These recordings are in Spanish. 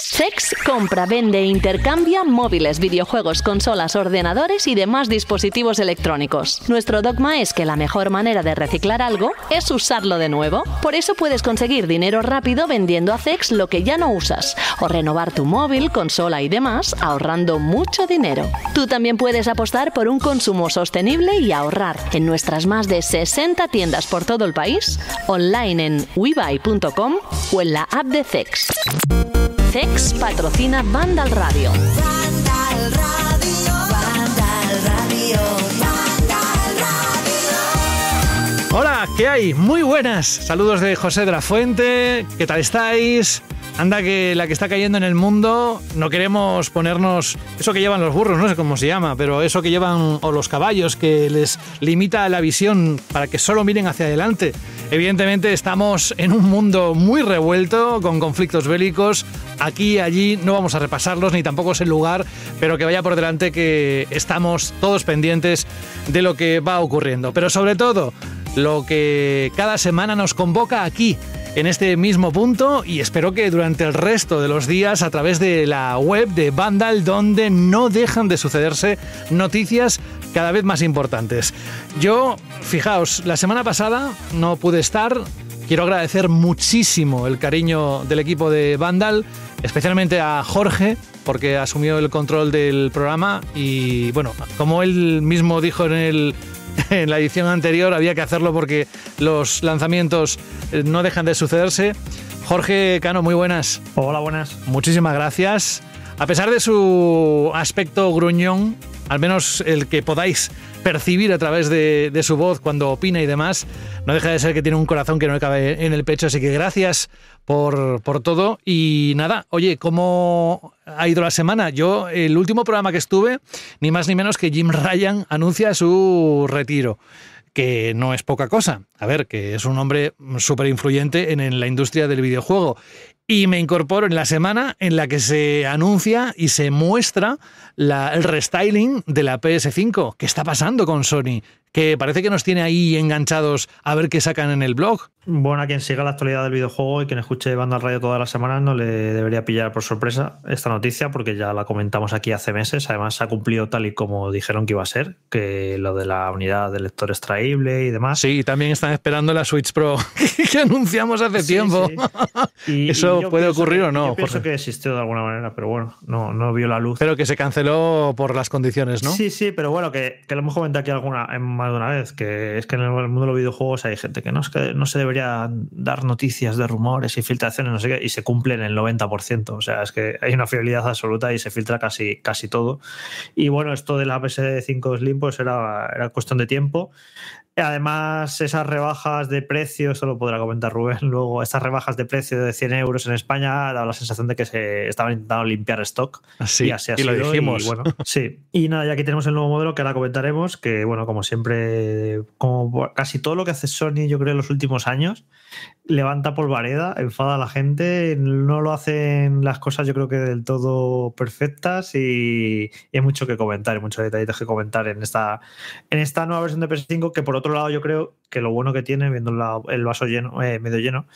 Sex compra, vende e intercambia móviles, videojuegos, consolas, ordenadores y demás dispositivos electrónicos. Nuestro dogma es que la mejor manera de reciclar algo es usarlo de nuevo. Por eso puedes conseguir dinero rápido vendiendo a Sex lo que ya no usas o renovar tu móvil, consola y demás ahorrando mucho dinero. Tú también puedes apostar por un consumo sostenible y ahorrar en nuestras más de 60 tiendas por todo el país, online en webuy.com o en la app de Sex. Ex patrocina Vandal Radio. Radio. Radio. Hola, ¿qué hay? Muy buenas. Saludos de José de la Fuente. ¿Qué tal estáis? Anda que la que está cayendo en el mundo, no queremos ponernos eso que llevan los burros, no sé cómo se llama, pero eso que llevan o los caballos que les limita la visión para que solo miren hacia adelante. Evidentemente estamos en un mundo muy revuelto con conflictos bélicos, aquí y allí, no vamos a repasarlos ni tampoco es el lugar, pero que vaya por delante que estamos todos pendientes de lo que va ocurriendo, pero sobre todo lo que cada semana nos convoca aquí en este mismo punto y espero que durante el resto de los días a través de la web de Vandal donde no dejan de sucederse noticias cada vez más importantes. Yo, fijaos, la semana pasada no pude estar, quiero agradecer muchísimo el cariño del equipo de Vandal, especialmente a Jorge porque asumió el control del programa y bueno, como él mismo dijo en el en la edición anterior había que hacerlo porque los lanzamientos eh, no dejan de sucederse. Jorge Cano, muy buenas. Hola, buenas. Muchísimas gracias. A pesar de su aspecto gruñón, al menos el que podáis percibir a través de, su voz cuando opina y demás. No deja de ser que tiene un corazón que no le cabe en el pecho, así que gracias por, por todo. Y nada, oye, ¿cómo ha ido la semana? Yo, el último programa que estuve, ni más ni menos que Jim Ryan anuncia su retiro que no es poca cosa. A ver, que es un hombre súper influyente en, la industria del videojuego y me incorporo en la semana en la que se anuncia y se muestra el restyling de la PS5. ¿Qué está pasando con Sony? parece que nos tiene ahí enganchados a ver qué sacan en el blog. Bueno, a quien siga la actualidad del videojuego y quien escuche Banda al Radio todas las semanas no le debería pillar por sorpresa esta noticia porque ya la comentamos aquí hace meses. Además, se ha cumplido tal y como dijeron que iba a ser, que lo de la unidad de lector extraíble y demás. Sí, también están esperando la Switch Pro que anunciamos hace tiempo. Eso puede ocurrir o no. Yo pienso que existió de alguna manera, pero bueno, no, no vio la luz. Pero que se canceló por las condiciones, ¿no? Sí, sí, pero bueno, que, que lo hemos comentado aquí alguna en de una vez, que es que en el mundo de los videojuegos hay gente que no, es que no se debería dar noticias de rumores y filtraciones, no sé qué, y se cumplen el 90%. O sea, es que hay una fiabilidad absoluta y se filtra casi, casi todo. Y bueno, esto de la PS5 Slim pues era, era cuestión de tiempo. Además, esas rebajas de precio, eso lo podrá comentar Rubén luego, esas rebajas de precio de 100 euros en España dado la sensación de que se estaban intentando limpiar stock. Ah, y así lo dijimos. sí. y nada, ya aquí tenemos el nuevo modelo que ahora comentaremos, que bueno, como siempre, como casi todo lo que hace Sony, yo creo, en los últimos años, levanta polvareda, enfada a la gente, no lo hacen las cosas yo creo que del todo perfectas y, hay mucho que comentar, hay muchos detallitos que comentar en esta, en esta nueva versión de PS5 que por otro lado yo creo que lo bueno que tiene, viendo el vaso lleno, eh, medio lleno,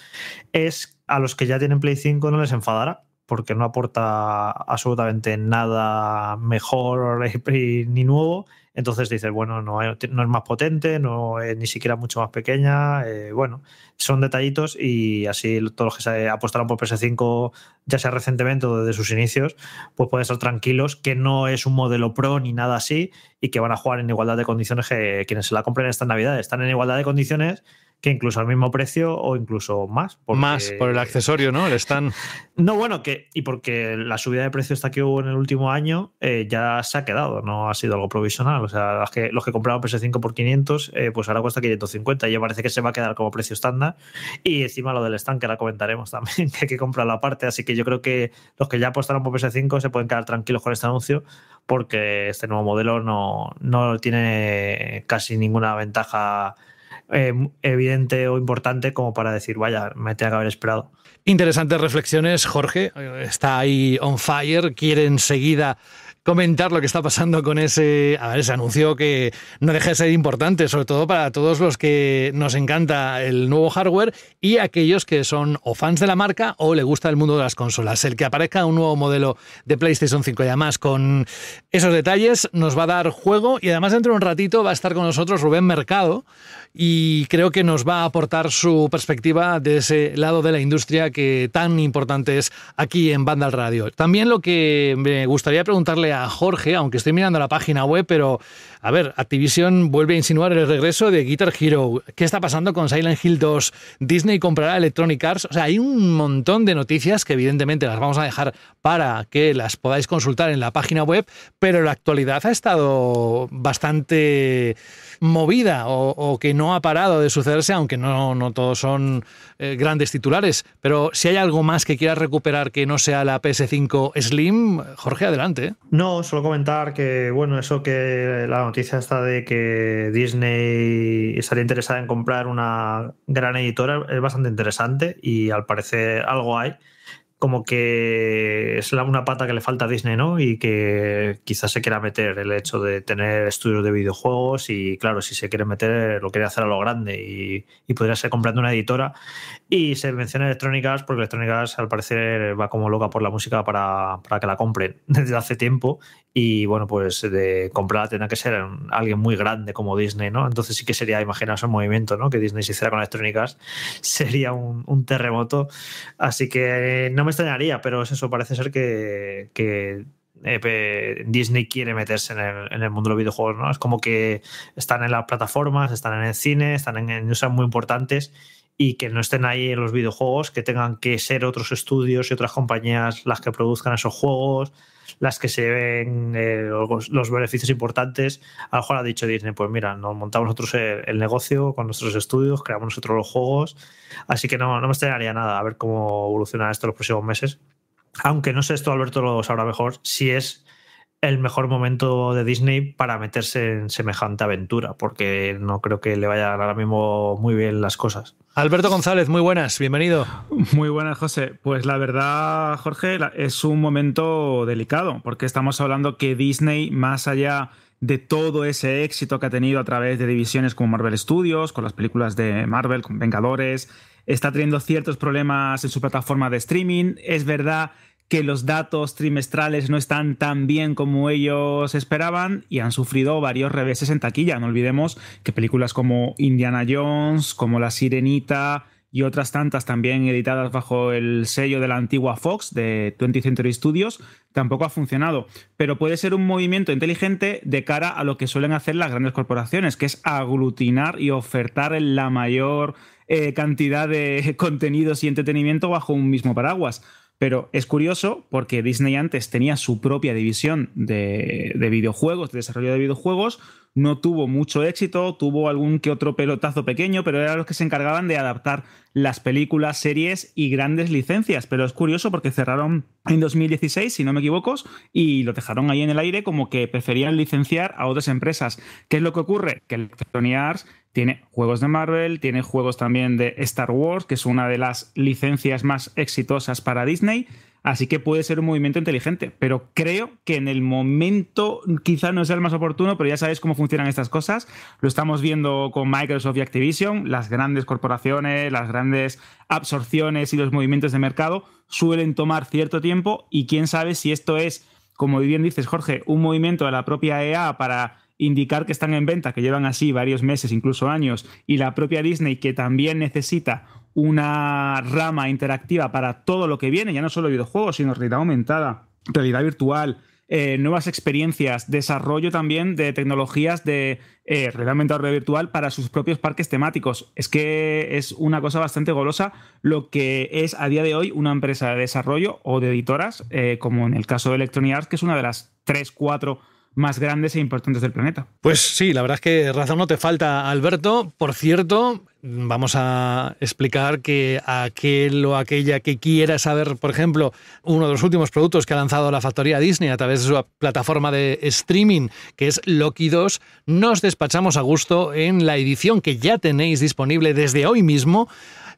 es a los que ya tienen Play 5 no les enfadará porque no aporta absolutamente nada mejor ni nuevo. Entonces dices, bueno, no, es más potente, no es ni siquiera mucho más pequeña. Eh, bueno, son detallitos y así todos los que se apostaron por PS5, ya sea recientemente o desde sus inicios, pues pueden estar tranquilos que no es un modelo pro ni nada así y que van a jugar en igualdad de condiciones que quienes se la compren esta navidades Están en igualdad de condiciones que incluso al mismo precio o incluso más. Más por el accesorio, ¿no? El stand. no, bueno, que y porque la subida de precio esta que hubo en el último año eh, ya se ha quedado, no ha sido algo provisional. O sea, los que, los que compraban PS5 por 500, eh, pues ahora cuesta 550 y ya parece que se va a quedar como precio estándar. Y encima lo del stand, que ahora comentaremos también, que hay que comprar la parte. Así que yo creo que los que ya apostaron por PS5 se pueden quedar tranquilos con este anuncio porque este nuevo modelo no, no tiene casi ninguna ventaja eh, evidente o importante como para decir, vaya, me tenía que haber esperado. Interesantes reflexiones, Jorge. Está ahí on fire, quiere enseguida comentar lo que está pasando con ese, a ver, ese anuncio que no deja de ser importante, sobre todo para todos los que nos encanta el nuevo hardware y aquellos que son o fans de la marca o le gusta el mundo de las consolas. El que aparezca un nuevo modelo de PlayStation 5 y además con esos detalles nos va a dar juego y además dentro de un ratito va a estar con nosotros Rubén Mercado y creo que nos va a aportar su perspectiva de ese lado de la industria que tan importante es aquí en Banda Radio. También lo que me gustaría preguntarle a Jorge, aunque estoy mirando la página web, pero a ver, Activision vuelve a insinuar el regreso de Guitar Hero. ¿Qué está pasando con Silent Hill 2? ¿Disney comprará Electronic Arts? O sea, hay un montón de noticias que evidentemente las vamos a dejar para que las podáis consultar en la página web, pero la actualidad ha estado bastante movida o, que no ha parado de sucederse, aunque no, no todos son eh, grandes titulares. Pero si hay algo más que quieras recuperar que no sea la PS5 Slim, Jorge, adelante. ¿eh? No, solo comentar que, bueno, eso que la noticia está de que Disney estaría interesada en comprar una gran editora es bastante interesante y al parecer algo hay como que es una pata que le falta a Disney, ¿no? Y que quizás se quiera meter el hecho de tener estudios de videojuegos y claro, si se quiere meter, lo quiere hacer a lo grande y, y podría ser comprando una editora y se menciona electrónicas porque electrónicas al parecer va como loca por la música para, que la compren desde hace tiempo. Y bueno, pues de comprarla tendrá que ser alguien muy grande como Disney, ¿no? Entonces sí que sería, imaginaos, un movimiento, ¿no? Que Disney se hiciera con electrónicas, sería un, terremoto. Así que eh, no me extrañaría, pero eso, parece ser que, eh, Disney quiere meterse en el, mundo de los videojuegos, ¿no? Es como que están en las plataformas, están en el cine, están en, en muy importantes y que no estén ahí en los videojuegos, que tengan que ser otros estudios y otras compañías las que produzcan esos juegos, las que se ven eh, los, beneficios importantes. A lo mejor ha dicho Disney, pues mira, nos montamos nosotros el, negocio con nuestros estudios, creamos nosotros los juegos, así que no, no me extrañaría nada a ver cómo evoluciona esto los próximos meses. Aunque no sé, esto Alberto lo sabrá mejor, si es el mejor momento de Disney para meterse en semejante aventura, porque no creo que le vayan ahora mismo muy bien las cosas. Alberto González, muy buenas, bienvenido. Muy buenas, José. Pues la verdad, Jorge, es un momento delicado, porque estamos hablando que Disney, más allá de todo ese éxito que ha tenido a través de divisiones como Marvel Studios, con las películas de Marvel, con Vengadores, está teniendo ciertos problemas en su plataforma de streaming. Es verdad que los datos trimestrales no están tan bien como ellos esperaban y han sufrido varios reveses en taquilla. No olvidemos que películas como Indiana Jones, como La Sirenita y otras tantas también editadas bajo el sello de la antigua Fox de 20th Century Studios tampoco ha funcionado. Pero puede ser un movimiento inteligente de cara a lo que suelen hacer las grandes corporaciones, que es aglutinar y ofertar la mayor eh, cantidad de contenidos y entretenimiento bajo un mismo paraguas. Pero es curioso porque Disney antes tenía su propia división de, videojuegos, de desarrollo de videojuegos, no tuvo mucho éxito, tuvo algún que otro pelotazo pequeño, pero eran los que se encargaban de adaptar las películas, series y grandes licencias. Pero es curioso porque cerraron en 2016, si no me equivoco, y lo dejaron ahí en el aire como que preferían licenciar a otras empresas. ¿Qué es lo que ocurre? Que Electronic Arts tiene juegos de Marvel, tiene juegos también de Star Wars, que es una de las licencias más exitosas para Disney Así que puede ser un movimiento inteligente, pero creo que en el momento quizá no sea el más oportuno, pero ya sabéis cómo funcionan estas cosas. Lo estamos viendo con Microsoft y Activision, las grandes corporaciones, las grandes absorciones y los movimientos de mercado suelen tomar cierto tiempo y quién sabe si esto es, como bien dices Jorge, un movimiento de la propia EA para indicar que están en venta, que llevan así varios meses, incluso años, y la propia Disney que también necesita una rama interactiva para todo lo que viene, ya no solo videojuegos, sino realidad aumentada, realidad virtual, eh, nuevas experiencias, desarrollo también de tecnologías de eh, realidad aumentada realidad virtual para sus propios parques temáticos. Es que es una cosa bastante golosa lo que es a día de hoy una empresa de desarrollo o de editoras, eh, como en el caso de Electronic Arts, que es una de las tres cuatro más grandes e importantes del planeta. Pues sí, la verdad es que razón no te falta, Alberto. Por cierto, vamos a explicar que aquel o aquella que quiera saber, por ejemplo, uno de los últimos productos que ha lanzado la factoría Disney a través de su plataforma de streaming, que es Loki 2, nos despachamos a gusto en la edición que ya tenéis disponible desde hoy mismo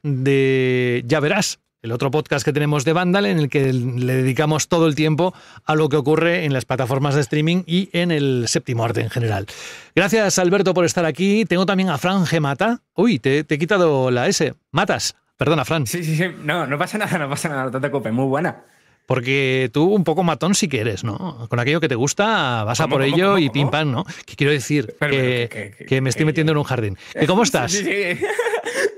de Ya verás el otro podcast que tenemos de Vandal, en el que le dedicamos todo el tiempo a lo que ocurre en las plataformas de streaming y en el séptimo arte en general. Gracias, Alberto, por estar aquí. Tengo también a Fran Gemata. Uy, te, he quitado la S. Matas. Perdona, Fran. Sí, sí, sí. No, no pasa nada, no pasa nada, no te Muy buena. Porque tú un poco matón si quieres, ¿no? Con aquello que te gusta vas a por ello y pim pam, ¿no? Que quiero decir que, me estoy metiendo en un jardín. ¿Y cómo estás? sí.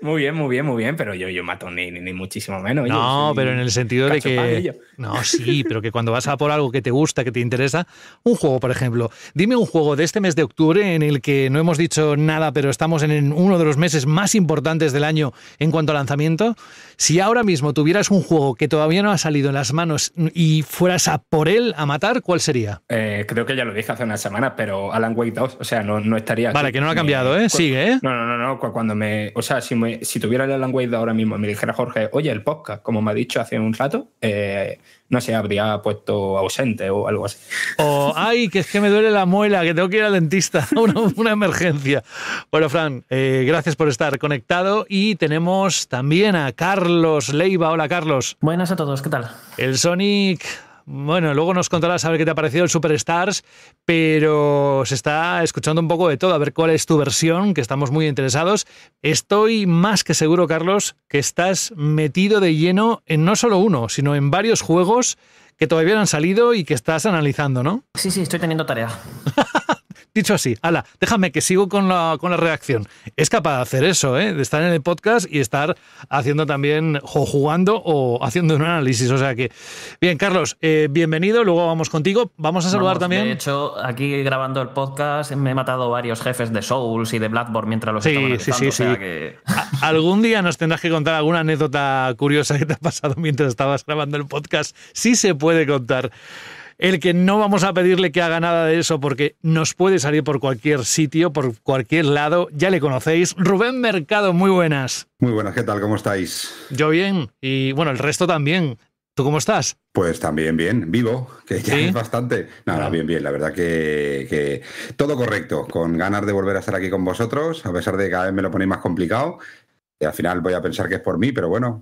Muy bien, muy bien, muy bien, pero yo, yo mato ni, ni, muchísimo menos. No, pero en el sentido de que... No, sí, pero que cuando vas a por algo que te gusta, que te interesa, un juego, por ejemplo, dime un juego de este mes de octubre en el que no hemos dicho nada, pero estamos en uno de los meses más importantes del año en cuanto a lanzamiento. Si ahora mismo tuvieras un juego que todavía no ha salido en las manos y fueras a por él a matar, ¿cuál sería? Eh, creo que ya lo dije hace unas semanas, pero Alan Wake 2, o sea, no, no estaría... Vale, que no lo ha cambiado, ¿eh? Sigue, ¿eh? No, no, no, no, cuando me... O sea, si si tuviera la language ahora mismo y me dijera Jorge, oye, el podcast, como me ha dicho hace un rato, eh, no sé, habría puesto ausente o algo así. O, ay, que es que me duele la muela, que tengo que ir al dentista, una, emergencia. Bueno, Fran, eh, gracias por estar conectado y tenemos también a Carlos Leiva. Hola, Carlos. Buenas a todos, ¿qué tal? El Sonic bueno, luego nos contarás a ver qué te ha parecido el Superstars, pero se está escuchando un poco de todo, a ver cuál es tu versión, que estamos muy interesados. Estoy más que seguro, Carlos, que estás metido de lleno en no solo uno, sino en varios juegos que todavía no han salido y que estás analizando, ¿no? Sí, sí, estoy teniendo tarea. Dicho así, ala, déjame que sigo con la, con la reacción. Es capaz de hacer eso, ¿eh? de estar en el podcast y estar haciendo también, o jugando o haciendo un análisis. O sea que, bien, Carlos, eh, bienvenido, luego vamos contigo. Vamos a saludar también. De hecho, aquí grabando el podcast me he matado varios jefes de Souls y de Blackboard mientras los sí, sí, sí, Algún día nos tendrás que contar alguna anécdota curiosa que te ha pasado mientras estabas grabando el podcast. Sí se puede contar el que no vamos a pedirle que haga nada de eso porque nos puede salir por cualquier sitio, por cualquier lado, ya le conocéis. Rubén Mercado, muy buenas. Muy buenas, ¿qué tal? ¿Cómo estáis? Yo bien, y bueno, el resto también. ¿Tú cómo estás? Pues también bien, vivo, que ya es bastante. Nada, ah. bien, bien, la verdad que, todo correcto, con ganas de volver a estar aquí con vosotros, a pesar de que cada vez me lo ponéis más complicado. Y al final voy a pensar que es por mí, pero bueno,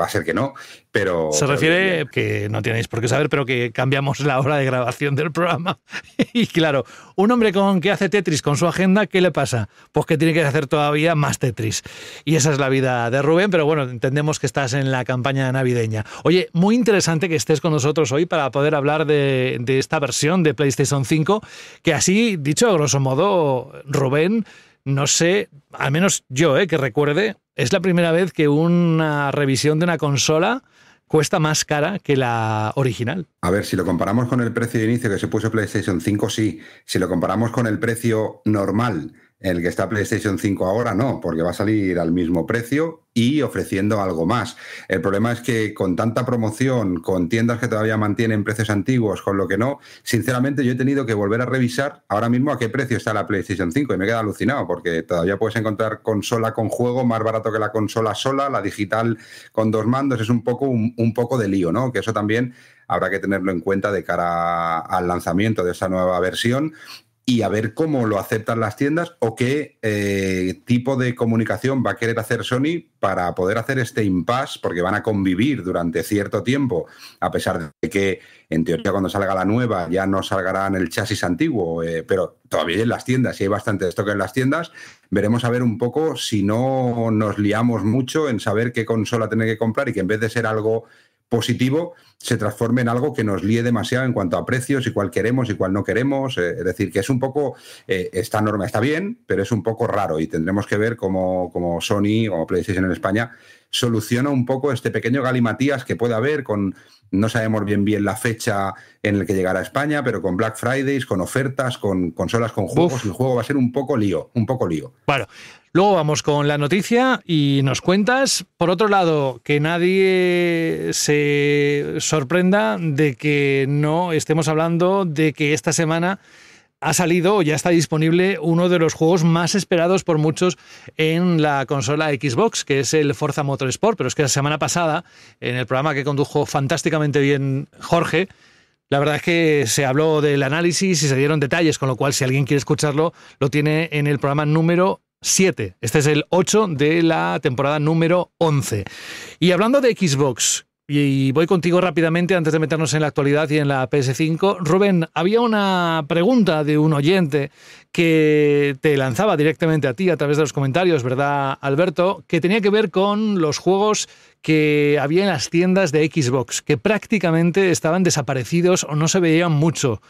va a ser que no, pero... Se refiere, que no tenéis por qué saber, pero que cambiamos la hora de grabación del programa. y claro, un hombre con que hace Tetris con su agenda, ¿qué le pasa? Pues que tiene que hacer todavía más Tetris. Y esa es la vida de Rubén, pero bueno, entendemos que estás en la campaña navideña. Oye, muy interesante que estés con nosotros hoy para poder hablar de, esta versión de PlayStation 5, que así, dicho a grosso modo, Rubén no sé, al menos yo, eh, que recuerde, es la primera vez que una revisión de una consola cuesta más cara que la original. A ver, si lo comparamos con el precio de inicio que se puso PlayStation 5, sí. Si lo comparamos con el precio normal el que está PlayStation 5 ahora no, porque va a salir al mismo precio y ofreciendo algo más. El problema es que con tanta promoción, con tiendas que todavía mantienen precios antiguos, con lo que no, sinceramente yo he tenido que volver a revisar ahora mismo a qué precio está la PlayStation 5 y me queda alucinado porque todavía puedes encontrar consola con juego más barato que la consola sola, la digital con dos mandos, es un poco, un poco de lío, ¿no? Que eso también habrá que tenerlo en cuenta de cara al lanzamiento de esa nueva versión y a ver cómo lo aceptan las tiendas o qué eh, tipo de comunicación va a querer hacer Sony para poder hacer este impasse, porque van a convivir durante cierto tiempo, a pesar de que en teoría cuando salga la nueva ya no salgarán el chasis antiguo, eh, pero todavía en las tiendas, y hay bastante stock en las tiendas, veremos a ver un poco si no nos liamos mucho en saber qué consola tener que comprar y que en vez de ser algo positivo se transforme en algo que nos líe demasiado en cuanto a precios y cuál queremos y cuál no queremos. Eh, es decir, que es un poco, eh, esta norma está bien, pero es un poco raro y tendremos que ver cómo, cómo Sony o PlayStation en España soluciona un poco este pequeño galimatías que puede haber con, no sabemos bien bien la fecha en la que llegará a España, pero con Black Fridays, con ofertas, con consolas con juegos, y el juego va a ser un poco lío, un poco lío. Bueno, Luego vamos con la noticia y nos cuentas, por otro lado, que nadie se sorprenda de que no estemos hablando de que esta semana ha salido o ya está disponible uno de los juegos más esperados por muchos en la consola Xbox, que es el Forza Motorsport. Pero es que la semana pasada, en el programa que condujo fantásticamente bien Jorge, la verdad es que se habló del análisis y se dieron detalles, con lo cual si alguien quiere escucharlo, lo tiene en el programa número 7. Este es el 8 de la temporada número 11. Y hablando de Xbox, y voy contigo rápidamente antes de meternos en la actualidad y en la PS5. Rubén, había una pregunta de un oyente que te lanzaba directamente a ti a través de los comentarios, ¿verdad, Alberto? Que tenía que ver con los juegos que había en las tiendas de Xbox, que prácticamente estaban desaparecidos o no se veían mucho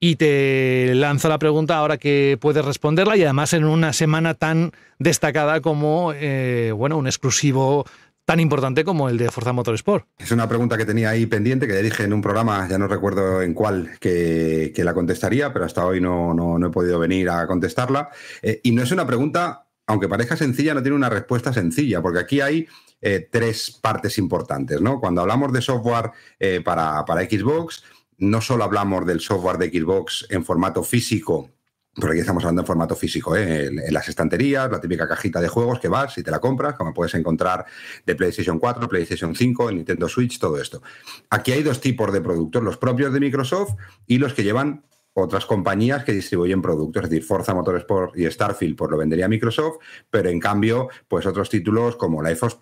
y te lanzo la pregunta ahora que puedes responderla y además en una semana tan destacada como eh, bueno, un exclusivo tan importante como el de Forza Motorsport. Es una pregunta que tenía ahí pendiente, que ya dije en un programa, ya no recuerdo en cuál, que, la contestaría, pero hasta hoy no, he podido venir a contestarla. Eh, y no es una pregunta, aunque parezca sencilla, no tiene una respuesta sencilla, porque aquí hay eh, tres partes importantes, ¿no? Cuando hablamos de software para, para Xbox, no solo hablamos del software de Xbox en formato físico, porque aquí estamos hablando en formato físico, ¿eh? en, las estanterías, la típica cajita de juegos que vas y te la compras, como puedes encontrar de PlayStation 4, PlayStation 5, Nintendo Switch, todo esto. Aquí hay dos tipos de productos, los propios de Microsoft y los que llevan otras compañías que distribuyen productos, es decir, Forza Motorsport y Starfield pues lo vendería Microsoft, pero en cambio, pues otros títulos como Life of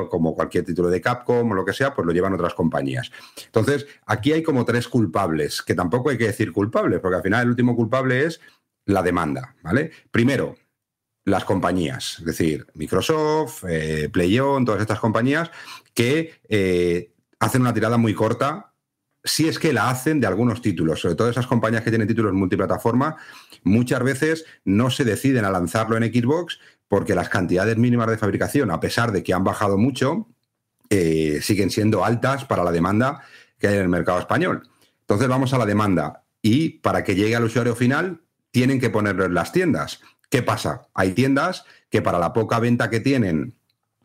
o como cualquier título de Capcom o lo que sea, pues lo llevan otras compañías. Entonces, aquí hay como tres culpables, que tampoco hay que decir culpables, porque al final el último culpable es la demanda, ¿vale? Primero, las compañías, es decir, Microsoft, eh, PlayOn, todas estas compañías que eh, hacen una tirada muy corta si es que la hacen de algunos títulos, sobre todo esas compañías que tienen títulos multiplataforma, muchas veces no se deciden a lanzarlo en Xbox porque las cantidades mínimas de fabricación, a pesar de que han bajado mucho, eh, siguen siendo altas para la demanda que hay en el mercado español. Entonces vamos a la demanda y para que llegue al usuario final tienen que ponerlo en las tiendas. ¿Qué pasa? Hay tiendas que para la poca venta que tienen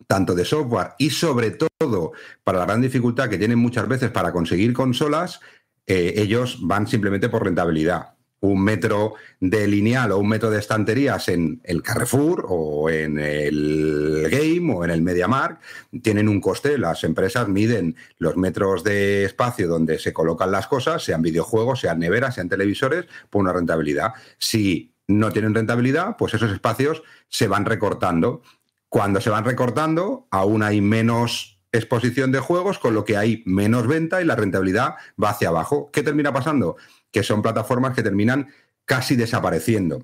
tanto de software y sobre todo para la gran dificultad que tienen muchas veces para conseguir consolas, eh, ellos van simplemente por rentabilidad. Un metro de lineal o un metro de estanterías en el Carrefour o en el Game o en el MediaMark tienen un coste. Las empresas miden los metros de espacio donde se colocan las cosas, sean videojuegos, sean neveras, sean televisores, por una rentabilidad. Si no tienen rentabilidad, pues esos espacios se van recortando cuando se van recortando, aún hay menos exposición de juegos, con lo que hay menos venta y la rentabilidad va hacia abajo. ¿Qué termina pasando? Que son plataformas que terminan casi desapareciendo.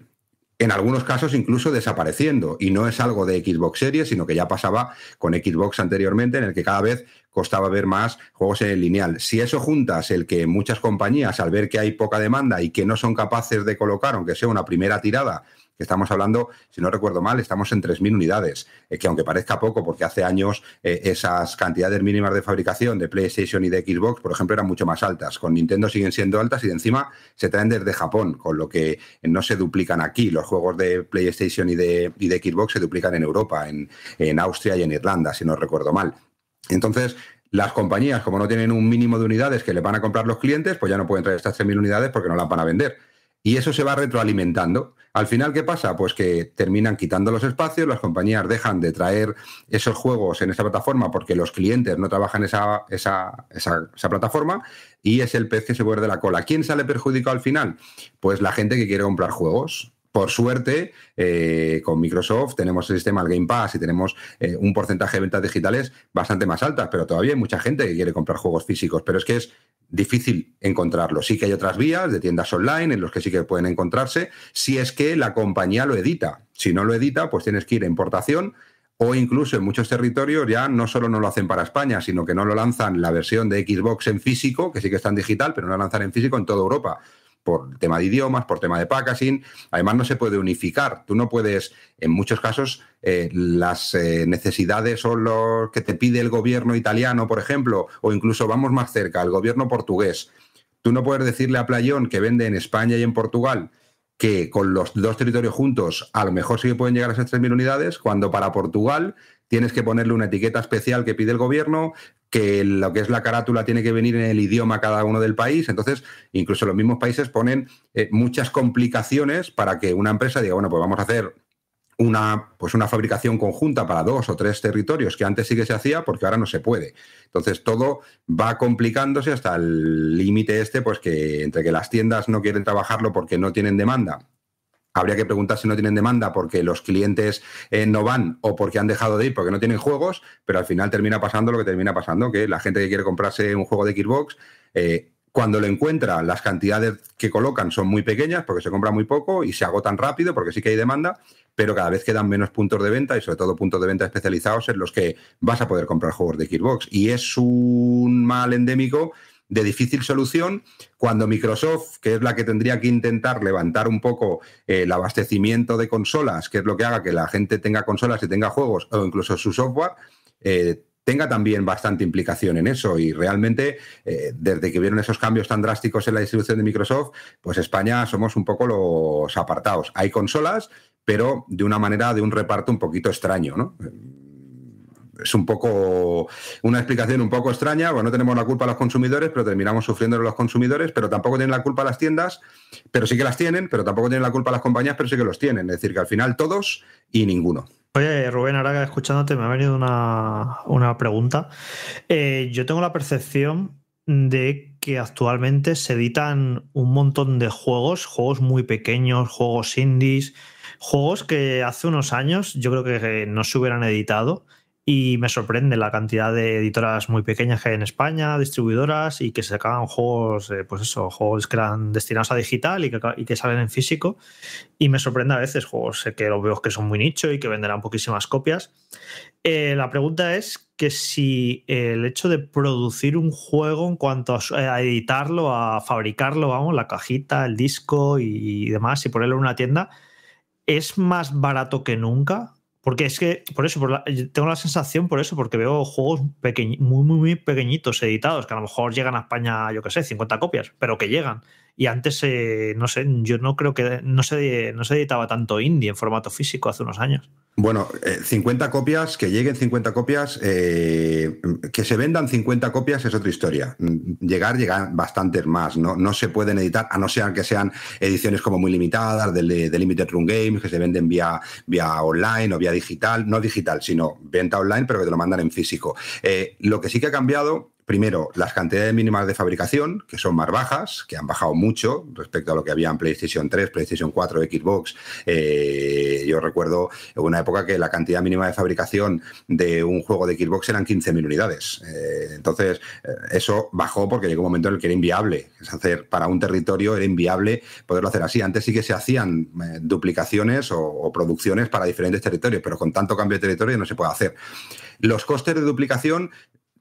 En algunos casos incluso desapareciendo. Y no es algo de Xbox Series, sino que ya pasaba con Xbox anteriormente, en el que cada vez costaba ver más juegos en el lineal. Si eso juntas el que muchas compañías, al ver que hay poca demanda y que no son capaces de colocar, aunque sea una primera tirada, Estamos hablando, si no recuerdo mal, estamos en 3.000 unidades, eh, que aunque parezca poco, porque hace años eh, esas cantidades mínimas de fabricación de PlayStation y de Xbox, por ejemplo, eran mucho más altas. Con Nintendo siguen siendo altas y encima se traen desde Japón, con lo que no se duplican aquí. Los juegos de PlayStation y de, de Xbox se duplican en Europa, en, en Austria y en Irlanda, si no recuerdo mal. Entonces, las compañías, como no tienen un mínimo de unidades que le van a comprar los clientes, pues ya no pueden traer estas 3.000 unidades porque no las van a vender y eso se va retroalimentando. Al final, ¿qué pasa? Pues que terminan quitando los espacios, las compañías dejan de traer esos juegos en esa plataforma porque los clientes no trabajan esa, esa, plataforma y es el pez que se muerde la cola. ¿Quién sale perjudicado al final? Pues la gente que quiere comprar juegos. Por suerte, eh, con Microsoft tenemos el sistema Game Pass y tenemos eh, un porcentaje de ventas digitales bastante más altas, pero todavía hay mucha gente que quiere comprar juegos físicos. Pero es que es difícil encontrarlo. Sí que hay otras vías de tiendas online en los que sí que pueden encontrarse, si es que la compañía lo edita. Si no lo edita, pues tienes que ir a importación o incluso en muchos territorios ya no solo no lo hacen para España, sino que no lo lanzan la versión de Xbox en físico, que sí que está en digital, pero no la lanzan en físico en toda Europa por tema de idiomas, por tema de packaging. Además, no se puede unificar. Tú no puedes, en muchos casos, eh, las eh, necesidades o lo que te pide el gobierno italiano, por ejemplo, o incluso vamos más cerca, el gobierno portugués. Tú no puedes decirle a Playón que vende en España y en Portugal que con los dos territorios juntos a lo mejor sí que pueden llegar a esas 3.000 unidades, cuando para Portugal tienes que ponerle una etiqueta especial que pide el gobierno, que lo que es la carátula tiene que venir en el idioma cada uno del país. Entonces, incluso los mismos países ponen eh, muchas complicaciones para que una empresa diga, bueno, pues vamos a hacer una, pues una fabricación conjunta para dos o tres territorios que antes sí que se hacía porque ahora no se puede. Entonces todo va complicándose hasta el límite este, pues que entre que las tiendas no quieren trabajarlo porque no tienen demanda Habría que preguntar si no tienen demanda porque los clientes eh, no van o porque han dejado de ir porque no tienen juegos, pero al final termina pasando lo que termina pasando, que la gente que quiere comprarse un juego de Xbox, eh, cuando lo encuentra, las cantidades que colocan son muy pequeñas porque se compra muy poco y se agotan rápido porque sí que hay demanda, pero cada vez quedan menos puntos de venta y sobre todo puntos de venta especializados en los que vas a poder comprar juegos de Xbox. Y es un mal endémico de difícil solución cuando Microsoft, que es la que tendría que intentar levantar un poco eh, el abastecimiento de consolas, que es lo que haga que la gente tenga consolas y tenga juegos o incluso su software, eh, tenga también bastante implicación en eso. Y realmente, eh, desde que vieron esos cambios tan drásticos en la distribución de Microsoft, pues España somos un poco los apartados. Hay consolas, pero de una manera, de un reparto un poquito extraño, ¿no? es un poco una explicación un poco extraña, bueno, pues no tenemos la culpa a los consumidores, pero terminamos sufriendo los consumidores, pero tampoco tienen la culpa a las tiendas, pero sí que las tienen, pero tampoco tienen la culpa a las compañías, pero sí que los tienen. Es decir, que al final todos y ninguno. Oye, Rubén, ahora escuchándote me ha venido una, pregunta. Eh, yo tengo la percepción de que actualmente se editan un montón de juegos, juegos muy pequeños, juegos indies, juegos que hace unos años yo creo que no se hubieran editado y me sorprende la cantidad de editoras muy pequeñas que hay en España, distribuidoras, y que sacaban juegos, eh, pues eso, juegos que eran destinados a digital y que, y que, salen en físico. Y me sorprende a veces juegos eh, que los veo que son muy nicho y que venderán poquísimas copias. Eh, la pregunta es que si el hecho de producir un juego en cuanto a, editarlo, a fabricarlo, vamos, la cajita, el disco y demás, y ponerlo en una tienda, ¿es más barato que nunca? Porque es que, por eso, tengo la sensación por eso, porque veo juegos muy, muy, muy pequeñitos editados, que a lo mejor llegan a España, yo qué sé, 50 copias, pero que llegan. Y antes, eh, no sé, yo no creo que no se, no se editaba tanto indie en formato físico hace unos años. Bueno, 50 eh, copias, que lleguen 50 copias, eh, que se vendan 50 copias es otra historia. Mm, llegar, llegan bastantes más, ¿no? No se pueden editar, a no ser que sean ediciones como muy limitadas, de, Limited Run Games, que se venden vía, vía online o vía digital, no digital, sino venta online, pero que te lo mandan en físico. lo que sí que ha cambiado primero, las cantidades mínimas de fabricación, que son más bajas, que han bajado mucho respecto a lo que había en PlayStation 3, PlayStation 4, Xbox. Eh, yo recuerdo una época que la cantidad mínima de fabricación de un juego de Xbox eran 15.000 unidades. Eh, entonces, eh, eso bajó porque llegó un momento en el que era inviable. Es hacer para un territorio era inviable poderlo hacer así. Antes sí que se hacían duplicaciones o producciones para diferentes territorios, pero con tanto cambio de territorio no se puede hacer. Los costes de duplicación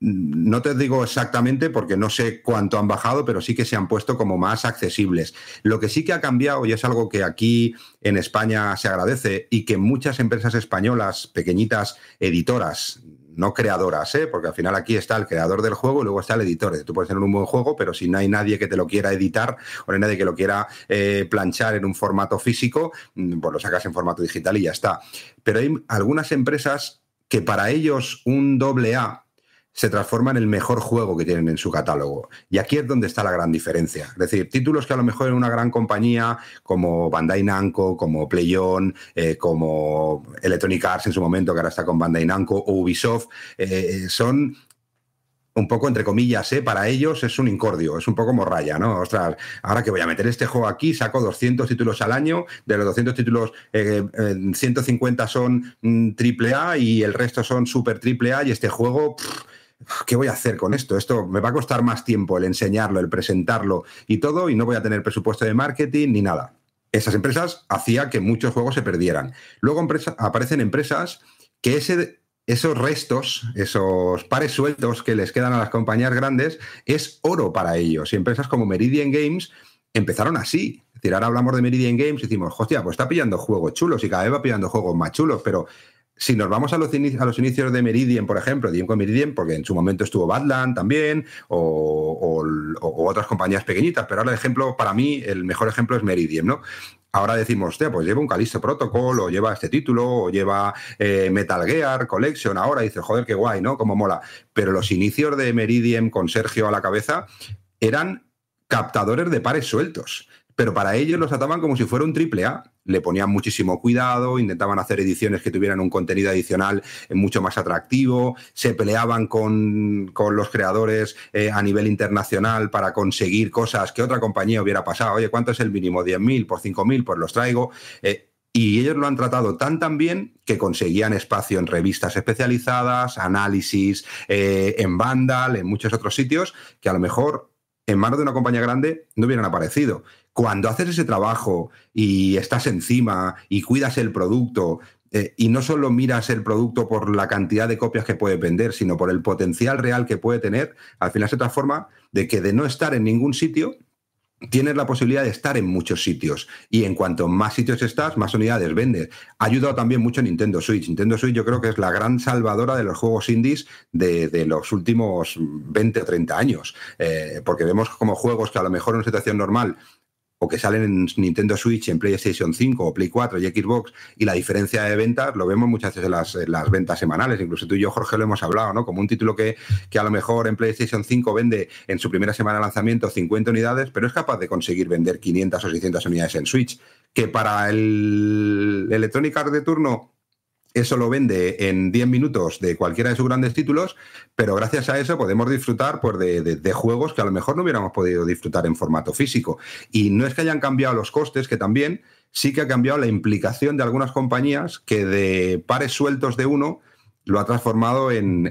no te digo exactamente porque no sé cuánto han bajado, pero sí que se han puesto como más accesibles. Lo que sí que ha cambiado, y es algo que aquí en España se agradece y que muchas empresas españolas, pequeñitas editoras, no creadoras, ¿eh? porque al final aquí está el creador del juego y luego está el editor. Tú puedes tener un buen juego, pero si no hay nadie que te lo quiera editar o no hay nadie que lo quiera eh, planchar en un formato físico, mm, pues lo sacas en formato digital y ya está. Pero hay algunas empresas que para ellos un doble A se transforma en el mejor juego que tienen en su catálogo. Y aquí es donde está la gran diferencia. Es decir, títulos que a lo mejor en una gran compañía como Bandai Namco, como PlayOn, eh, como Electronic Arts en su momento, que ahora está con Bandai Namco, o Ubisoft, eh, son un poco entre comillas, ¿eh? para ellos es un incordio, es un poco morralla, ¿no? Ostras, ahora que voy a meter este juego aquí, saco 200 títulos al año, de los 200 títulos, 150 son mm, triple A y el resto son super triple A y este juego... ¿qué voy a hacer con esto? Esto me va a costar más tiempo el enseñarlo, el presentarlo y todo, y no voy a tener presupuesto de marketing ni nada. Esas empresas hacían que muchos juegos se perdieran. Luego aparecen empresas que esos restos, esos pares sueltos que les quedan a las compañías grandes, es oro para ellos. Y empresas como Meridian Games empezaron así. Es decir, ahora hablamos de Meridian Games y decimos, hostia, pues está pillando juegos chulos y cada vez va pillando juegos más chulos, pero si nos vamos a los, a los inicios de Meridian, por ejemplo, de con Meridian, porque en su momento estuvo Badland también, o, otras compañías pequeñitas, pero ahora el ejemplo, para mí, el mejor ejemplo es Meridian, ¿no? Ahora decimos, tío pues lleva un Calixto Protocol, o lleva este título, o lleva eh, Metal Gear Collection, ahora dice, joder, qué guay, ¿no? Como mola. Pero los inicios de Meridian con Sergio a la cabeza eran captadores de pares sueltos pero para ellos los trataban como si fuera un triple A. Le ponían muchísimo cuidado, intentaban hacer ediciones que tuvieran un contenido adicional eh, mucho más atractivo, se peleaban con, los creadores eh, a nivel internacional para conseguir cosas que otra compañía hubiera pasado. Oye, ¿cuánto es el mínimo? ¿10.000 por 5.000? Pues los traigo. Eh, y ellos lo han tratado tan tan bien que conseguían espacio en revistas especializadas, análisis, en Vandal, en muchos otros sitios, que a lo mejor en manos de una compañía grande no hubieran aparecido. Cuando haces ese trabajo y estás encima y cuidas el producto eh, y no solo miras el producto por la cantidad de copias que puede vender, sino por el potencial real que puede tener, al final se transforma de que de no estar en ningún sitio, tienes la posibilidad de estar en muchos sitios. Y en cuanto más sitios estás, más unidades vendes. Ha ayudado también mucho Nintendo Switch. Nintendo Switch yo creo que es la gran salvadora de los juegos indies de, los últimos 20 o 30 años. Eh, porque vemos como juegos que a lo mejor en una situación normal o que salen en Nintendo Switch, en PlayStation 5 o Play 4 y Xbox, y la diferencia de ventas lo vemos muchas veces en las, ventas semanales. Incluso tú y yo, Jorge, lo hemos hablado, ¿no? Como un título que, que, a lo mejor en PlayStation 5 vende en su primera semana de lanzamiento 50 unidades, pero es capaz de conseguir vender 500 o 600 unidades en Switch, que para el, el Electronic Arts de turno eso lo vende en 10 minutos de cualquiera de sus grandes títulos, pero gracias a eso podemos disfrutar pues, de, juegos que a lo mejor no hubiéramos podido disfrutar en formato físico. Y no es que hayan cambiado los costes, que también sí que ha cambiado la implicación de algunas compañías que de pares sueltos de uno lo ha transformado en,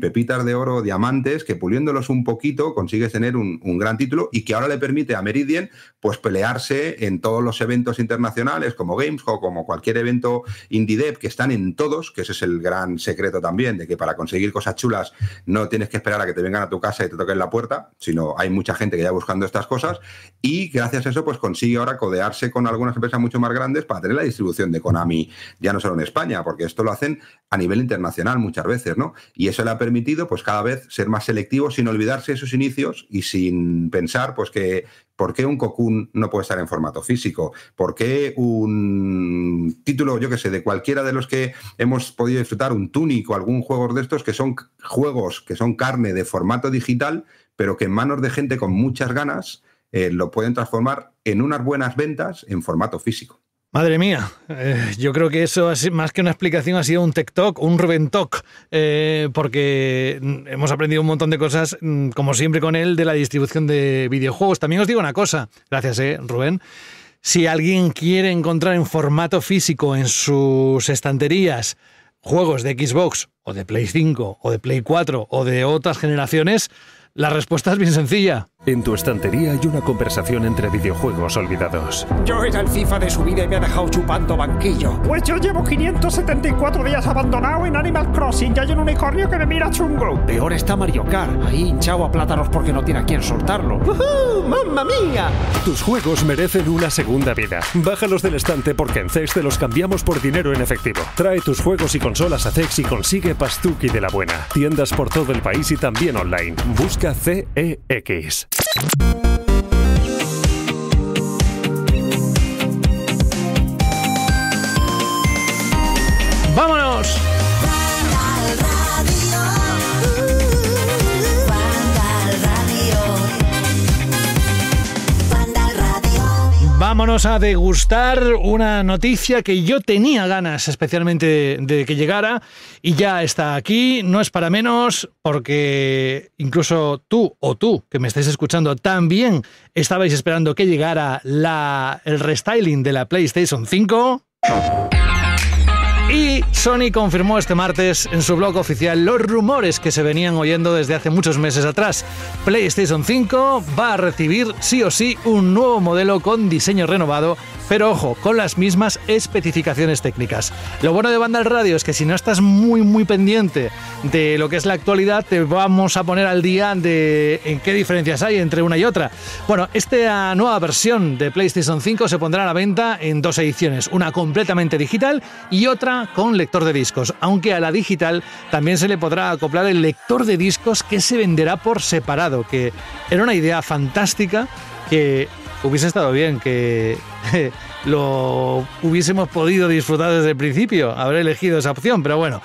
pepitas de oro, diamantes, que puliéndolos un poquito consigues tener un, gran título y que ahora le permite a Meridian pues pelearse en todos los eventos internacionales como Games como cualquier evento indie dev que están en todos, que ese es el gran secreto también de que para conseguir cosas chulas no tienes que esperar a que te vengan a tu casa y te toquen la puerta, sino hay mucha gente que ya buscando estas cosas y gracias a eso pues consigue ahora codearse con algunas empresas mucho más grandes para tener la distribución de Konami ya no solo en España, porque esto lo hacen a nivel internacional nacional muchas veces, ¿no? Y eso le ha permitido, pues cada vez ser más selectivo sin olvidarse de sus inicios y sin pensar, pues que, ¿por qué un cocoon no puede estar en formato físico? ¿Por qué un título, yo que sé, de cualquiera de los que hemos podido disfrutar, un Tunic o algún juego de estos que son juegos, que son carne de formato digital, pero que en manos de gente con muchas ganas eh, lo pueden transformar en unas buenas ventas en formato físico? Madre mía, eh, yo creo que eso más que una explicación ha sido un TikTok, un Rubén Talk, eh, porque mm, hemos aprendido un montón de cosas, mm, como siempre con él, de la distribución de videojuegos. También os digo una cosa, gracias eh, Rubén. Si alguien quiere encontrar en formato físico en sus estanterías juegos de Xbox o de Play 5 o de Play 4 o de otras generaciones, la respuesta es bien sencilla, en tu estantería hay una conversación entre videojuegos olvidados. Yo era el FIFA de su vida y me ha dejado chupando banquillo. Pues yo llevo 574 días abandonado en Animal Crossing y hay un unicornio que me mira chungo. Peor está Mario Kart, ahí hinchado a plátanos porque no tiene a quien soltarlo. ¡Uh ¡Mamma mía! Tus juegos merecen una segunda vida. Bájalos del estante porque en CEX te los cambiamos por dinero en efectivo. Trae tus juegos y consolas a CEX y consigue Pastuki de la buena. Tiendas por todo el país y también online. Busca CEX. Thank you. Vámonos a degustar una noticia que yo tenía ganas especialmente de que llegara y ya está aquí. No es para menos porque incluso tú o tú que me estáis escuchando también estabais esperando que llegara la, el restyling de la PlayStation 5. Y Sony confirmó este martes en su blog oficial los rumores que se venían oyendo desde hace muchos meses atrás. PlayStation 5 va a recibir sí o sí un nuevo modelo con diseño renovado pero ojo, con las mismas especificaciones técnicas. Lo bueno de Banda al Radio es que si no estás muy muy pendiente de lo que es la actualidad, te vamos a poner al día de en qué diferencias hay entre una y otra. Bueno, esta nueva versión de PlayStation 5 se pondrá a la venta en dos ediciones, una completamente digital y otra con lector de discos, aunque a la digital también se le podrá acoplar el lector de discos que se venderá por separado, que era una idea fantástica que hubiese estado bien que lo hubiésemos podido disfrutar desde el principio, haber elegido esa opción, pero bueno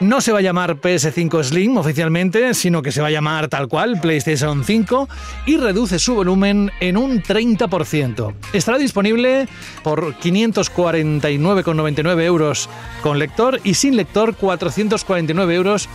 no se va a llamar PS5 Slim oficialmente, sino que se va a llamar tal cual PlayStation 5 y reduce su volumen en un 30%. Estará disponible por 549,99 euros con lector y sin lector 449,99 euros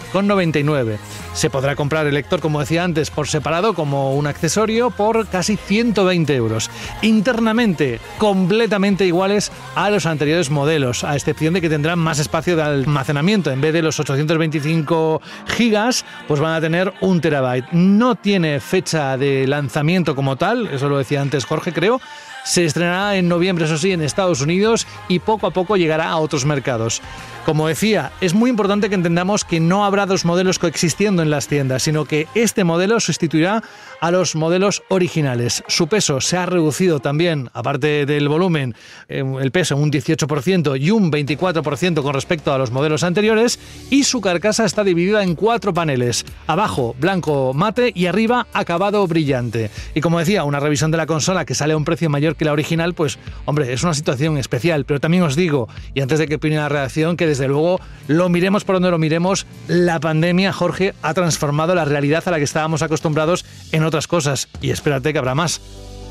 Se podrá comprar el lector, como decía antes, por separado como un accesorio por casi 120 euros. Internamente, completamente iguales a los anteriores modelos, a excepción de que tendrán más espacio de almacenamiento en vez de los 825 gigas, pues van a tener un terabyte. No tiene fecha de lanzamiento como tal, eso lo decía antes Jorge, creo. Se estrenará en noviembre, eso sí, en Estados Unidos y poco a poco llegará a otros mercados. Como decía, es muy importante que entendamos que no habrá dos modelos coexistiendo en las tiendas, sino que este modelo sustituirá a los modelos originales. Su peso se ha reducido también, aparte del volumen, eh, el peso un 18% y un 24% con respecto a los modelos anteriores y su carcasa está dividida en cuatro paneles, abajo blanco mate y arriba acabado brillante. Y como decía, una revisión de la consola que sale a un precio mayor que la original, pues hombre, es una situación especial, pero también os digo, y antes de que opine la redacción, que desde luego lo miremos por donde lo miremos, la pandemia, Jorge, ha transformado la realidad a la que estábamos acostumbrados en otras cosas y espérate que habrá más.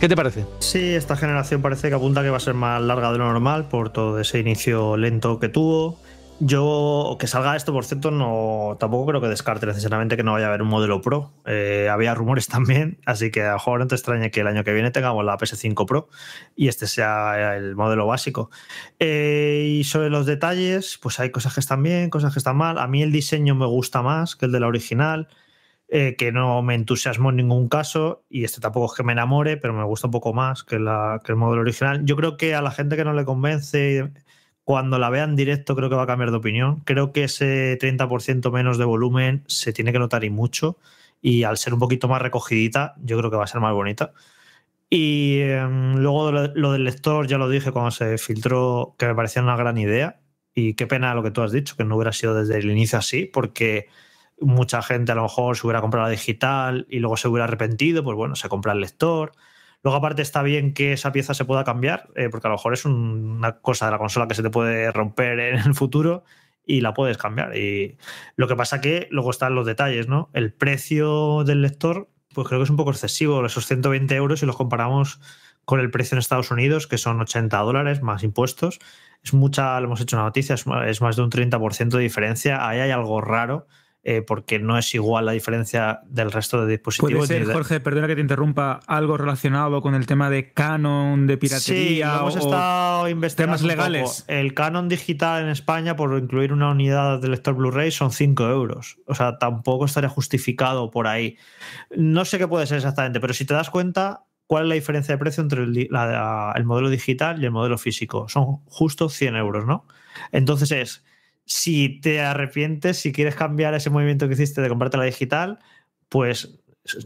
¿Qué te parece? Sí, esta generación parece que apunta que va a ser más larga de lo normal por todo ese inicio lento que tuvo. Yo, que salga esto, por cierto, no, tampoco creo que descarte necesariamente que no vaya a haber un modelo Pro. Eh, había rumores también, así que a lo mejor no te extrañe que el año que viene tengamos la PS5 Pro y este sea el modelo básico. Eh, y sobre los detalles, pues hay cosas que están bien, cosas que están mal. A mí el diseño me gusta más que el de la original. Eh, que no me entusiasmó en ningún caso, y este tampoco es que me enamore, pero me gusta un poco más que, la, el modelo original. Yo creo que a la gente que no le convence, cuando la vean directo, creo que va a cambiar de opinión. Creo que ese 30% menos de volumen se tiene que notar y mucho, y al ser un poquito más recogidita, yo creo que va a ser más bonita. Y em, luego lo, lo del lector, ya lo dije cuando se filtró, que me parecía una gran idea. Y qué pena lo que tú has dicho, que no hubiera sido desde el inicio así, porque mucha gente a lo mejor se hubiera comprado la digital y luego se hubiera arrepentido, pues bueno, se compra el lector. Luego aparte está bien que esa pieza se pueda cambiar, eh, porque a lo mejor es una cosa de la consola que se te puede romper en el futuro y la puedes cambiar. Y lo que pasa que luego están los detalles, ¿no? El precio del lector, pues creo que es un poco excesivo, esos 120 euros si los comparamos con el precio en Estados Unidos, que son 80 dólares más impuestos. Es mucha, lo hemos hecho una noticia, es más de un 30% de diferencia. Ahí hay algo raro eh, porque no es igual la diferencia del resto de dispositivos. Puede ser, Jorge, perdona que te interrumpa, algo relacionado con el tema de canon, de piratería. Sí, hemos estado investigando temas legales. El canon digital en España, por incluir una unidad de lector Blu-ray, son 5 euros. O sea, tampoco estaría justificado por ahí. No sé qué puede ser exactamente, pero si te das cuenta, ¿cuál es la diferencia de precio entre el modelo digital y el modelo físico? Son justo 100 euros, ¿no? Entonces es si te arrepientes, si quieres cambiar ese movimiento que hiciste de comprarte la digital, pues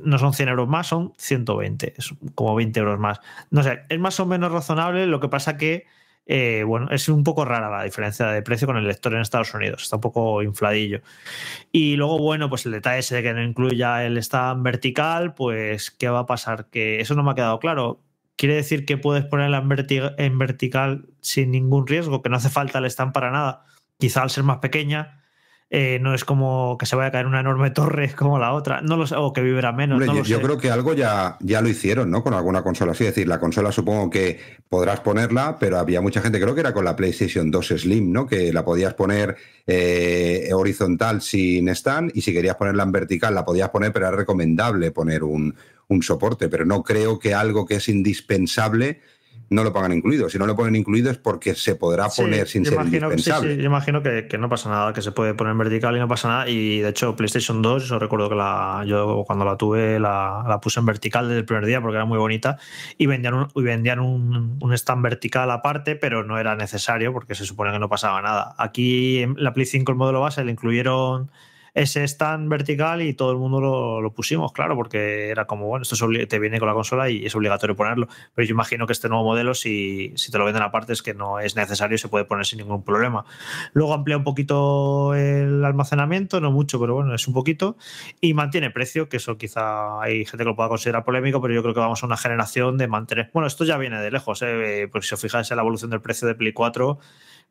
no son 100 euros más, son 120, es como 20 euros más. No sé, es más o menos razonable, lo que pasa que, eh, bueno, es un poco rara la diferencia de precio con el lector en Estados Unidos, está un poco infladillo. Y luego, bueno, pues el detalle ese de que no incluya el stand vertical, pues, ¿qué va a pasar? Que eso no me ha quedado claro. Quiere decir que puedes ponerla en vertical sin ningún riesgo, que no hace falta el stand para nada quizá al ser más pequeña, eh, no es como que se vaya a caer una enorme torre como la otra, no lo sé, o que vibra menos. yo, creo que algo ya, ya lo hicieron, ¿no? Con alguna consola así. Es decir, la consola supongo que podrás ponerla, pero había mucha gente, creo que era con la PlayStation 2 Slim, ¿no? Que la podías poner eh, horizontal sin stand y si querías ponerla en vertical la podías poner, pero era recomendable poner un, un soporte. Pero no creo que algo que es indispensable no lo pagan incluido. Si no lo ponen incluido es porque se podrá poner sin ser indispensable. yo imagino que, no pasa nada, que se puede poner en vertical y no pasa nada. Y de hecho, PlayStation 2, yo recuerdo que la, yo cuando la tuve la, puse en vertical desde el primer día porque era muy bonita y vendían un, vendían un, un, stand vertical aparte, pero no era necesario porque se supone que no pasaba nada. Aquí en la Play 5 el modelo base le incluyeron ese stand vertical y todo el mundo lo, pusimos, claro, porque era como, bueno, esto te viene con la consola y es obligatorio ponerlo. Pero yo imagino que este nuevo modelo, si, si te lo venden aparte, es que no es necesario, y se puede poner sin ningún problema. Luego amplía un poquito el almacenamiento, no mucho, pero bueno, es un poquito. Y mantiene precio, que eso quizá hay gente que lo pueda considerar polémico, pero yo creo que vamos a una generación de mantener. Bueno, esto ya viene de lejos, ¿eh? Eh, porque si os fijáis en la evolución del precio de Play 4,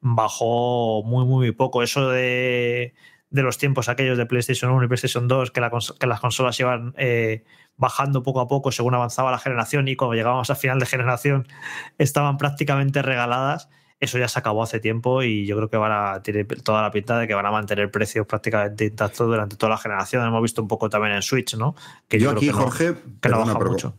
bajó muy, muy, muy poco. Eso de de los tiempos aquellos de PlayStation 1 y PlayStation 2, que, las consolas iban eh, bajando poco a poco según avanzaba la generación y cuando llegábamos al final de generación estaban prácticamente regaladas eso ya se acabó hace tiempo y yo creo que van a tiene toda la pinta de que van a mantener precios prácticamente intactos durante toda la generación. Hemos visto un poco también en Switch, ¿no? Que yo, aquí, Jorge,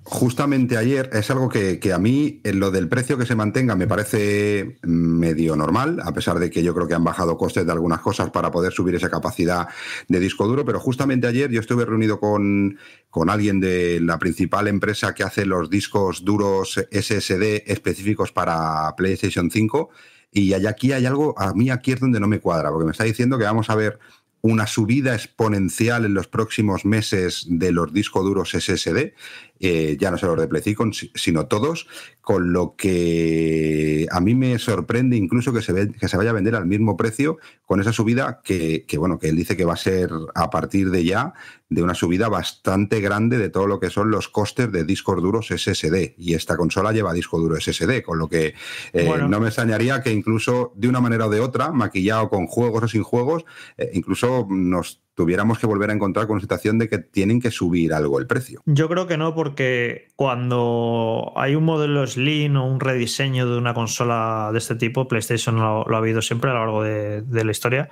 justamente ayer es algo que, que a mí en lo del precio que se mantenga me parece medio normal, a pesar de que yo creo que han bajado costes de algunas cosas para poder subir esa capacidad de disco duro, pero justamente ayer yo estuve reunido con con alguien de la principal empresa que hace los discos duros SSD específicos para PlayStation 5. Y aquí hay algo, a mí aquí es donde no me cuadra, porque me está diciendo que vamos a ver una subida exponencial en los próximos meses de los discos duros SSD eh, ya no solo los de sino todos, con lo que a mí me sorprende incluso que se, que se vaya a vender al mismo precio con esa subida que, bueno, que él dice que va a ser a partir de ya de una subida bastante grande de todo lo que son los costes de discos duros SSD. Y esta consola lleva disco duro SSD, con lo que eh, no me extrañaría que incluso de una manera o de otra, maquillado con juegos o sin juegos, eh, incluso nos tuviéramos que volver a encontrar con la situación de que tienen que subir algo el precio. Yo creo que no, porque cuando hay un modelo Slim o un rediseño de una consola de este tipo, PlayStation lo, ha habido siempre a lo largo de, la historia,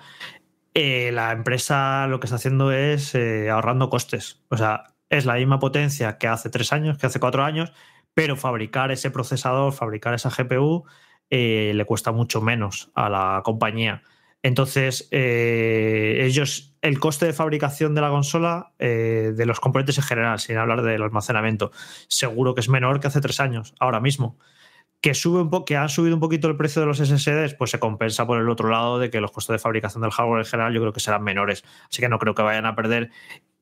eh, la empresa lo que está haciendo es eh, ahorrando costes. O sea, es la misma potencia que hace tres años, que hace cuatro años, pero fabricar ese procesador, fabricar esa GPU, eh, le cuesta mucho menos a la compañía. Entonces, eh, ellos, el coste de fabricación de la consola, eh, de los componentes en general, sin hablar del almacenamiento, seguro que es menor que hace tres años, ahora mismo. Que, sube un que ha subido un poquito el precio de los SSDs, pues se compensa por el otro lado de que los costes de fabricación del hardware en general yo creo que serán menores. Así que no creo que vayan a perder.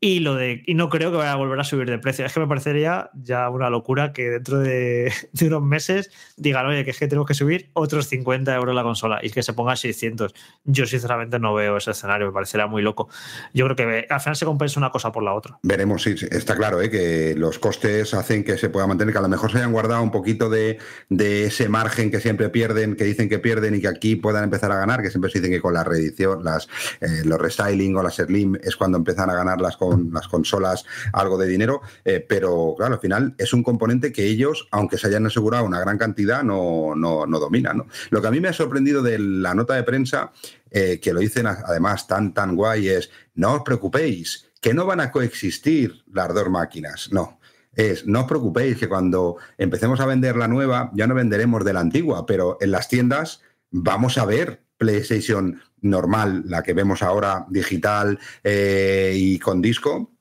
Y, lo de, y no creo que vaya a volver a subir de precio. Es que me parecería ya una locura que dentro de, unos meses digan, oye, que es que tenemos que subir otros 50 euros la consola y que se ponga 600. Yo sinceramente no veo ese escenario, me parecería muy loco. Yo creo que al final se compensa una cosa por la otra. Veremos, sí, está claro ¿eh? que los costes hacen que se pueda mantener, que a lo mejor se hayan guardado un poquito de, ese margen que siempre pierden, que dicen que pierden y que aquí puedan empezar a ganar, que siempre se dicen que con la reedición, las, eh, los restyling o las slim es cuando empiezan a ganar las cosas las consolas algo de dinero, eh, pero claro, al final es un componente que ellos, aunque se hayan asegurado una gran cantidad, no, no, dominan. Lo que a mí me ha sorprendido de la nota de prensa, eh, que lo dicen además tan, tan guay, es, no os preocupéis, que no van a coexistir las dos máquinas, no es no os preocupéis que cuando empecemos a vender la nueva, ya no venderemos de la antigua, pero en las tiendas vamos a ver PlayStation normal, la que vemos ahora digital eh, y con disco,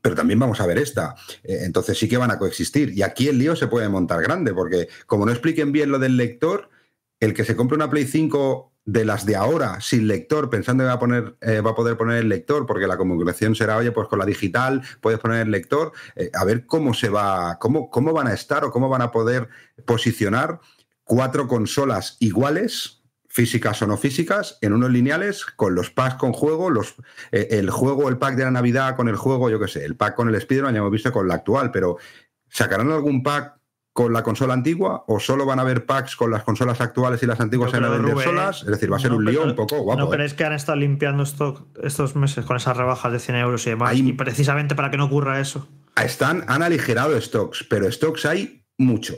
pero también vamos a ver esta. Eh, entonces sí que van a coexistir. Y aquí el lío se puede montar grande, porque como no expliquen bien lo del lector, el que se compre una Play 5 de las de ahora sin lector, pensando que va a, poner, eh, va a poder poner el lector, porque la comunicación será, oye, pues con la digital puedes poner el lector, a ver cómo se va, cómo van a estar o cómo van a poder posicionar cuatro consolas iguales físicas o no físicas, en unos lineales, con los packs con juego, los, eh, el juego, el pack de la Navidad con el juego, yo qué sé, el pack con el Speedrun ya hemos visto con la actual, pero ¿sacarán algún pack con la consola antigua o solo van a haber packs con las consolas actuales y las antiguas en van a vender solas? Es decir, va a ser un lío un poco guapo. No, ¿eh? crees que han estado limpiando stock estos meses con esas rebajas de 100 euros y demás, y precisamente para que no ocurra eso. Están, han aligerado stocks, pero stocks hay mucho.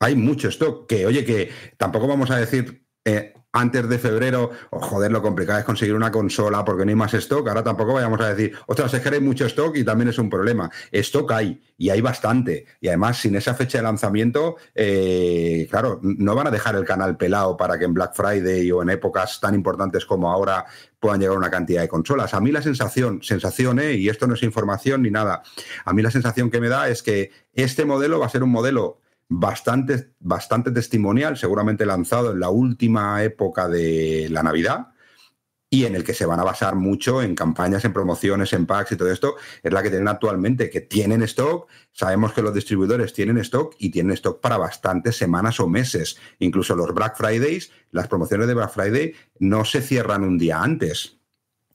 Hay mucho stock, que oye, que tampoco vamos a decir eh, antes de febrero, oh, joder, lo complicado es conseguir una consola porque no hay más stock. Ahora tampoco vayamos a decir, ostras, es que hay mucho stock y también es un problema. Stock hay y hay bastante. Y además, sin esa fecha de lanzamiento, eh, claro, no van a dejar el canal pelado para que en Black Friday o en épocas tan importantes como ahora puedan llegar una cantidad de consolas. A mí la sensación, sensación, eh, y esto no es información ni nada, a mí la sensación que me da es que este modelo va a ser un modelo bastante, bastante testimonial, seguramente lanzado en la última época de la Navidad y en el que se van a basar mucho en campañas, en promociones, en packs y todo esto, es la que tienen actualmente, que tienen stock, sabemos que los distribuidores tienen stock y tienen stock para bastantes semanas o meses. Incluso los Black Fridays, las promociones de Black Friday no se cierran un día antes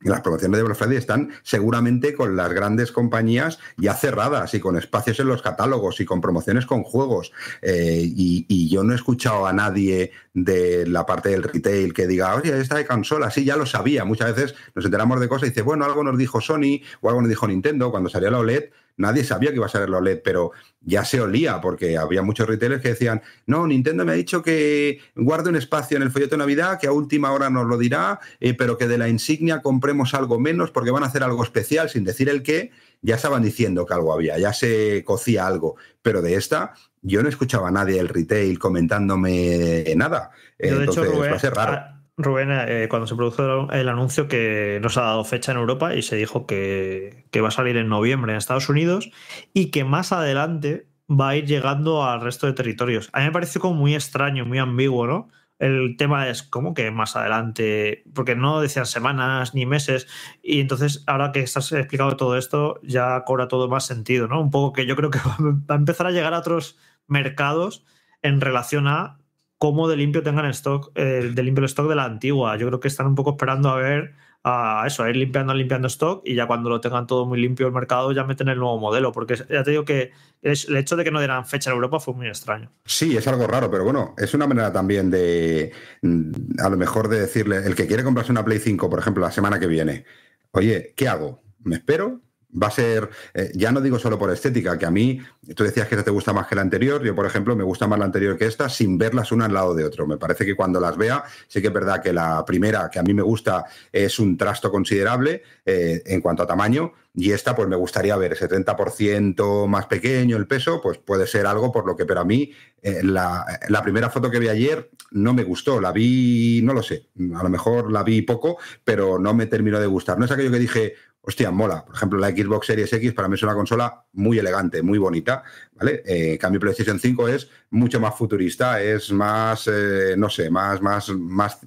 las promociones de Black Friday están seguramente con las grandes compañías ya cerradas y con espacios en los catálogos y con promociones con juegos. Eh, y, yo no he escuchado a nadie de la parte del retail que diga, oye, esta de consola, sí, ya lo sabía. Muchas veces nos enteramos de cosas y dice, bueno, algo nos dijo Sony o algo nos dijo Nintendo cuando salió la OLED nadie sabía que iba a ser la OLED, pero ya se olía, porque había muchos retailers que decían, no, Nintendo me ha dicho que guarde un espacio en el folleto de Navidad, que a última hora nos lo dirá, eh, pero que de la insignia compremos algo menos porque van a hacer algo especial, sin decir el qué, ya estaban diciendo que algo había, ya se cocía algo, pero de esta yo no escuchaba a nadie del retail comentándome nada. Entonces, va a ser raro. Rubén, eh, cuando se produjo el anuncio que nos ha dado fecha en Europa y se dijo que, va a salir en noviembre en Estados Unidos y que más adelante va a ir llegando al resto de territorios. A mí me pareció como muy extraño, muy ambiguo, ¿no? El tema es como que más adelante, porque no decían semanas ni meses, y entonces ahora que estás explicado todo esto ya cobra todo más sentido, ¿no? Un poco que yo creo que va a empezar a llegar a otros mercados en relación a cómo de limpio tengan stock, eh, de limpio el stock de la antigua. Yo creo que están un poco esperando a ver a eso, a ir limpiando, limpiando stock y ya cuando lo tengan todo muy limpio el mercado ya meten el nuevo modelo, porque ya te digo que es, el hecho de que no dieran fecha en Europa fue muy extraño. Sí, es algo raro, pero bueno, es una manera también de, mm, a lo mejor de decirle, el que quiere comprarse una Play 5, por ejemplo, la semana que viene, oye, ¿qué hago? ¿Me espero? va a ser, eh, ya no digo solo por estética, que a mí, tú decías que esta te gusta más que la anterior, yo por ejemplo me gusta más la anterior que esta sin verlas una al lado de otro. Me parece que cuando las vea, sí que es verdad que la primera, que a mí me gusta, es un trasto considerable eh, en cuanto a tamaño, y esta pues me gustaría ver 70% más pequeño el peso, pues puede ser algo por lo que, pero a mí eh, la, la, primera foto que vi ayer no me gustó, la vi, no lo sé, a lo mejor la vi poco, pero no me terminó de gustar. No es aquello que dije, hostia, mola. Por ejemplo, la Xbox Series X para mí es una consola muy elegante, muy bonita, ¿vale? cambio eh, PlayStation 5 es mucho más futurista, es más, eh, no sé, más, más, más,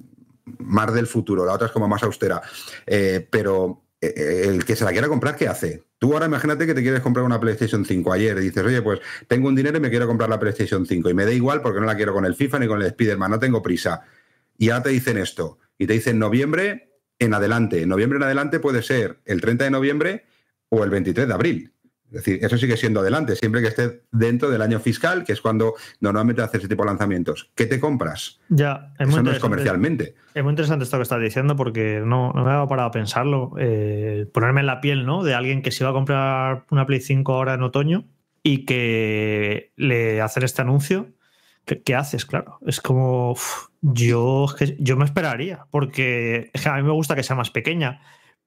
más del futuro. La otra es como más austera. Eh, pero el que se la quiera comprar, ¿qué hace? Tú ahora imagínate que te quieres comprar una PlayStation 5 ayer y dices, oye, pues tengo un dinero y me quiero comprar la PlayStation 5 y me da igual porque no la quiero con el FIFA ni con el Spider-Man, no tengo prisa. Y ahora te dicen esto, y te dicen noviembre en adelante. En noviembre en adelante puede ser el 30 de noviembre o el 23 de abril. Es decir, eso sigue siendo adelante, siempre que esté dentro del año fiscal, que es cuando normalmente haces ese tipo de lanzamientos. ¿Qué te compras? Ya, es muy no es comercialmente. Es muy interesante esto que estás diciendo porque no, me había parado a pensarlo. Eh, ponerme en la piel, ¿no? De alguien que se iba a comprar una Play 5 ahora en otoño y que le hacen este anuncio ¿qué, haces? Claro, es como, yo, yo me esperaría, porque a mí me gusta que sea más pequeña,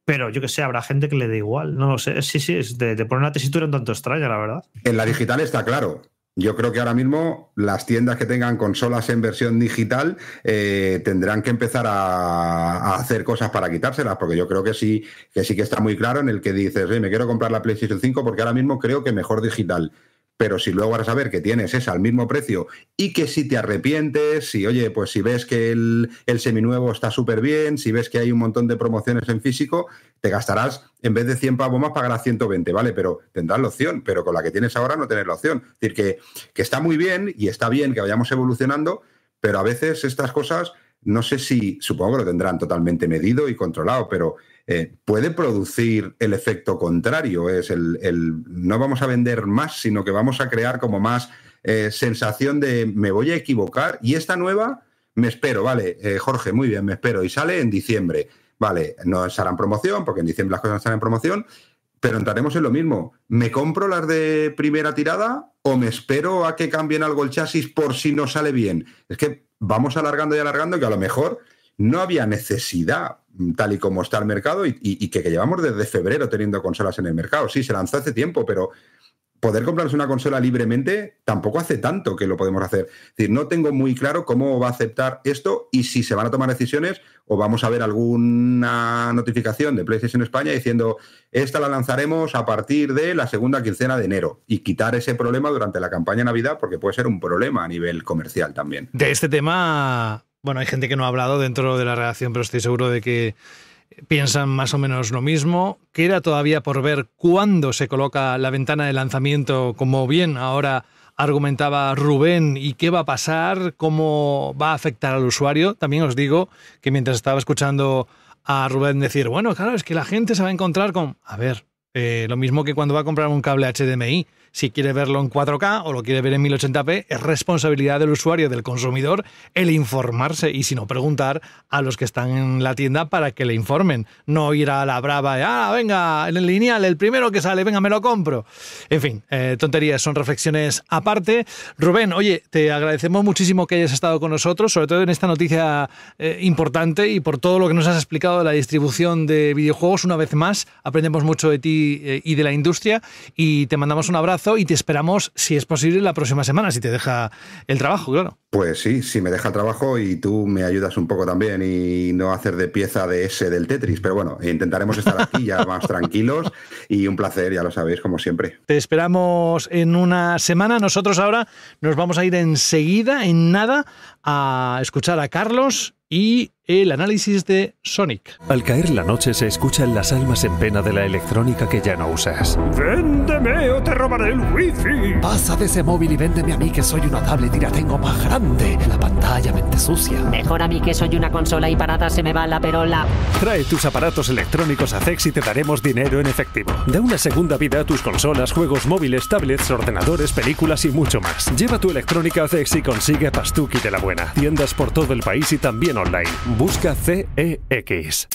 pero yo que sé, habrá gente que le dé igual, no lo sé, sí, sí, es de, poner una tesitura un tanto extraña, la verdad. En la digital está claro, yo creo que ahora mismo las tiendas que tengan consolas en versión digital eh, tendrán que empezar a, hacer cosas para quitárselas, porque yo creo que sí, que sí que está muy claro en el que dices, me quiero comprar la PlayStation 5 porque ahora mismo creo que mejor digital. Pero si luego vas a ver que tienes esa al mismo precio y que si te arrepientes, si oye, pues si ves que el, seminuevo está súper bien, si ves que hay un montón de promociones en físico, te gastarás, en vez de 100 pavos más, pagarás 120, ¿vale? Pero tendrás la opción, pero con la que tienes ahora no tienes la opción. Es decir, que, que está muy bien y está bien que vayamos evolucionando, pero a veces estas cosas no sé si, supongo que lo tendrán totalmente medido y controlado, pero eh, puede producir el efecto contrario. Es el, no vamos a vender más, sino que vamos a crear como más eh, sensación de me voy a equivocar y esta nueva me espero, vale, eh, Jorge, muy bien, me espero y sale en diciembre. Vale, no en promoción, porque en diciembre las cosas no estarán en promoción, pero entraremos en lo mismo. ¿Me compro las de primera tirada o me espero a que cambien algo el chasis por si no sale bien? Es que vamos alargando y alargando que a lo mejor no había necesidad mm, tal y como está el mercado y, que, que, llevamos desde febrero teniendo consolas en el mercado. Sí, se lanzó hace tiempo, pero poder comprarse una consola libremente tampoco hace tanto que lo podemos hacer. Es decir, no tengo muy claro cómo va a aceptar esto y si se van a tomar decisiones o vamos a ver alguna notificación de PlayStation España diciendo esta la lanzaremos a partir de la segunda quincena de enero y quitar ese problema durante la campaña de Navidad porque puede ser un problema a nivel comercial también. De este tema, bueno, hay gente que no ha hablado dentro de la redacción, pero estoy seguro de que piensan más o menos lo mismo. Queda todavía por ver cuándo se coloca la ventana de lanzamiento, como bien ahora argumentaba Rubén, y qué va a pasar, cómo va a afectar al usuario. También os digo que mientras estaba escuchando a Rubén decir, bueno, claro, es que la gente se va a encontrar con, a ver, eh, lo mismo que cuando va a comprar un cable HDMI si quiere verlo en 4K o lo quiere ver en 1080p, es responsabilidad del usuario, del consumidor, el informarse y si no preguntar a los que están en la tienda para que le informen, no ir a la brava de, ah, venga, en el lineal, el primero que sale, venga, me lo compro. En fin, eh, tonterías, son reflexiones aparte. Rubén, oye, te agradecemos muchísimo que hayas estado con nosotros, sobre todo en esta noticia eh, importante y por todo lo que nos has explicado de la distribución de videojuegos. Una vez más, aprendemos mucho de ti eh, y de la industria y te mandamos un abrazo y te esperamos, si es posible, la próxima semana, si te deja el trabajo, claro. Pues sí, si me deja el trabajo y tú me ayudas un poco también y no hacer de pieza de ese del Tetris. Pero bueno, intentaremos estar aquí ya más tranquilos y un placer, ya lo sabéis, como siempre. Te esperamos en una semana. Nosotros ahora nos vamos a ir enseguida, en nada, a escuchar a Carlos y el análisis de Sonic. Al caer la noche se escuchan las almas en pena de la electrónica que ya no usas. ¡Véndeme o te robaré el wifi! Pasa de ese móvil y véndeme a mí que soy una tablet y la tengo más grande. La pantalla mente sucia. Mejor a mí que soy una consola y parada se me va la perola. Trae tus aparatos electrónicos a Zex y te daremos dinero en efectivo. Da una segunda vida a tus consolas, juegos móviles, tablets, ordenadores, películas y mucho más. Lleva tu electrónica a Zex y consigue Pastuki de la Buena. Tiendas por todo el país y también Busca CEX.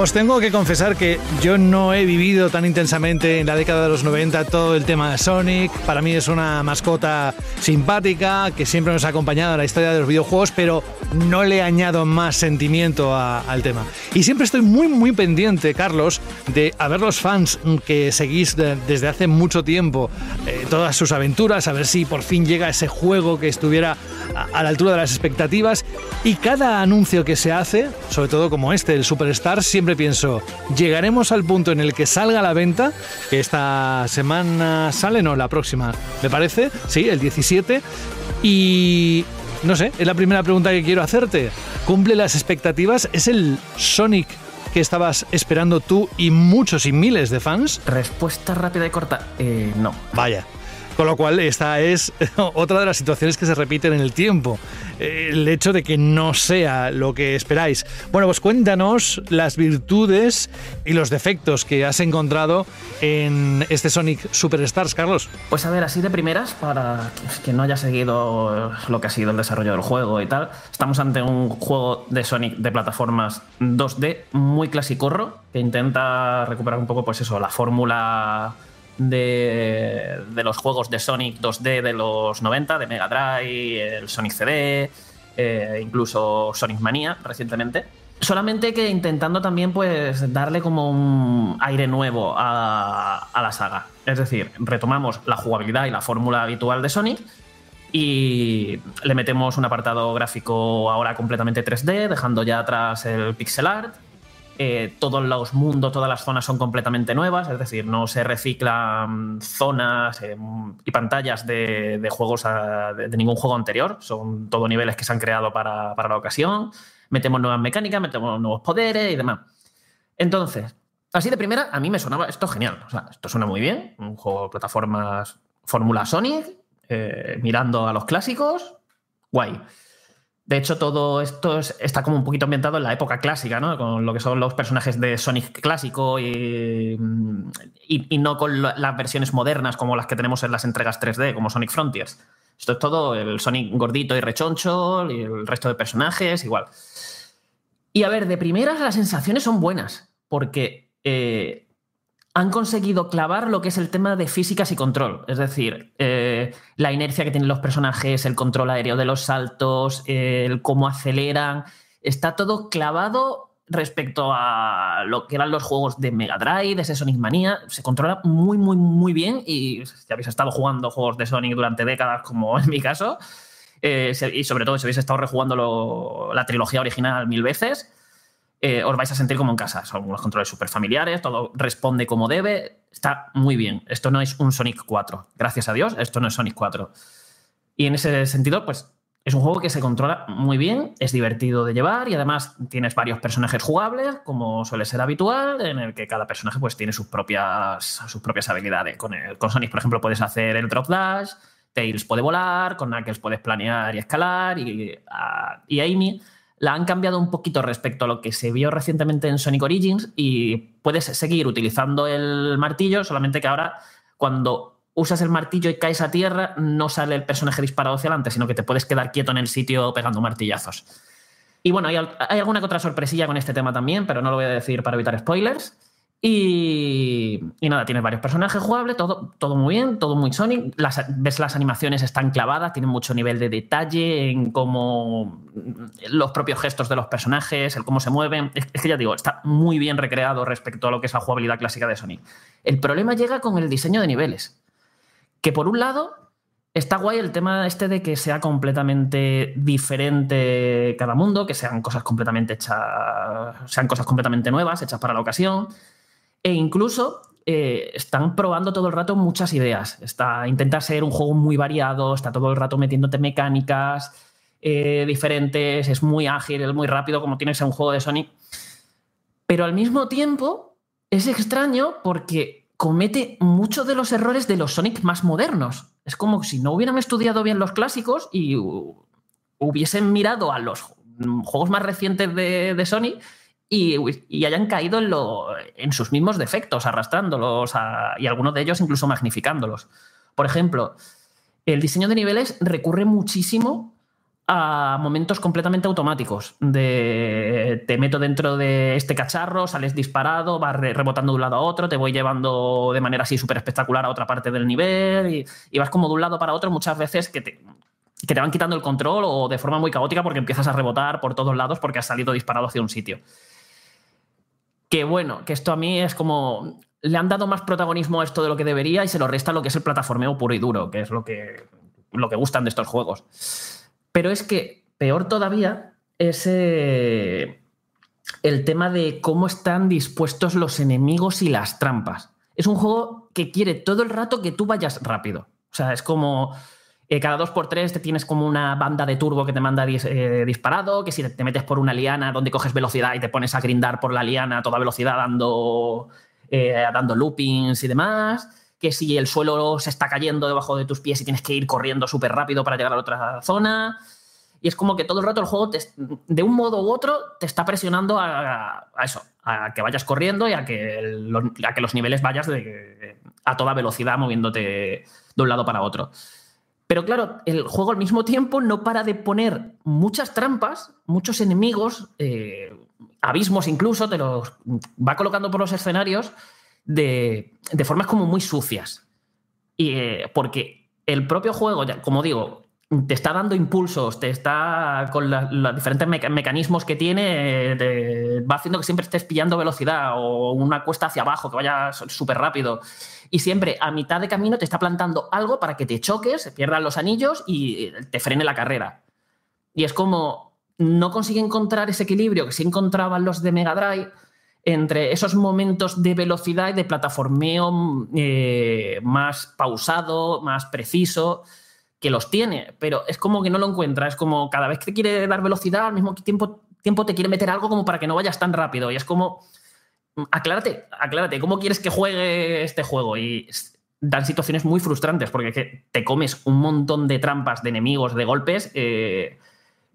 Os tengo que confesar que yo no he vivido tan intensamente en la década de los 90 todo el tema de Sonic. Para mí es una mascota simpática que siempre nos ha acompañado en la historia de los videojuegos, pero no le añado más sentimiento al tema. Y siempre estoy muy, muy pendiente, Carlos, de ver los fans que seguís desde hace mucho tiempo eh, todas sus aventuras, a ver si por fin llega ese juego que estuviera a la altura de las expectativas y cada anuncio que se hace, sobre todo como este, el Superstar, siempre pienso, llegaremos al punto en el que salga a la venta, que esta semana sale, no, la próxima, me parece, sí, el 17, y no sé, es la primera pregunta que quiero hacerte. ¿Cumple las expectativas? ¿Es el Sonic que estabas esperando tú y muchos y miles de fans? Respuesta rápida y corta, eh, no. Vaya. Con lo cual, esta es otra de las situaciones que se repiten en el tiempo. El hecho de que no sea lo que esperáis. Bueno, pues cuéntanos las virtudes y los defectos que has encontrado en este Sonic Superstars, Carlos. Pues a ver, así de primeras, para quien no haya seguido lo que ha sido el desarrollo del juego y tal, estamos ante un juego de Sonic de plataformas 2D muy clasicorro, que intenta recuperar un poco, pues eso, la fórmula de, los juegos de Sonic 2D de los 90, de Mega Drive, el Sonic CD, eh, incluso Sonic Mania recientemente. Solamente que intentando también pues darle como un aire nuevo a, a la saga. Es decir, retomamos la jugabilidad y la fórmula habitual de Sonic y le metemos un apartado gráfico ahora completamente 3D, dejando ya atrás el pixel art eh, todos los mundos, todas las zonas son completamente nuevas, es decir, no se reciclan zonas eh, y pantallas de, juegos de, ningún juego anterior, son todos niveles que se han creado para, la ocasión, metemos nuevas mecánicas, metemos nuevos poderes y demás. Entonces, así de primera, a mí me sonaba esto genial, esto suena muy bien, un juego de plataformas Fórmula Sonic, eh, mirando a los clásicos, guay. De hecho, todo esto está como un poquito ambientado en la época clásica, ¿no? Con lo que son los personajes de Sonic clásico y, y, no con las versiones modernas como las que tenemos en las entregas 3D, como Sonic Frontiers. Esto es todo el Sonic gordito y rechoncho, y el resto de personajes, igual. Y a ver, de primeras las sensaciones son buenas, porque eh, han conseguido clavar lo que es el tema de físicas y control. Es decir, eh, la inercia que tienen los personajes, el control aéreo de los saltos, el cómo aceleran. Está todo clavado respecto a lo que eran los juegos de Mega Drive, de Sonic Mania. Se controla muy, muy, muy bien. Y si habéis estado jugando juegos de Sonic durante décadas, como en mi caso, eh, y sobre todo si habéis estado rejugando la trilogía original mil veces, eh, os vais a sentir como en casa. Son unos controles súper familiares, todo responde como debe, está muy bien. Esto no es un Sonic 4, gracias a Dios, esto no es Sonic 4. Y en ese sentido, pues es un juego que se controla muy bien, es divertido de llevar y además tienes varios personajes jugables, como suele ser habitual, en el que cada personaje pues tiene sus propias, sus propias habilidades. Con, con Sonic, por ejemplo, puedes hacer el drop dash, Tails puede volar, con Knuckles puedes planear y escalar, y, ah, y Amy la han cambiado un poquito respecto a lo que se vio recientemente en Sonic Origins y puedes seguir utilizando el martillo, solamente que ahora cuando usas el martillo y caes a tierra, no sale el personaje disparado hacia adelante, sino que te puedes quedar quieto en el sitio pegando martillazos. Y bueno, hay, alguna que otra sorpresilla con este tema también, pero no lo voy a decir para evitar spoilers. Y, nada, tienes varios personajes jugables, todo, todo muy bien, todo muy Sonic. ves las animaciones están clavadas, tienen mucho nivel de detalle en cómo los propios gestos de los personajes, el cómo se mueven. Es, es, que ya digo, está muy bien recreado respecto a lo que es la jugabilidad clásica de Sonic. El problema llega con el diseño de niveles. Que por un lado está guay el tema este de que sea completamente diferente cada mundo, que sean cosas completamente hechas, sean cosas completamente nuevas, hechas para la ocasión e incluso eh, están probando todo el rato muchas ideas. Está, intenta ser un juego muy variado, está todo el rato metiéndote mecánicas eh, diferentes, es muy ágil, es muy rápido, como tiene que ser un juego de Sonic. Pero al mismo tiempo es extraño porque comete muchos de los errores de los Sonic más modernos. Es como si no hubieran estudiado bien los clásicos y hubiesen mirado a los juegos más recientes de, de Sonic y, hayan caído en, sus mismos defectos, arrastrándolos y algunos de ellos incluso magnificándolos. Por ejemplo, el diseño de niveles recurre muchísimo a momentos completamente automáticos. De te meto dentro de este cacharro, sales disparado, vas rebotando de un lado a otro, te voy llevando de manera así súper espectacular a otra parte del nivel y, vas como de un lado para otro muchas veces que te, que te van quitando el control o de forma muy caótica porque empiezas a rebotar por todos lados porque has salido disparado hacia un sitio. Que bueno, que esto a mí es como. Le han dado más protagonismo a esto de lo que debería y se lo resta lo que es el plataformeo puro y duro, que es lo que, lo que gustan de estos juegos. Pero es que, peor todavía, es eh, el tema de cómo están dispuestos los enemigos y las trampas. Es un juego que quiere todo el rato que tú vayas rápido. O sea, es como eh, cada 2x3 te tienes como una banda de turbo que te manda eh, disparado, que si te metes por una liana donde coges velocidad y te pones a grindar por la liana a toda velocidad dando, eh, dando loopings y demás, que si el suelo se está cayendo debajo de tus pies y tienes que ir corriendo súper rápido para llegar a otra zona. Y es como que todo el rato el juego, de un modo u otro, te está presionando a, eso, a que vayas corriendo y a que, que los niveles vayas a toda velocidad moviéndote de un lado para otro. Pero claro, el juego al mismo tiempo no para de poner muchas trampas, muchos enemigos, eh, abismos incluso, te los va colocando por los escenarios de, formas como muy sucias. Y, eh, porque el propio juego, como digo, te está dando impulsos, te está con los diferentes mecanismos que tiene, eh, va haciendo que siempre estés pillando velocidad o una cuesta hacia abajo, que vaya súper rápido. Y siempre a mitad de camino te está plantando algo para que te choques, se pierdan los anillos y eh, te frene la carrera. Y es como no consigue encontrar ese equilibrio que sí encontraban los de Mega Drive entre esos momentos de velocidad y de plataformeo mm, eh, más pausado, más preciso que los tiene, pero es como que no lo encuentra, es como cada vez que te quiere dar velocidad, al mismo tiempo, tiempo te quiere meter algo como para que no vayas tan rápido, y es como, mm, aclárate, aclárate, ¿cómo quieres que juegue este juego? Y dan situaciones muy frustrantes, porque te comes un montón de trampas, de enemigos, de golpes. Eh,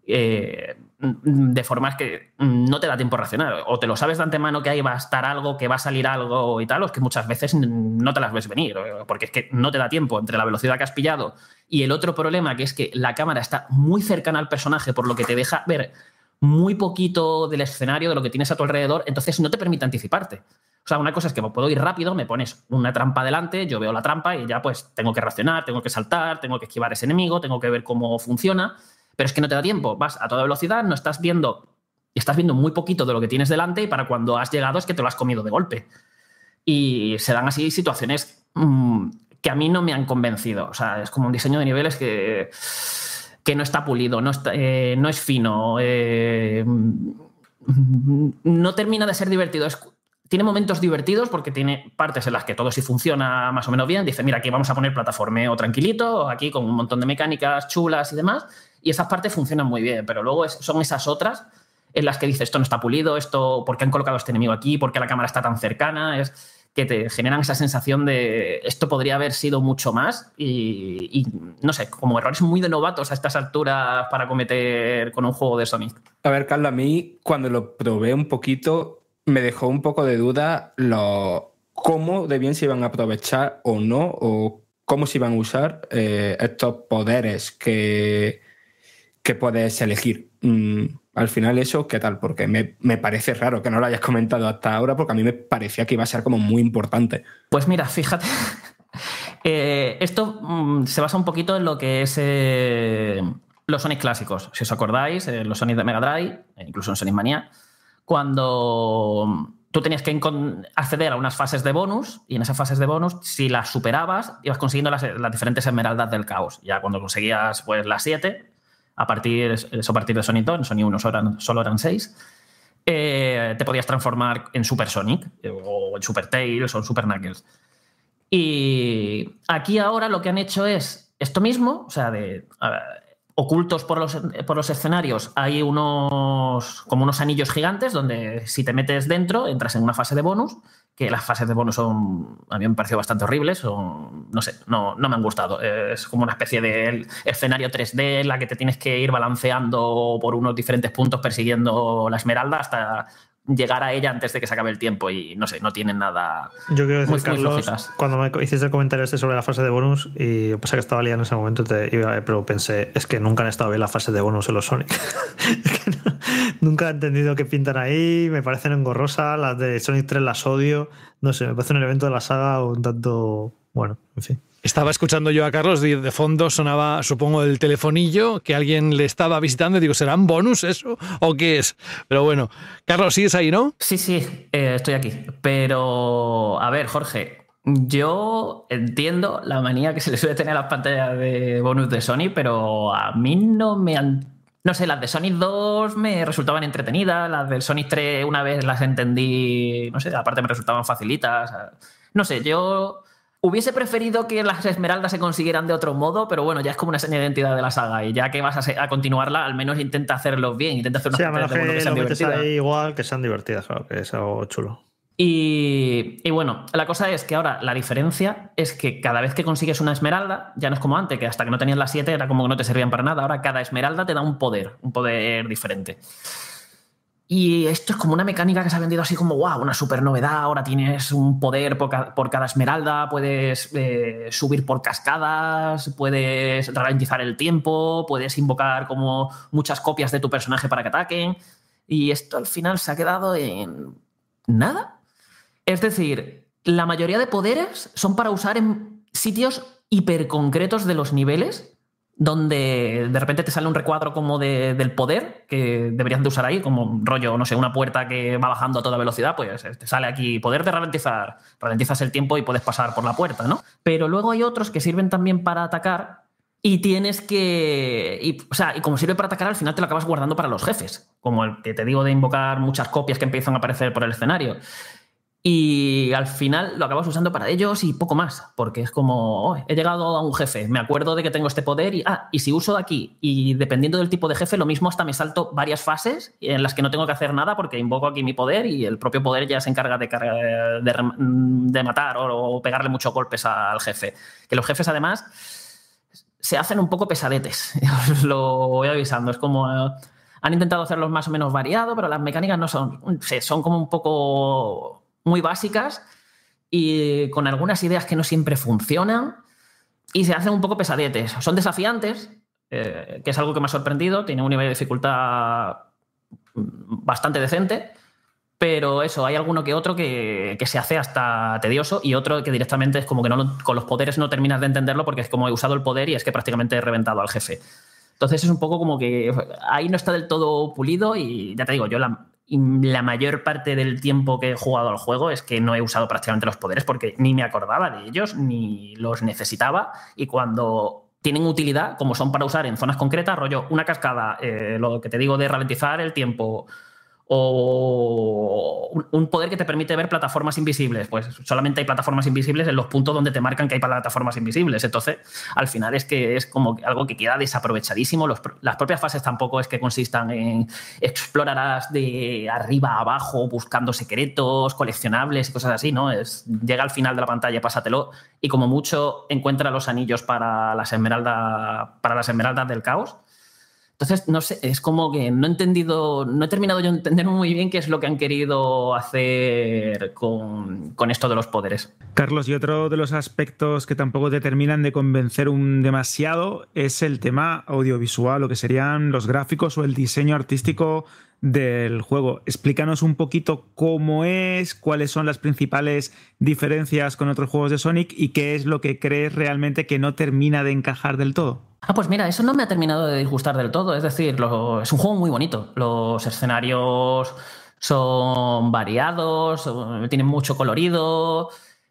eh, de formas que no te da tiempo a reaccionar. O te lo sabes de antemano que ahí va a estar algo, que va a salir algo y tal, o que muchas veces no te las ves venir, eh, porque es que no te da tiempo entre la velocidad que has pillado y el otro problema, que es que la cámara está muy cercana al personaje, por lo que te deja ver muy poquito del escenario, de lo que tienes a tu alrededor, entonces no te permite anticiparte. O sea, una cosa es que puedo ir rápido, me pones una trampa delante, yo veo la trampa y ya pues tengo que reaccionar, tengo que saltar, tengo que esquivar ese enemigo, tengo que ver cómo funciona, pero es que no te da tiempo, vas a toda velocidad, no estás viendo, estás viendo muy poquito de lo que tienes delante y para cuando has llegado es que te lo has comido de golpe. Y se dan así situaciones mm, que a mí no me han convencido. O sea, es como un diseño de niveles que, no está pulido, no, eh, es fino, eh, no termina de ser divertido. tiene momentos divertidos porque tiene partes en las que todo sí funciona más o menos bien. Dice, mira, aquí vamos a poner o tranquilito, aquí con un montón de mecánicas chulas y demás. Y esas partes funcionan muy bien, pero luego son esas otras en las que dice, esto no está pulido, esto, ¿por qué han colocado este enemigo aquí? ¿Por qué la cámara está tan cercana? Es, que te generan esa sensación de esto podría haber sido mucho más y, no sé, como errores muy de novatos a estas alturas para cometer con un juego de Sonic. A ver, Carlos, a mí cuando lo probé un poquito me dejó un poco de duda lo, cómo de bien se iban a aprovechar o no, o cómo se iban a usar eh, estos poderes que, que puedes elegir. Mm, al final eso, ¿qué tal? Porque me, parece raro que no lo hayas comentado hasta ahora, porque a mí me parecía que iba a ser como muy importante. Pues mira, fíjate. Eh, esto mm, se basa un poquito en lo que es eh, los Sonic clásicos. Si os acordáis, eh, los Sonic de Mega Drive, e incluso en Sonic Mania, cuando mm, tú tenías que acceder a unas fases de bonus, y en esas fases de bonus, si las superabas, ibas consiguiendo las, diferentes esmeraldas del caos. Ya cuando conseguías pues, las siete a partir, eso a partir de Sonic 2, en Sonic 1 solo eran, 6. Eh, te podías transformar en Super Sonic, eh, o en Super Tails, o en Super Knuckles. Y aquí ahora lo que han hecho es esto mismo, o sea, de, ocultos por los, por los, escenarios hay unos como unos anillos gigantes donde si te metes dentro entras en una fase de bonus que las fases de bonus son a mí me bastante horribles o no sé no, no, me han gustado es como una especie de escenario 3D en la que te tienes que ir balanceando por unos diferentes puntos persiguiendo la esmeralda hasta llegar a ella antes de que se acabe el tiempo y no sé, no tiene nada. Yo quiero decir, Carlos, cuando me hiciste el comentario este sobre la fase de bonus, y pasa que estaba liado en ese momento, te, pero pensé, es que nunca han estado bien la fase de bonus en los Sonic. nunca he entendido qué pintan ahí, me parecen engorrosas, las de Sonic 3 las odio, no sé, me parece un evento de la saga un tanto. Bueno, en fin. Estaba escuchando yo a Carlos, y de, fondo sonaba, supongo, el telefonillo, que alguien le estaba visitando digo, ¿serán bonus eso o qué es? Pero bueno, Carlos, es ahí, no? Sí, sí, eh, estoy aquí. Pero, a ver, Jorge, yo entiendo la manía que se le suele tener a las pantallas de bonus de Sony, pero a mí no me han no sé, las de Sony 2 me resultaban entretenidas, las del Sony 3 una vez las entendí, no sé, aparte me resultaban facilitas. No sé, yo Hubiese preferido que las esmeraldas se consiguieran de otro modo, pero bueno, ya es como una seña de identidad de la saga. Y ya que vas a, continuarla, al menos intenta hacerlo bien, intenta hacer unas sí, que sean divertidas. igual que sean divertidas, claro, que es algo chulo. Y, y, bueno, la cosa es que ahora la diferencia es que cada vez que consigues una esmeralda, ya no es como antes, que hasta que no tenías las siete era como que no te servían para nada. Ahora cada esmeralda te da un poder, un poder diferente. Y esto es como una mecánica que se ha vendido así como, wow, una super novedad, ahora tienes un poder por, cada esmeralda, puedes eh, subir por cascadas, puedes ralentizar el tiempo, puedes invocar como muchas copias de tu personaje para que ataquen. Y esto al final se ha quedado en nada. Es decir, la mayoría de poderes son para usar en sitios hiperconcretos de los niveles donde de repente te sale un recuadro como de, del poder que deberías de usar ahí, como rollo, no sé, una puerta que va bajando a toda velocidad, pues eh, te sale aquí poder de ralentizar, ralentizas el tiempo y puedes pasar por la puerta, ¿no? Pero luego hay otros que sirven también para atacar y tienes que... Y, o sea, y como sirve para atacar, al final te lo acabas guardando para los jefes, como el que te digo de invocar muchas copias que empiezan a aparecer por el escenario. Y al final lo acabas usando para ellos y poco más, porque es como, he llegado a un jefe, me acuerdo de que tengo este poder y, ah, y si uso de aquí, y dependiendo del tipo de jefe, lo mismo hasta me salto varias fases en las que no tengo que hacer nada porque invoco aquí mi poder y el propio poder ya se encarga de, de, matar o, pegarle muchos golpes al jefe. Que los jefes además se hacen un poco pesadetes, os lo voy avisando, es como... Eh, han intentado hacerlos más o menos variado, pero las mecánicas no son, son como un poco muy básicas y con algunas ideas que no siempre funcionan y se hacen un poco pesadetes. Son desafiantes, eh, que es algo que me ha sorprendido, tiene un nivel de dificultad bastante decente, pero eso, hay alguno que otro que, que se hace hasta tedioso y otro que directamente es como que no, con los poderes no terminas de entenderlo porque es como he usado el poder y es que prácticamente he reventado al jefe. Entonces es un poco como que ahí no está del todo pulido y ya te digo, yo la, la mayor parte del tiempo que he jugado al juego es que no he usado prácticamente los poderes porque ni me acordaba de ellos ni los necesitaba y cuando tienen utilidad, como son para usar en zonas concretas, rollo, una cascada, eh, lo que te digo de ralentizar el tiempo, o un poder que te permite ver plataformas invisibles. Pues solamente hay plataformas invisibles en los puntos donde te marcan que hay plataformas invisibles. Entonces, al final es que es como algo que queda desaprovechadísimo. las propias fases tampoco es que consistan en explorarás de arriba a abajo buscando secretos, coleccionables y cosas así, ¿no? Es, llega al final de la pantalla, pásatelo y como mucho encuentra los anillos para las para las esmeraldas del caos entonces, no sé, es como que no he entendido, no he terminado yo de entender muy bien qué es lo que han querido hacer con, con, esto de los poderes. Carlos, y otro de los aspectos que tampoco te terminan de convencer un demasiado es el tema audiovisual, lo que serían los gráficos o el diseño artístico del juego. Explícanos un poquito cómo es, cuáles son las principales diferencias con otros juegos de Sonic y qué es lo que crees realmente que no termina de encajar del todo. Ah, pues mira, eso no me ha terminado de disgustar del todo. Es decir, es un juego muy bonito. Los escenarios son variados, tienen mucho colorido.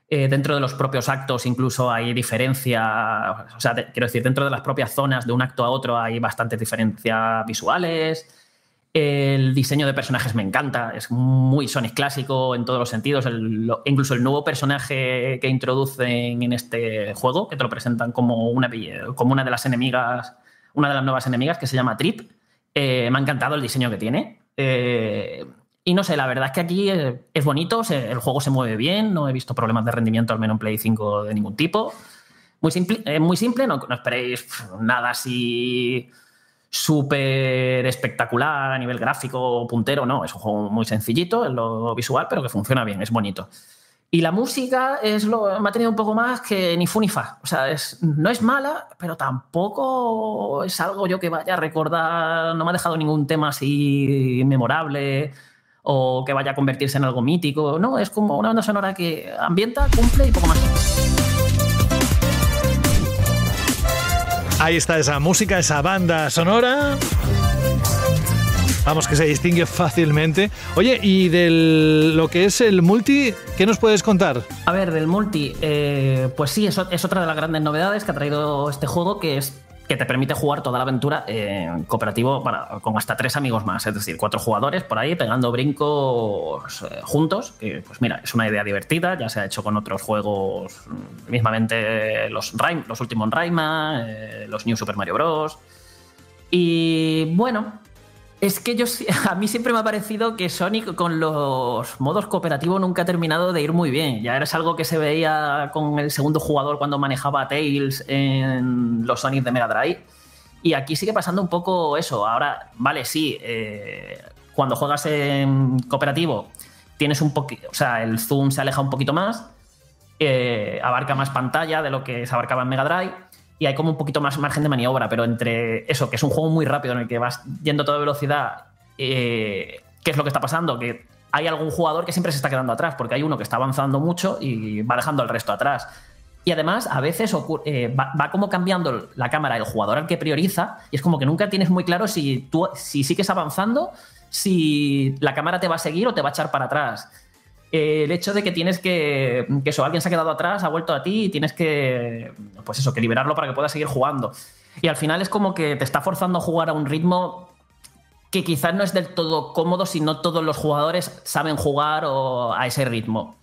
Eh, dentro de los propios actos incluso hay diferencia. O sea, quiero decir, dentro de las propias zonas de un acto a otro hay bastantes diferencias visuales. El diseño de personajes me encanta, es muy Sonic clásico en todos los sentidos. incluso el nuevo personaje que introducen en este juego, que te lo presentan como una, como una de las enemigas, una de las nuevas enemigas, que se llama Trip, eh, me ha encantado el diseño que tiene. Eh, y no sé, la verdad es que aquí eh, es bonito, el juego se mueve bien, no he visto problemas de rendimiento, al menos en Play 5 de ningún tipo. Muy simple, muy simple no, no esperéis nada así súper espectacular a nivel gráfico, puntero, no, es un juego muy sencillito en lo visual, pero que funciona bien, es bonito. Y la música es lo, me ha tenido un poco más que ni funifa. O sea, no es mala, pero tampoco es algo yo que vaya a recordar. No me ha dejado ningún tema así memorable o que vaya a convertirse en algo mítico. No, es como una banda sonora que ambienta, cumple y poco más. Ahí está esa música, esa banda sonora. Vamos, que se distingue fácilmente. Oye, y de lo que es el multi, ¿qué nos puedes contar? A ver, del multi, eh, pues sí, es otra de las grandes novedades que ha traído este juego, que es que te permite jugar toda la aventura en eh, cooperativo para, con hasta tres amigos más, es decir, cuatro jugadores por ahí pegando brincos eh, juntos. Que pues mira, es una idea divertida, ya se ha hecho con otros juegos, mm, mismamente los, Rain, los últimos raima eh, los New Super Mario Bros. Y bueno, es que a mí siempre me ha parecido que Sonic con los modos cooperativo nunca ha terminado de ir muy bien. Ya era algo que se veía con el segundo jugador cuando manejaba Tails en los Sonic de Mega Drive. Y aquí sigue pasando un poco eso. Ahora, vale, sí, eh, cuando juegas en cooperativo tienes un poquito, o sea, el zoom se aleja un poquito más, eh, abarca más pantalla de lo que se abarcaba en Mega Drive y hay como un poquito más margen de maniobra, pero entre eso, que es un juego muy rápido en el que vas yendo a toda velocidad, eh, ¿qué es lo que está pasando? Que hay algún jugador que siempre se está quedando atrás, porque hay uno que está avanzando mucho y va dejando al resto atrás. Y además, a veces eh, va, como cambiando la cámara el jugador al que prioriza, y es como que nunca tienes muy claro si tú si sigues avanzando, si la cámara te va a seguir o te va a echar para atrás el hecho de que tienes que, que eso, alguien se ha quedado atrás, ha vuelto a ti y tienes que, pues eso, que liberarlo para que puedas seguir jugando. Y al final es como que te está forzando a jugar a un ritmo que quizás no es del todo cómodo si no todos los jugadores saben jugar a ese ritmo.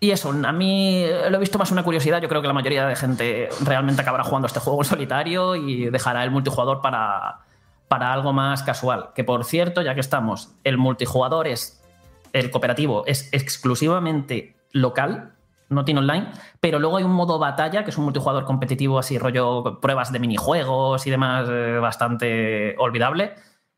Y eso, a mí lo he visto más una curiosidad. Yo creo que la mayoría de gente realmente acabará jugando este juego en solitario y dejará el multijugador para, para algo más casual. Que por cierto, ya que estamos, el multijugador es el cooperativo es exclusivamente local, no tiene online, pero luego hay un modo batalla, que es un multijugador competitivo así, rollo pruebas de minijuegos y demás, eh, bastante olvidable,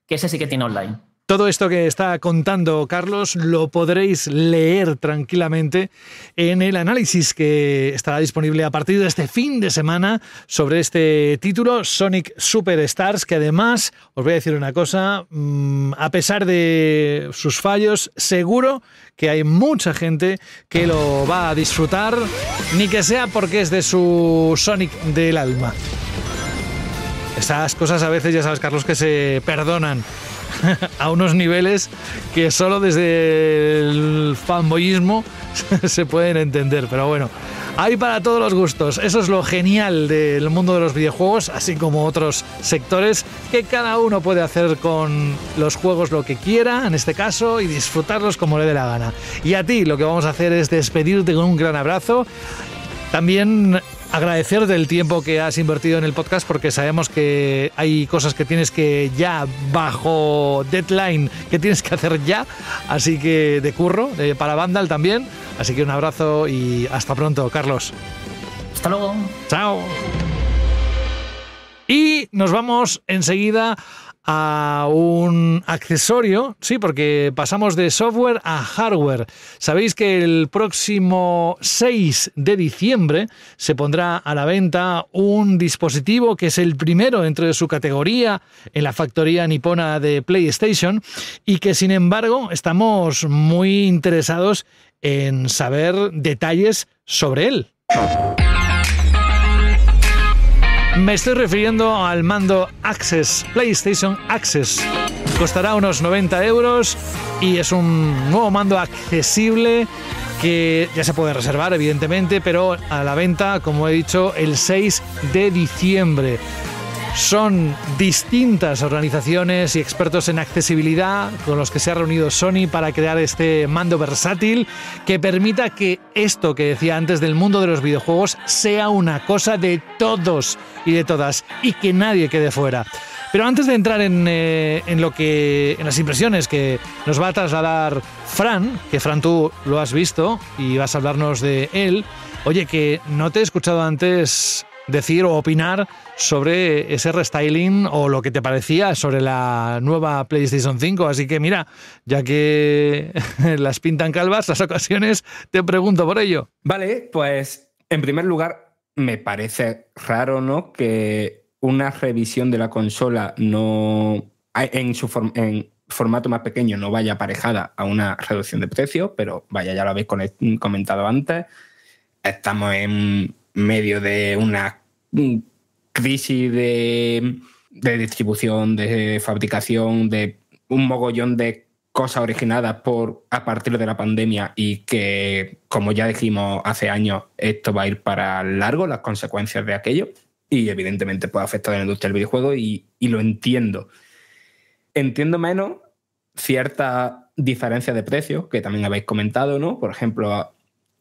que ese sí que tiene online. Todo esto que está contando Carlos lo podréis leer tranquilamente en el análisis que estará disponible a partir de este fin de semana sobre este título Sonic Superstars, que además, os voy a decir una cosa, mm, a pesar de sus fallos, seguro que hay mucha gente que lo va a disfrutar, ni que sea porque es de su Sonic del alma. Esas cosas a veces, ya sabes Carlos, que se perdonan. a unos niveles que solo desde el fanboyismo se pueden entender. Pero bueno, hay para todos los gustos. Eso es lo genial del mundo de los videojuegos, así como otros sectores, que cada uno puede hacer con los juegos lo que quiera, en este caso, y disfrutarlos como le dé la gana. Y a ti lo que vamos a hacer es despedirte con un gran abrazo. También Agradecer del tiempo que has invertido en el podcast porque sabemos que hay cosas que tienes que ya bajo deadline que tienes que hacer ya, así que de curro, para Vandal también, así que un abrazo y hasta pronto, Carlos. Hasta luego. Chao. Y nos vamos enseguida a un accesorio, sí, porque pasamos de software a hardware. Sabéis que el próximo 6 de diciembre se pondrá a la venta un dispositivo que es el primero dentro de su categoría en la factoría nipona de PlayStation y que sin embargo estamos muy interesados en saber detalles sobre él. Me estoy refiriendo al mando Access, PlayStation Access. Costará unos 90 euros y es un nuevo mando accesible que ya se puede reservar, evidentemente, pero a la venta, como he dicho, el 6 de diciembre. Son distintas organizaciones y expertos en accesibilidad con los que se ha reunido Sony para crear este mando versátil que permita que esto que decía antes del mundo de los videojuegos sea una cosa de todos y de todas y que nadie quede fuera. Pero antes de entrar en, eh, lo que, en las impresiones que nos va a trasladar Fran, que Fran tú lo has visto y vas a hablarnos de él, oye, que no te he escuchado antes decir o opinar sobre ese restyling o lo que te parecía sobre la nueva PlayStation 5. Así que mira, ya que las pintan calvas, las ocasiones te pregunto por ello. Vale, pues en primer lugar, me parece raro, ¿no? Que una revisión de la consola no en su formato más pequeño no vaya aparejada a una reducción de precio, pero vaya, ya lo habéis comentado antes. Estamos en medio de una crisis de, distribución, de fabricación, de un mogollón de cosas originadas por a partir de la pandemia y que, como ya dijimos hace años, esto va a ir para largo, las consecuencias de aquello, y evidentemente puede afectar a la industria del videojuego y, y lo entiendo. Entiendo menos cierta diferencia de precios que también habéis comentado, ¿no? Por ejemplo,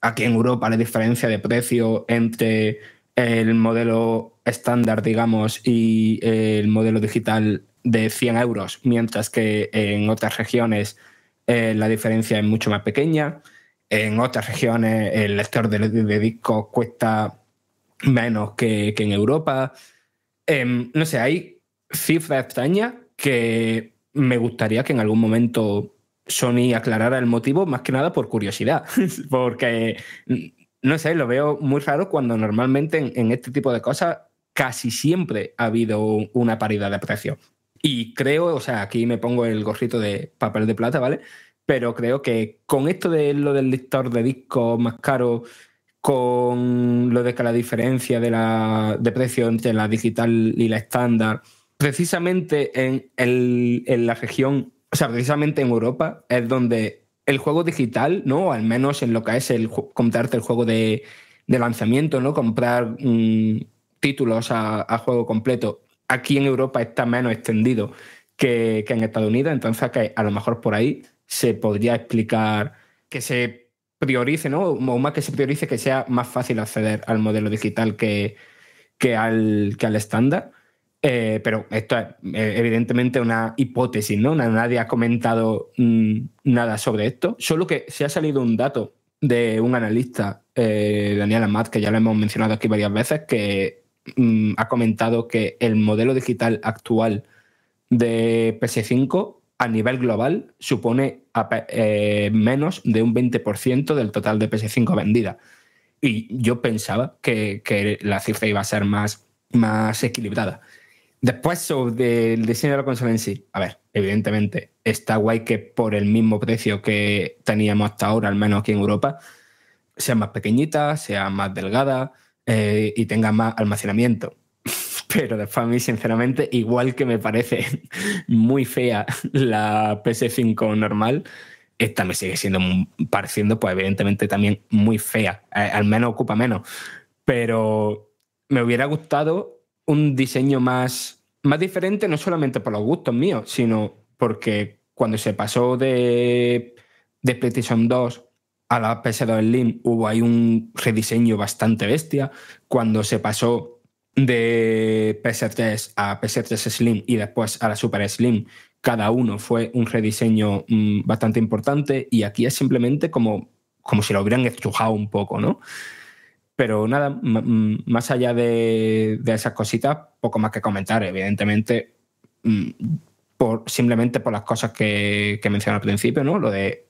aquí en Europa la diferencia de precio entre el modelo estándar, digamos, y eh, el modelo digital de 100 euros, mientras que en otras regiones eh, la diferencia es mucho más pequeña. En otras regiones el lector de, discos cuesta menos que, en Europa. Em, no sé, hay cifras extrañas que me gustaría que en algún momento Sony aclarara el motivo, más que nada por curiosidad, porque, mm, no sé, lo veo muy raro cuando normalmente en, este tipo de cosas casi siempre ha habido una paridad de precio. Y creo, o sea, aquí me pongo el gorrito de papel de plata, ¿vale? Pero creo que con esto de lo del lector de disco más caro, con lo de que la diferencia de, la, de precio entre la digital y la estándar, precisamente en, en la región o sea, precisamente en Europa es donde el juego digital, ¿no? Al menos en lo que es el comprarte el juego de, lanzamiento, ¿no? Comprar mm, títulos a, juego completo. Aquí en Europa está menos extendido que, en Estados Unidos, entonces a lo mejor por ahí se podría explicar que se priorice, ¿no? O más que se priorice que sea más fácil acceder al modelo digital que, que que al estándar. Eh, pero esto es eh, evidentemente una hipótesis, ¿no? Nadie ha comentado mm, nada sobre esto, solo que se ha salido un dato de un analista, eh, Daniel Amat, que ya lo hemos mencionado aquí varias veces, que mm, ha comentado que el modelo digital actual de PS5 a nivel global supone menos de un 20% del total de PS5 vendida. Y yo pensaba que, la cifra iba a ser más equilibrada. Después sobre el diseño de la consola en sí. A ver, evidentemente está guay que por el mismo precio que teníamos hasta ahora, al menos aquí en Europa, sea más pequeñita, sea más delgada eh, y tenga más almacenamiento. Pero después a mí, sinceramente, igual que me parece muy fea la PS5 normal, esta me sigue siendo pareciendo, pues evidentemente también muy fea. Eh, al menos ocupa menos. Pero me hubiera gustado un diseño más, más diferente, no solamente por los gustos míos, sino porque cuando se pasó de, de PlayStation 2 a la PS2 Slim hubo ahí un rediseño bastante bestia. Cuando se pasó de PS3 a PS3 Slim y después a la Super Slim, cada uno fue un rediseño mm, bastante importante y aquí es simplemente como, como si lo hubieran estrujado un poco, ¿no? Pero nada, más allá de, esas cositas, poco más que comentar, evidentemente, mm, por, simplemente por las cosas que, que mencioné al principio, ¿no? Lo de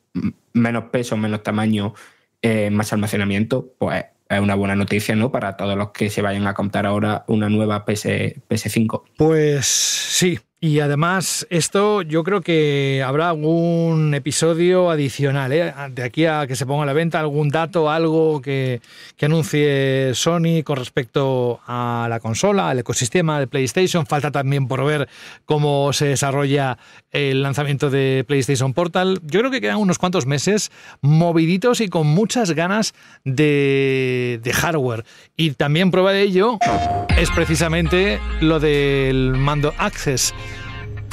menos peso, menos tamaño, eh, más almacenamiento, pues es una buena noticia, ¿no? Para todos los que se vayan a comprar ahora una nueva PS, PS5. Pues sí, y además, esto yo creo que habrá algún episodio adicional, ¿eh? de aquí a que se ponga a la venta, algún dato, algo que, anuncie Sony con respecto a la consola, al ecosistema de PlayStation. Falta también por ver cómo se desarrolla el lanzamiento de PlayStation Portal. Yo creo que quedan unos cuantos meses moviditos y con muchas ganas de hardware. Y también prueba de ello es precisamente lo del mando Access.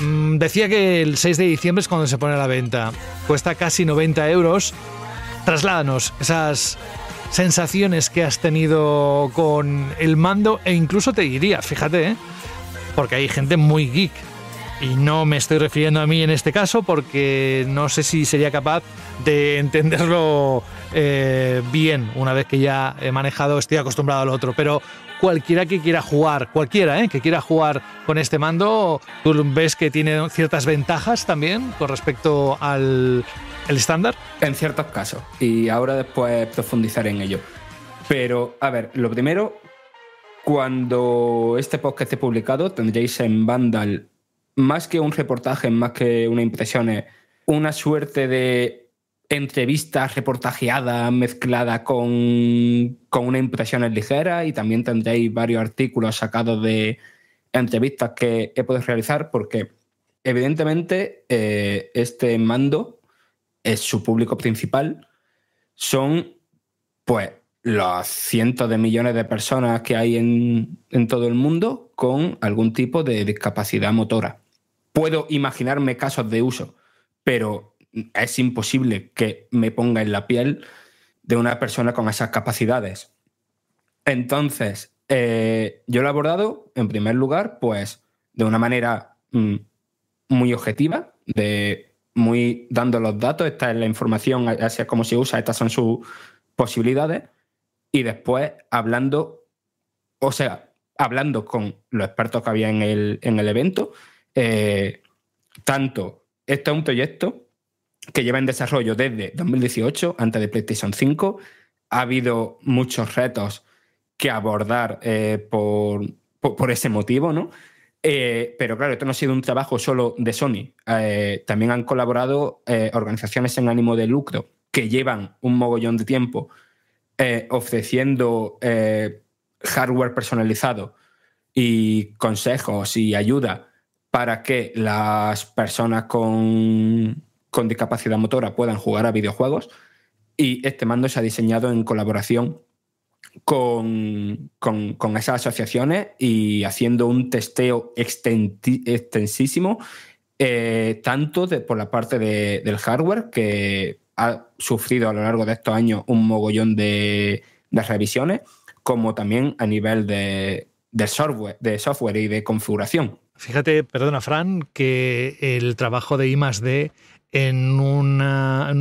Mm, decía que el 6 de diciembre es cuando se pone a la venta. Cuesta casi 90 euros. Trasládanos esas sensaciones que has tenido con el mando e incluso te diría, fíjate, ¿eh? porque hay gente muy geek. Y no me estoy refiriendo a mí en este caso porque no sé si sería capaz de entenderlo eh, bien una vez que ya he manejado, estoy acostumbrado al otro. Pero cualquiera que quiera jugar, cualquiera ¿eh? que quiera jugar con este mando, ¿tú ves que tiene ciertas ventajas también con respecto al estándar? En ciertos casos, y ahora después profundizaré en ello. Pero, a ver, lo primero, cuando este podcast esté publicado, tendréis en Vandal, más que un reportaje, más que una impresiones una suerte de Entrevistas reportajeadas mezclada con, con unas impresiones ligeras y también tendréis varios artículos sacados de entrevistas que he podido realizar porque evidentemente eh, este mando es su público principal son pues los cientos de millones de personas que hay en, en, todo el mundo con algún tipo de discapacidad motora. Puedo imaginarme casos de uso, pero es imposible que me ponga en la piel de una persona con esas capacidades. Entonces, eh, yo lo he abordado, en primer lugar, pues de una manera mm, muy objetiva, de muy dando los datos, esta es la información, así es como se usa, estas son sus posibilidades, y después hablando, o sea, hablando con los expertos que había en el, evento, eh, tanto, esto es un proyecto que lleva en desarrollo desde 2018, antes de PlayStation 5. Ha habido muchos retos que abordar eh, por, ese motivo, ¿no? Eh, pero claro, esto no ha sido un trabajo solo de Sony. Eh, también han colaborado organizaciones en ánimo de lucro que llevan un mogollón de tiempo ofreciendo hardware personalizado y consejos y ayuda para que las personas con con discapacidad motora puedan jugar a videojuegos. Y este mando se ha diseñado en colaboración con, con, con esas asociaciones y haciendo un testeo extensísimo, eh, tanto por la parte de, del hardware, que ha sufrido a lo largo de estos años un mogollón de, de revisiones, como también a nivel de, software, de software y de configuración. Fíjate, perdona Fran, que el trabajo de I D en un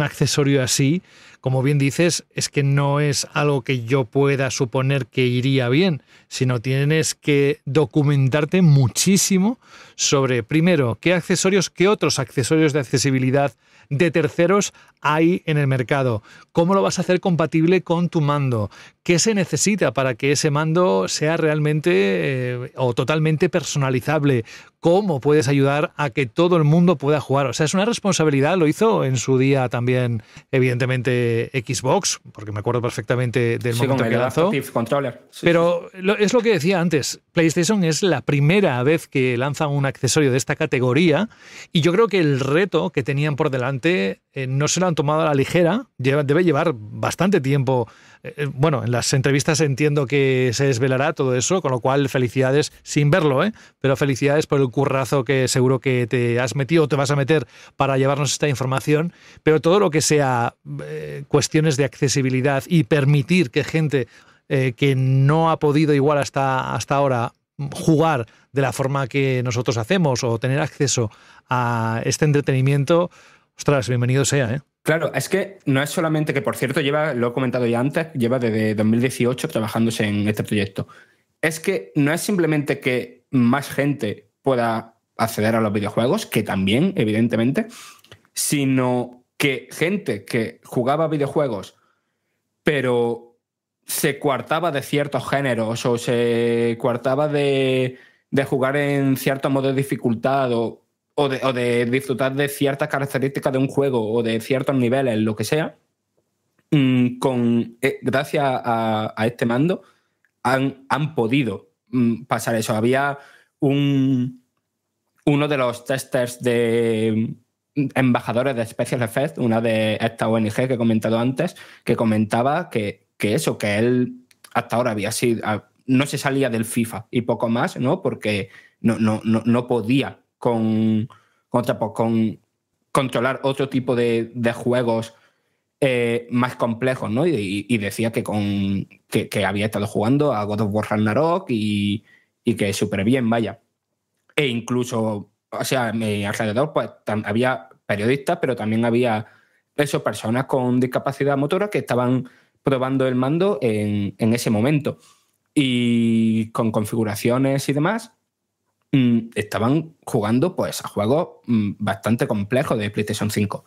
accesorio así, como bien dices, es que no es algo que yo pueda suponer que iría bien, sino tienes que documentarte muchísimo sobre, primero, qué accesorios, qué otros accesorios de accesibilidad de terceros hay en el mercado, cómo lo vas a hacer compatible con tu mando, qué se necesita para que ese mando sea realmente eh, o totalmente personalizable, cómo puedes ayudar a que todo el mundo pueda jugar. O sea, es una responsabilidad, lo hizo en su día también, evidentemente, Xbox, porque me acuerdo perfectamente del momento que lanzó. Controller. pero es lo que decía antes, PlayStation es la primera vez que lanza un accesorio de esta categoría y yo creo que el reto que tenían por delante eh, no se lo han tomado a la ligera. debe llevar bastante tiempo. Eh, eh, bueno, en las entrevistas entiendo que se desvelará todo eso, con lo cual felicidades sin verlo, ¿eh? pero felicidades por el currazo que seguro que te has metido o te vas a meter para llevarnos esta información. Pero todo lo que sea cuestiones de accesibilidad y permitir que gente que no ha podido igual hasta, hasta ahora jugar de la forma que nosotros hacemos o tener acceso a este entretenimiento, ostras, bienvenido sea, ¿eh? Claro, es que no es solamente que, por cierto, lleva, lo he comentado ya antes, lleva desde 2018 trabajándose en este proyecto. Es que no es simplemente que más gente pueda acceder a los videojuegos, que también, evidentemente, sino que gente que jugaba videojuegos, pero se coartaba de ciertos géneros o se coartaba de, jugar en cierto modo de dificultad o o de, disfrutar de ciertas características de un juego o de ciertos niveles, lo que sea, mm, con, eh, gracias a, este mando han, han podido mm, pasar eso. Había un, uno de los testers de mm, embajadores de Special Effects, una de esta ONG que he comentado antes, que comentaba que, eso, que él hasta ahora había sido, no se salía del FIFA y poco más, ¿no? Porque no, no, no, no podía con, con, controlar otro tipo de, juegos eh, más complejos, ¿no? Y, decía que, con, que, había estado jugando a God of War Ragnarok y, y que súper bien, vaya. E incluso, o sea, alrededor pues, había periodistas, pero también había personas con discapacidad motora que estaban probando el mando en ese momento. Y con configuraciones y demás, Mm, estaban jugando pues, a juegos mm, bastante complejos de PlayStation 5.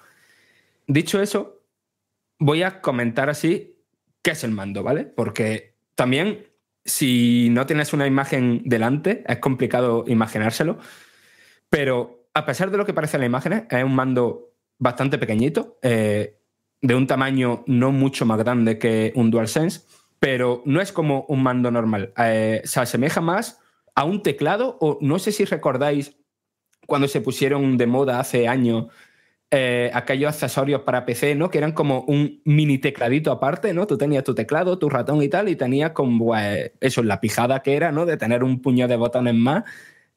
Dicho eso, voy a comentar así qué es el mando, ¿vale? Porque también si no tienes una imagen delante, es complicado imaginárselo, pero a pesar de lo que parece en las imágenes, es un mando bastante pequeñito, eh, de un tamaño no mucho más grande que un DualSense, pero no es como un mando normal, eh, se asemeja más a un teclado, o no sé si recordáis cuando se pusieron de moda hace años eh, aquellos accesorios para PC, ¿no? Que eran como un mini tecladito aparte, ¿no? Tú tenías tu teclado, tu ratón y tal, y tenías como pues, eso, la pijada que era, ¿no? De tener un puño de botones más.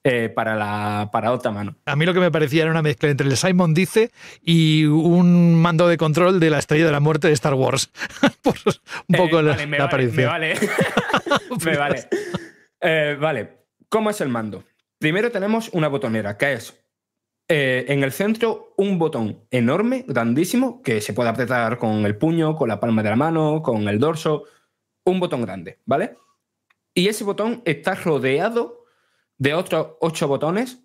Eh, para la para otra mano. A mí lo que me parecía era una mezcla entre el Simon Dice y un mando de control de la estrella de la muerte de Star Wars. un eh, poco la, aparición. Me vale. me pues, vale. vale. ¿Cómo es el mando? Primero tenemos una botonera, que es eh, en el centro un botón enorme, grandísimo, que se puede apretar con el puño, con la palma de la mano, con el dorso, un botón grande, ¿vale? Y ese botón está rodeado de otros ocho botones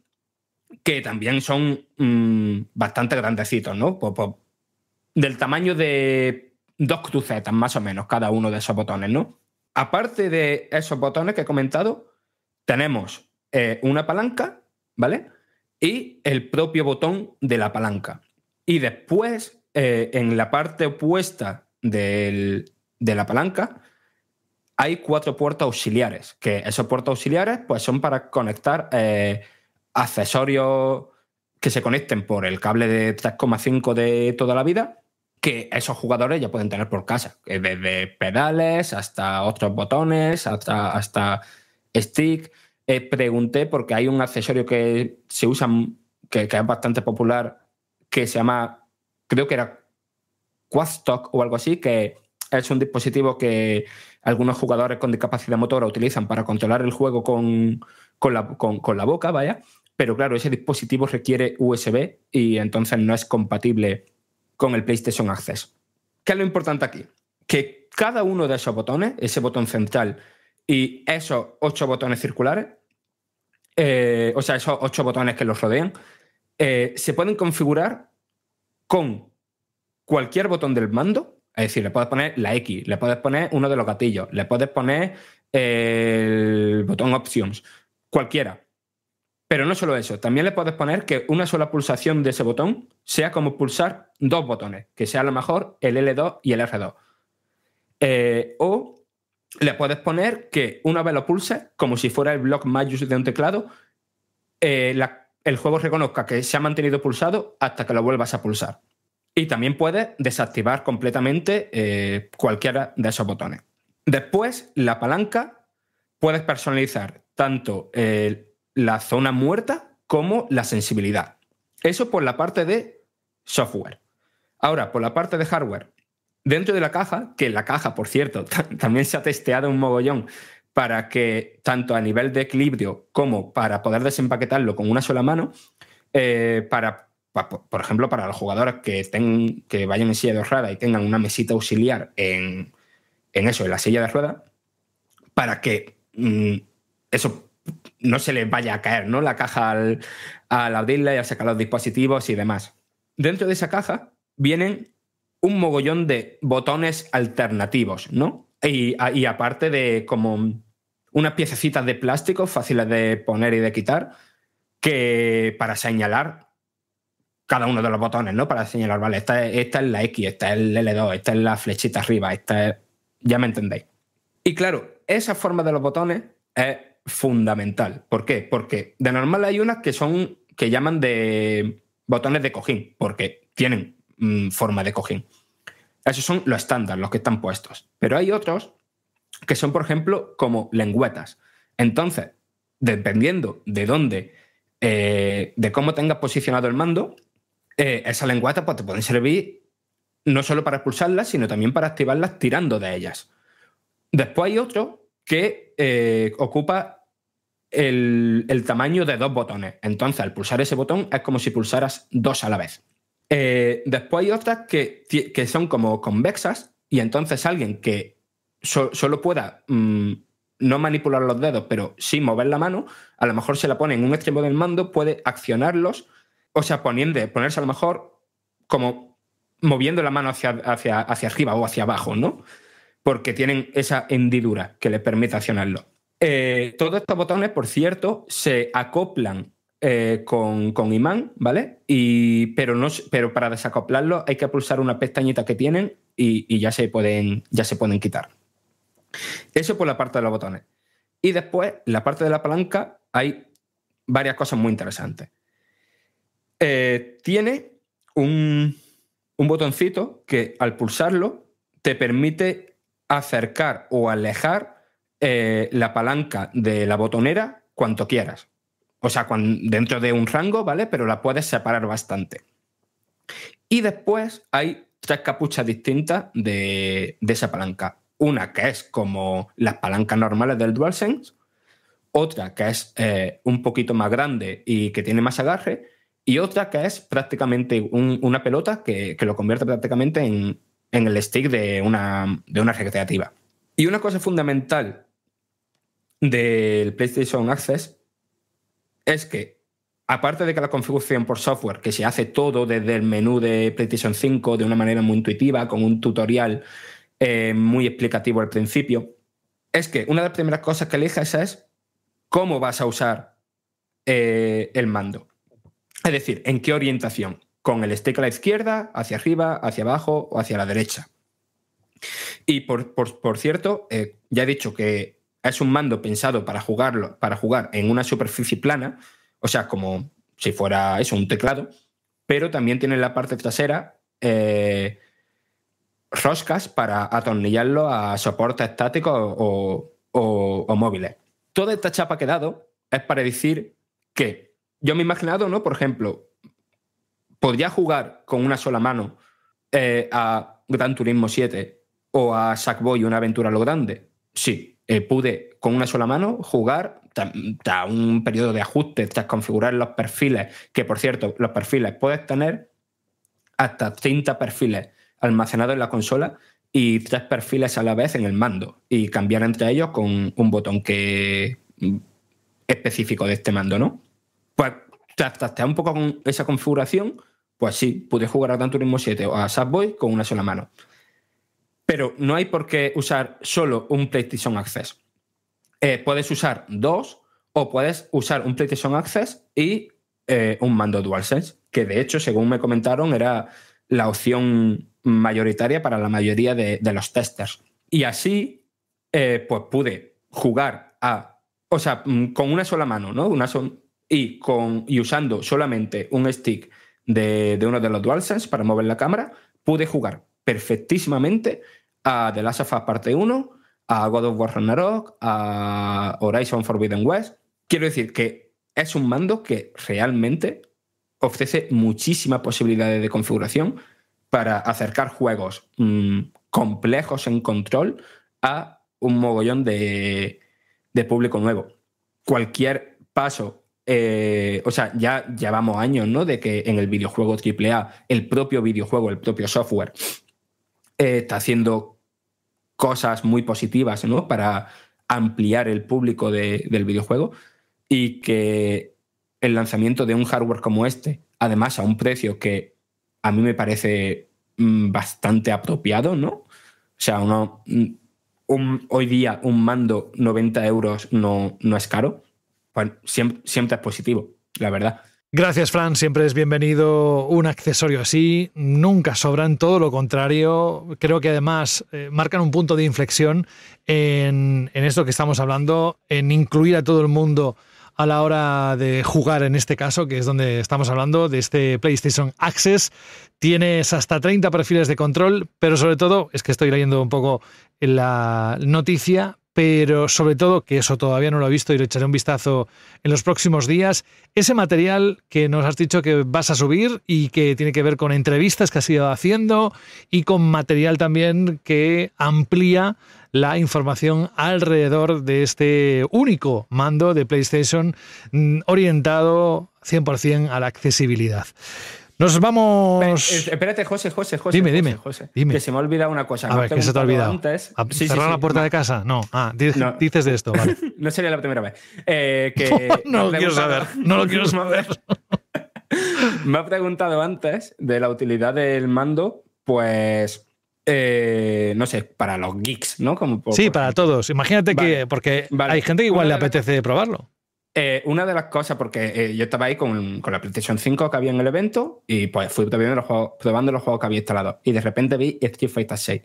que también son mm, bastante grandecitos, ¿no? Pues, pues, del tamaño de dos crucetas, más o menos, cada uno de esos botones, ¿no? Aparte de esos botones que he comentado, tenemos eh, una palanca, ¿vale? Y el propio botón de la palanca. Y después, eh, en la parte opuesta de la palanca, hay cuatro puertas auxiliares, que esos puertos auxiliares pues, son para conectar eh, accesorios que se conecten por el cable de 3,5 de toda la vida, que esos jugadores ya pueden tener por casa, desde pedales hasta otros botones, hasta, hasta stick. Eh, pregunté porque hay un accesorio que se usa, que, es bastante popular, que se llama, creo que era Quadstock o algo así, que es un dispositivo que algunos jugadores con discapacidad motora utilizan para controlar el juego con, la, con la boca, vaya. Pero claro, ese dispositivo requiere USB y entonces no es compatible con el PlayStation Access. ¿Qué es lo importante aquí? Que cada uno de esos botones, ese botón central, y esos ocho botones circulares, eh, o sea, esos ocho botones que los rodean, eh, se pueden configurar con cualquier botón del mando. Es decir, le puedes poner la X, le puedes poner uno de los gatillos, le puedes poner el botón Options, cualquiera. Pero no solo eso, también le puedes poner que una sola pulsación de ese botón sea como pulsar dos botones, que sea a lo mejor el L2 y el R2. Eh, o le puedes poner que una vez lo pulses, como si fuera el block majus de un teclado, eh, el juego reconozca que se ha mantenido pulsado hasta que lo vuelvas a pulsar. Y también puedes desactivar completamente eh, cualquiera de esos botones. Después, la palanca, puedes personalizar tanto eh, la zona muerta como la sensibilidad. Eso por la parte de software. Ahora, por la parte de hardware, dentro de la caja, que la caja, por cierto, también se ha testeado un mogollón para que tanto a nivel de equilibrio como para poder desempaquetarlo con una sola mano, eh, para, por ejemplo, para los jugadores que, vayan en silla de rueda y tengan una mesita auxiliar en, eso, en la silla de rueda, para que mm, eso no se les vaya a caer, ¿no? La caja al, al abrirla y a sacar los dispositivos y demás. Dentro de esa caja vienen un mogollón de botones alternativos, ¿no? Y, aparte de como unas piececitas de plástico fáciles de poner y de quitar, que para señalar cada uno de los botones, ¿no? Para señalar, vale, esta es, esta es la X, esta es el L2, esta es la flechita arriba, esta es... Ya me entendéis. Y claro, esa forma de los botones es fundamental. ¿Por qué? Porque de normal hay unas que son, que llaman de botones de cojín, porque tienen Mm, forma de cojín. Esos son los estándar, los que están puestos. Pero hay otros que son, por ejemplo, como lengüetas. Entonces, dependiendo de dónde, eh, de cómo tengas posicionado el mando, esa eh, esas lengüetas pues, te pueden servir no solo para expulsarlas, sino también para activarlas tirando de ellas. Después hay otro que eh, ocupa el, tamaño de dos botones. Entonces, al pulsar ese botón es como si pulsaras dos a la vez. Eh, después hay otras que, son como convexas y entonces alguien que solo pueda mm, no manipular los dedos, pero sin mover la mano, a lo mejor se la pone en un extremo del mando, puede accionarlos, o sea, poniendo, ponerse a lo mejor como moviendo la mano hacia, hacia, hacia arriba o hacia abajo, ¿no? Porque tienen esa hendidura que les permite accionarlo. Eh, todos estos botones, por cierto, se acoplan eh, con, con, imán, ¿vale? Y, pero, no, pero para desacoplarlo hay que pulsar una pestañita que tienen y, ya, se pueden, ya se pueden quitar. Eso por la parte de los botones. Y después, la parte de la palanca, hay varias cosas muy interesantes. Eh, tiene un, un botoncito que al pulsarlo te permite acercar o alejar eh, la palanca de la botonera cuanto quieras o sea, dentro de un rango, ¿vale? Pero la puedes separar bastante. Y después hay tres capuchas distintas de, esa palanca. Una que es como las palancas normales del DualSense, otra que es eh, un poquito más grande y que tiene más agarre, y otra que es prácticamente una pelota que, lo convierte prácticamente en, el stick de una, de una recreativa. Y una cosa fundamental del PlayStation Access es que, aparte de que la configuración por software, que se hace todo desde el menú de PlayStation 5 de una manera muy intuitiva, con un tutorial eh, muy explicativo al principio, es que una de las primeras cosas que elijas es cómo vas a usar eh, el mando. Es decir, en qué orientación. Con el stick a la izquierda, hacia arriba, hacia abajo o hacia la derecha. Y por, cierto, eh, ya he dicho que es un mando pensado para jugarlo, para jugar en una superficie plana, o sea, como si fuera eso, un teclado, pero también tiene en la parte trasera eh, roscas para atornillarlo a soportes estáticos o, móviles. Toda esta chapa que he dado es para decir que yo me he imaginado, ¿no? Por ejemplo, podría jugar con una sola mano eh, a Gran Turismo 7 o a Sackboy una aventura lo grande. Sí, eh, pude con una sola mano jugar a un periodo de ajuste, tras configurar los perfiles, que por cierto, los perfiles puedes tener hasta 30 perfiles almacenados en la consola y tres perfiles a la vez en el mando y cambiar entre ellos con un botón que mm, específico de este mando, ¿no? Pues tras trastear un poco con esa configuración, pues sí, pude jugar a Gran 7 o a Subway con una sola mano. Pero no hay por qué usar solo un PlayStation Access. Eh, puedes usar dos o puedes usar un PlayStation Access y eh, un mando DualSense, que de hecho, según me comentaron, era la opción mayoritaria para la mayoría de, los testers. Y así, eh, pues pude jugar a, o sea, mm, con una sola mano, ¿no? Una y, con, y usando solamente un stick de, de uno de los DualSense para mover la cámara, pude jugar perfectísimamente a The Last of Us Parte 1, a God of War Ragnarok, a Horizon Forbidden West. Quiero decir que es un mando que realmente ofrece muchísimas posibilidades de configuración para acercar juegos mm, complejos en control a un mogollón de, público nuevo. Cualquier paso, eh, o sea, ya llevamos años, ¿no? De que en el videojuego AAA, el propio videojuego, el propio software, eh, está haciendo cosas muy positivas para ampliar el público de, del videojuego y que el lanzamiento de un hardware como este, además a un precio que a mí me parece mm, bastante apropiado, ¿no? O sea, uno, mm, hoy día un mando 90 euros no, no es caro. siempre, siempre es positivo, la verdad. Gracias, Fran. Siempre es bienvenido un accesorio así. Nunca sobran, todo lo contrario. Creo que además eh, marcan un punto de inflexión en, en, esto que estamos hablando, en incluir a todo el mundo a la hora de jugar, en este caso, que es donde estamos hablando, de este PlayStation Access. Tienes hasta 30 perfiles de control, pero sobre todo, es que estoy leyendo un poco la noticia, pero sobre todo, que eso todavía no lo he visto y le echaré un vistazo en los próximos días, ese material que nos has dicho que vas a subir y que tiene que ver con entrevistas que has ido haciendo y con material también que amplía la información alrededor de este único mando de PlayStation mm, orientado 100% a la accesibilidad. Nos vamos. espérate, José, José, José. Dime, dime, José, Que se me ha olvidado una cosa. A ver, que se te ha olvidado. Antes. ¿Cerrar la puerta de casa? No. Ah, dices, de esto, vale. no sería la primera vez. Eh, que no lo quiero saber. No lo quiero saber. me ha preguntado antes de la utilidad del mando, pues. Eh, no sé, para los geeks, ¿no? Como sí, para todos. Imagínate que. Porque hay gente que igual le apetece probarlo. Eh, una de las cosas, porque eh, yo estaba ahí con, la PlayStation 5 que había en el evento y pues fui probando los juegos, probando los juegos que había instalado y de repente vi Street Fighter 6.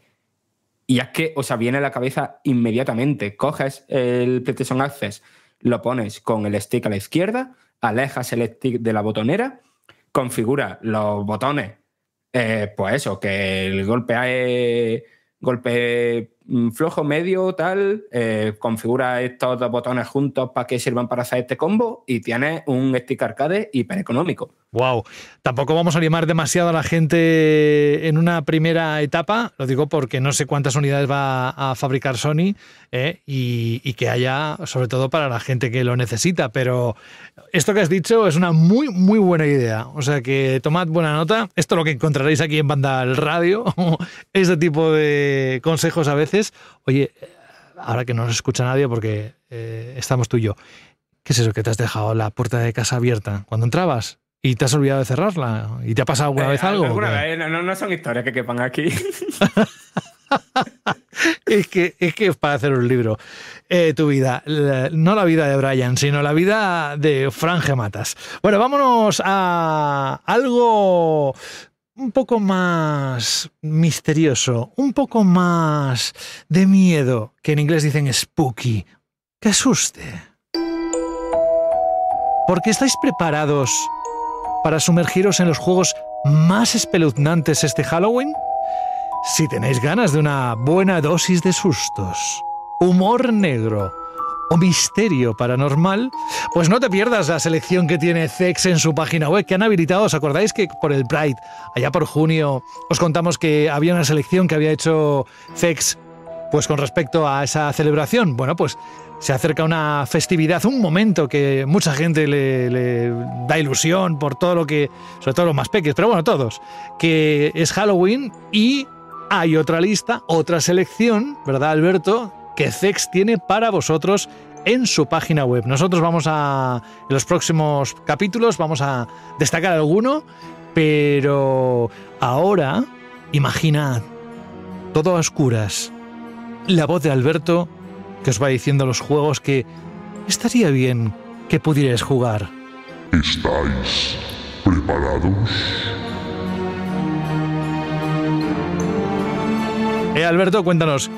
Y es que, o sea, viene a la cabeza inmediatamente. Coges el PlayStation Access, lo pones con el stick a la izquierda, alejas el stick de la botonera, configura los botones, eh, pues eso, que el golpe, golpe Mm, flojo, medio, tal, eh, configura estos dos botones juntos para que sirvan para hacer este combo y tiene un stick arcade hiper económico. Wow, tampoco vamos a animar demasiado a la gente en una primera etapa, lo digo porque no sé cuántas unidades va a fabricar Sony eh, y, que haya, sobre todo para la gente que lo necesita, pero esto que has dicho es una muy, muy buena idea, o sea que tomad buena nota, esto lo que encontraréis aquí en Banda al Radio, este tipo de consejos a veces oye, ahora que no nos escucha nadie porque eh, estamos tú y yo, ¿qué es eso que te has dejado la puerta de casa abierta cuando entrabas? ¿Y te has olvidado de cerrarla? ¿Y te ha pasado alguna eh, vez algo? no, son historias que quepan aquí. es, que, es que para hacer un libro. Eh, tu vida, no la vida de Brian, sino la vida de Fran Matas. Bueno, vámonos a algo un poco más misterioso, un poco más de miedo, que en inglés dicen spooky, que asuste. qué estáis preparados para sumergiros en los juegos más espeluznantes este Halloween? Si tenéis ganas de una buena dosis de sustos, humor negro, o misterio paranormal, pues no te pierdas la selección que tiene Zex en su página web que han habilitado. ¿Os acordáis que por el Pride, allá por junio, os contamos que había una selección que había hecho Zex pues con respecto a esa celebración? Bueno, pues se acerca una festividad, un momento que mucha gente le, da ilusión por todo lo que, sobre todo los más peques, pero bueno, todos, que es Halloween y hay otra lista, otra selección, ¿verdad, Alberto? que CEX tiene para vosotros en su página web. Nosotros vamos a, en los próximos capítulos, vamos a destacar alguno, pero ahora, imagina todo a oscuras, la voz de Alberto que os va diciendo los juegos que estaría bien que pudierais jugar. ¿Estáis preparados? Eh, Alberto, cuéntanos,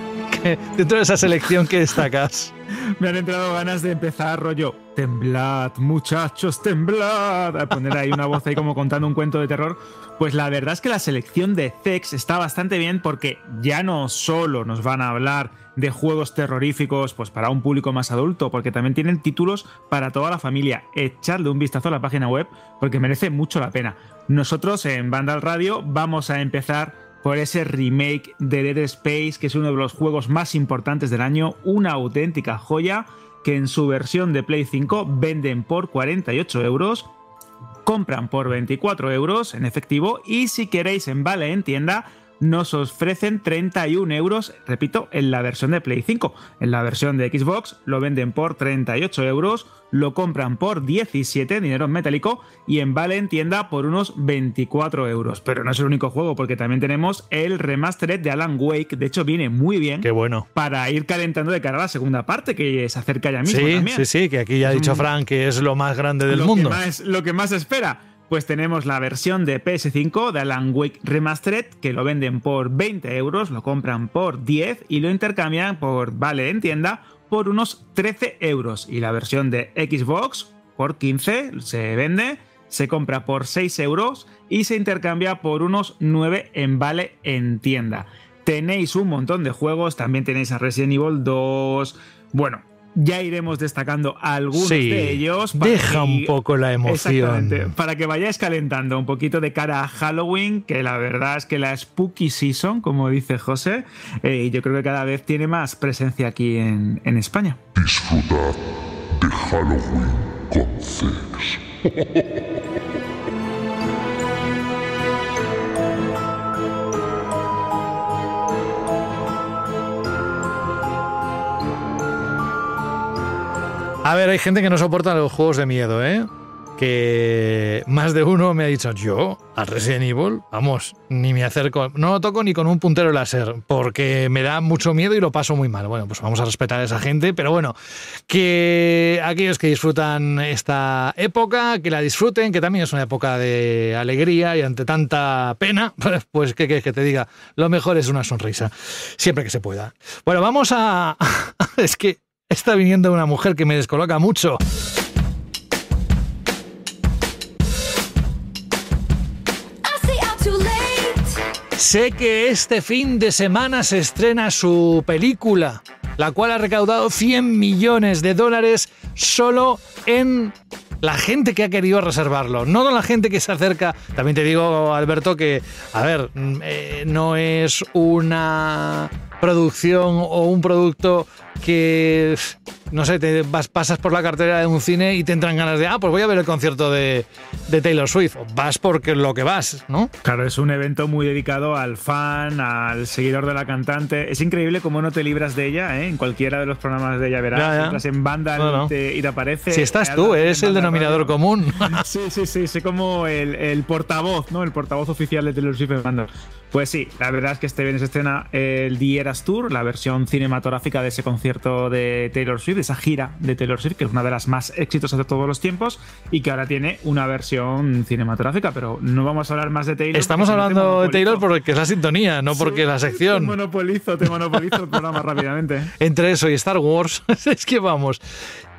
dentro de esa selección que destacas. Me han entrado ganas de empezar rollo, temblad, muchachos, temblad, a poner ahí una voz ahí como contando un cuento de terror. Pues la verdad es que la selección de Zex está bastante bien porque ya no solo nos van a hablar de juegos terroríficos pues para un público más adulto, porque también tienen títulos para toda la familia. Echarle un vistazo a la página web porque merece mucho la pena. Nosotros en Bandal Radio vamos a empezar por ese remake de Dead Space, que es uno de los juegos más importantes del año, una auténtica joya que en su versión de Play 5 venden por 48 euros, compran por 24 euros en efectivo y si queréis en Vale en tienda nos ofrecen 31 euros, repito, en la versión de Play 5. En la versión de Xbox lo venden por 38 euros, lo compran por 17 dinero en metálico y en Vale tienda por unos 24 euros. Pero no es el único juego porque también tenemos el remastered de Alan Wake, de hecho viene muy bien. Qué bueno. Para ir calentando de cara a la segunda parte que se acerca ya mismo. Sí, también. sí, sí, que aquí ya ha dicho Frank que es lo más grande del mundo. lo que más espera pues tenemos la versión de PS5 de Alan Wake Remastered, que lo venden por 20 euros, lo compran por 10 y lo intercambian por, vale, en tienda, por unos 13 euros. Y la versión de Xbox por 15 se vende, se compra por 6 euros y se intercambia por unos 9 en vale en tienda. Tenéis un montón de juegos, también tenéis a Resident Evil 2, bueno, ya iremos destacando algunos de ellos. Deja un poco la emoción. Para que vayáis calentando un poquito de cara a Halloween, que la verdad es que la Spooky Season, como dice José, y eh, yo creo que cada vez tiene más presencia aquí en, España. Disfrutad de Halloween con A ver, hay gente que no soporta los juegos de miedo, ¿eh? Que más de uno me ha dicho, yo, al Resident Evil, vamos, ni me acerco, no lo toco ni con un puntero láser, porque me da mucho miedo y lo paso muy mal. Bueno, pues vamos a respetar a esa gente, pero bueno, que aquellos que disfrutan esta época, que la disfruten, que también es una época de alegría y ante tanta pena, pues que que te diga, lo mejor es una sonrisa, siempre que se pueda. Bueno, vamos a... es que Está viniendo una mujer que me descoloca mucho. Sé que este fin de semana se estrena su película, la cual ha recaudado 100 millones de dólares solo en la gente que ha querido reservarlo, no con la gente que se acerca. También te digo, Alberto, que, a ver, mm, eh, no es una producción o un producto que, no sé, te vas, pasas por la cartera de un cine y te entran ganas de, ah, pues voy a ver el concierto de, Taylor Swift. Vas porque es lo que vas, ¿no? Claro, es un evento muy dedicado al fan, al seguidor de la cantante. Es increíble cómo no te libras de ella, ¿eh? En cualquiera de los programas de ella verás, entras en banda y, te, aparece. Si estás tú, eres el denominador común. sí, sí, sí, sé como el, portavoz, ¿no? El portavoz oficial de Taylor Swift en banda. Pues sí, la verdad es que este viernes escena el Dieras Tour, la versión cinematográfica de ese concierto cierto, de Taylor Swift, esa gira de Taylor Swift, que es una de las más exitosas de todos los tiempos y que ahora tiene una versión cinematográfica, pero no vamos a hablar más de Taylor. Estamos hablando de Taylor porque es la sintonía, no porque la sección. Te monopolizo, te monopolizo el programa rápidamente. Entre eso y Star Wars, es que vamos.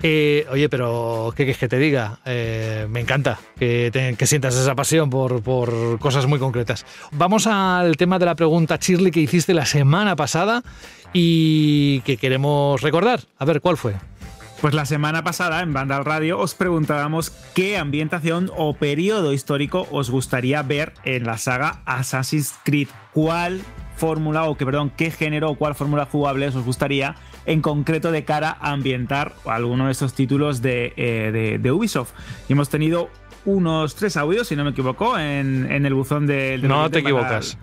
Eh, oye, pero ¿qué quieres que te diga? Eh, me encanta que, que, sientas esa pasión por, por cosas muy concretas. Vamos al tema de la pregunta, Shirley, que hiciste la semana pasada y que queremos recordar. A ver, ¿cuál fue? Pues la semana pasada en Vandal Radio os preguntábamos qué ambientación o periodo histórico os gustaría ver en la saga Assassin's Creed. ¿Cuál fórmula o que perdón, qué género o cuál fórmula jugable os gustaría en concreto de cara a ambientar alguno de estos títulos eh, de, Ubisoft? Y hemos tenido unos tres audios, si no me equivoco, en, el buzón del... No te equivocas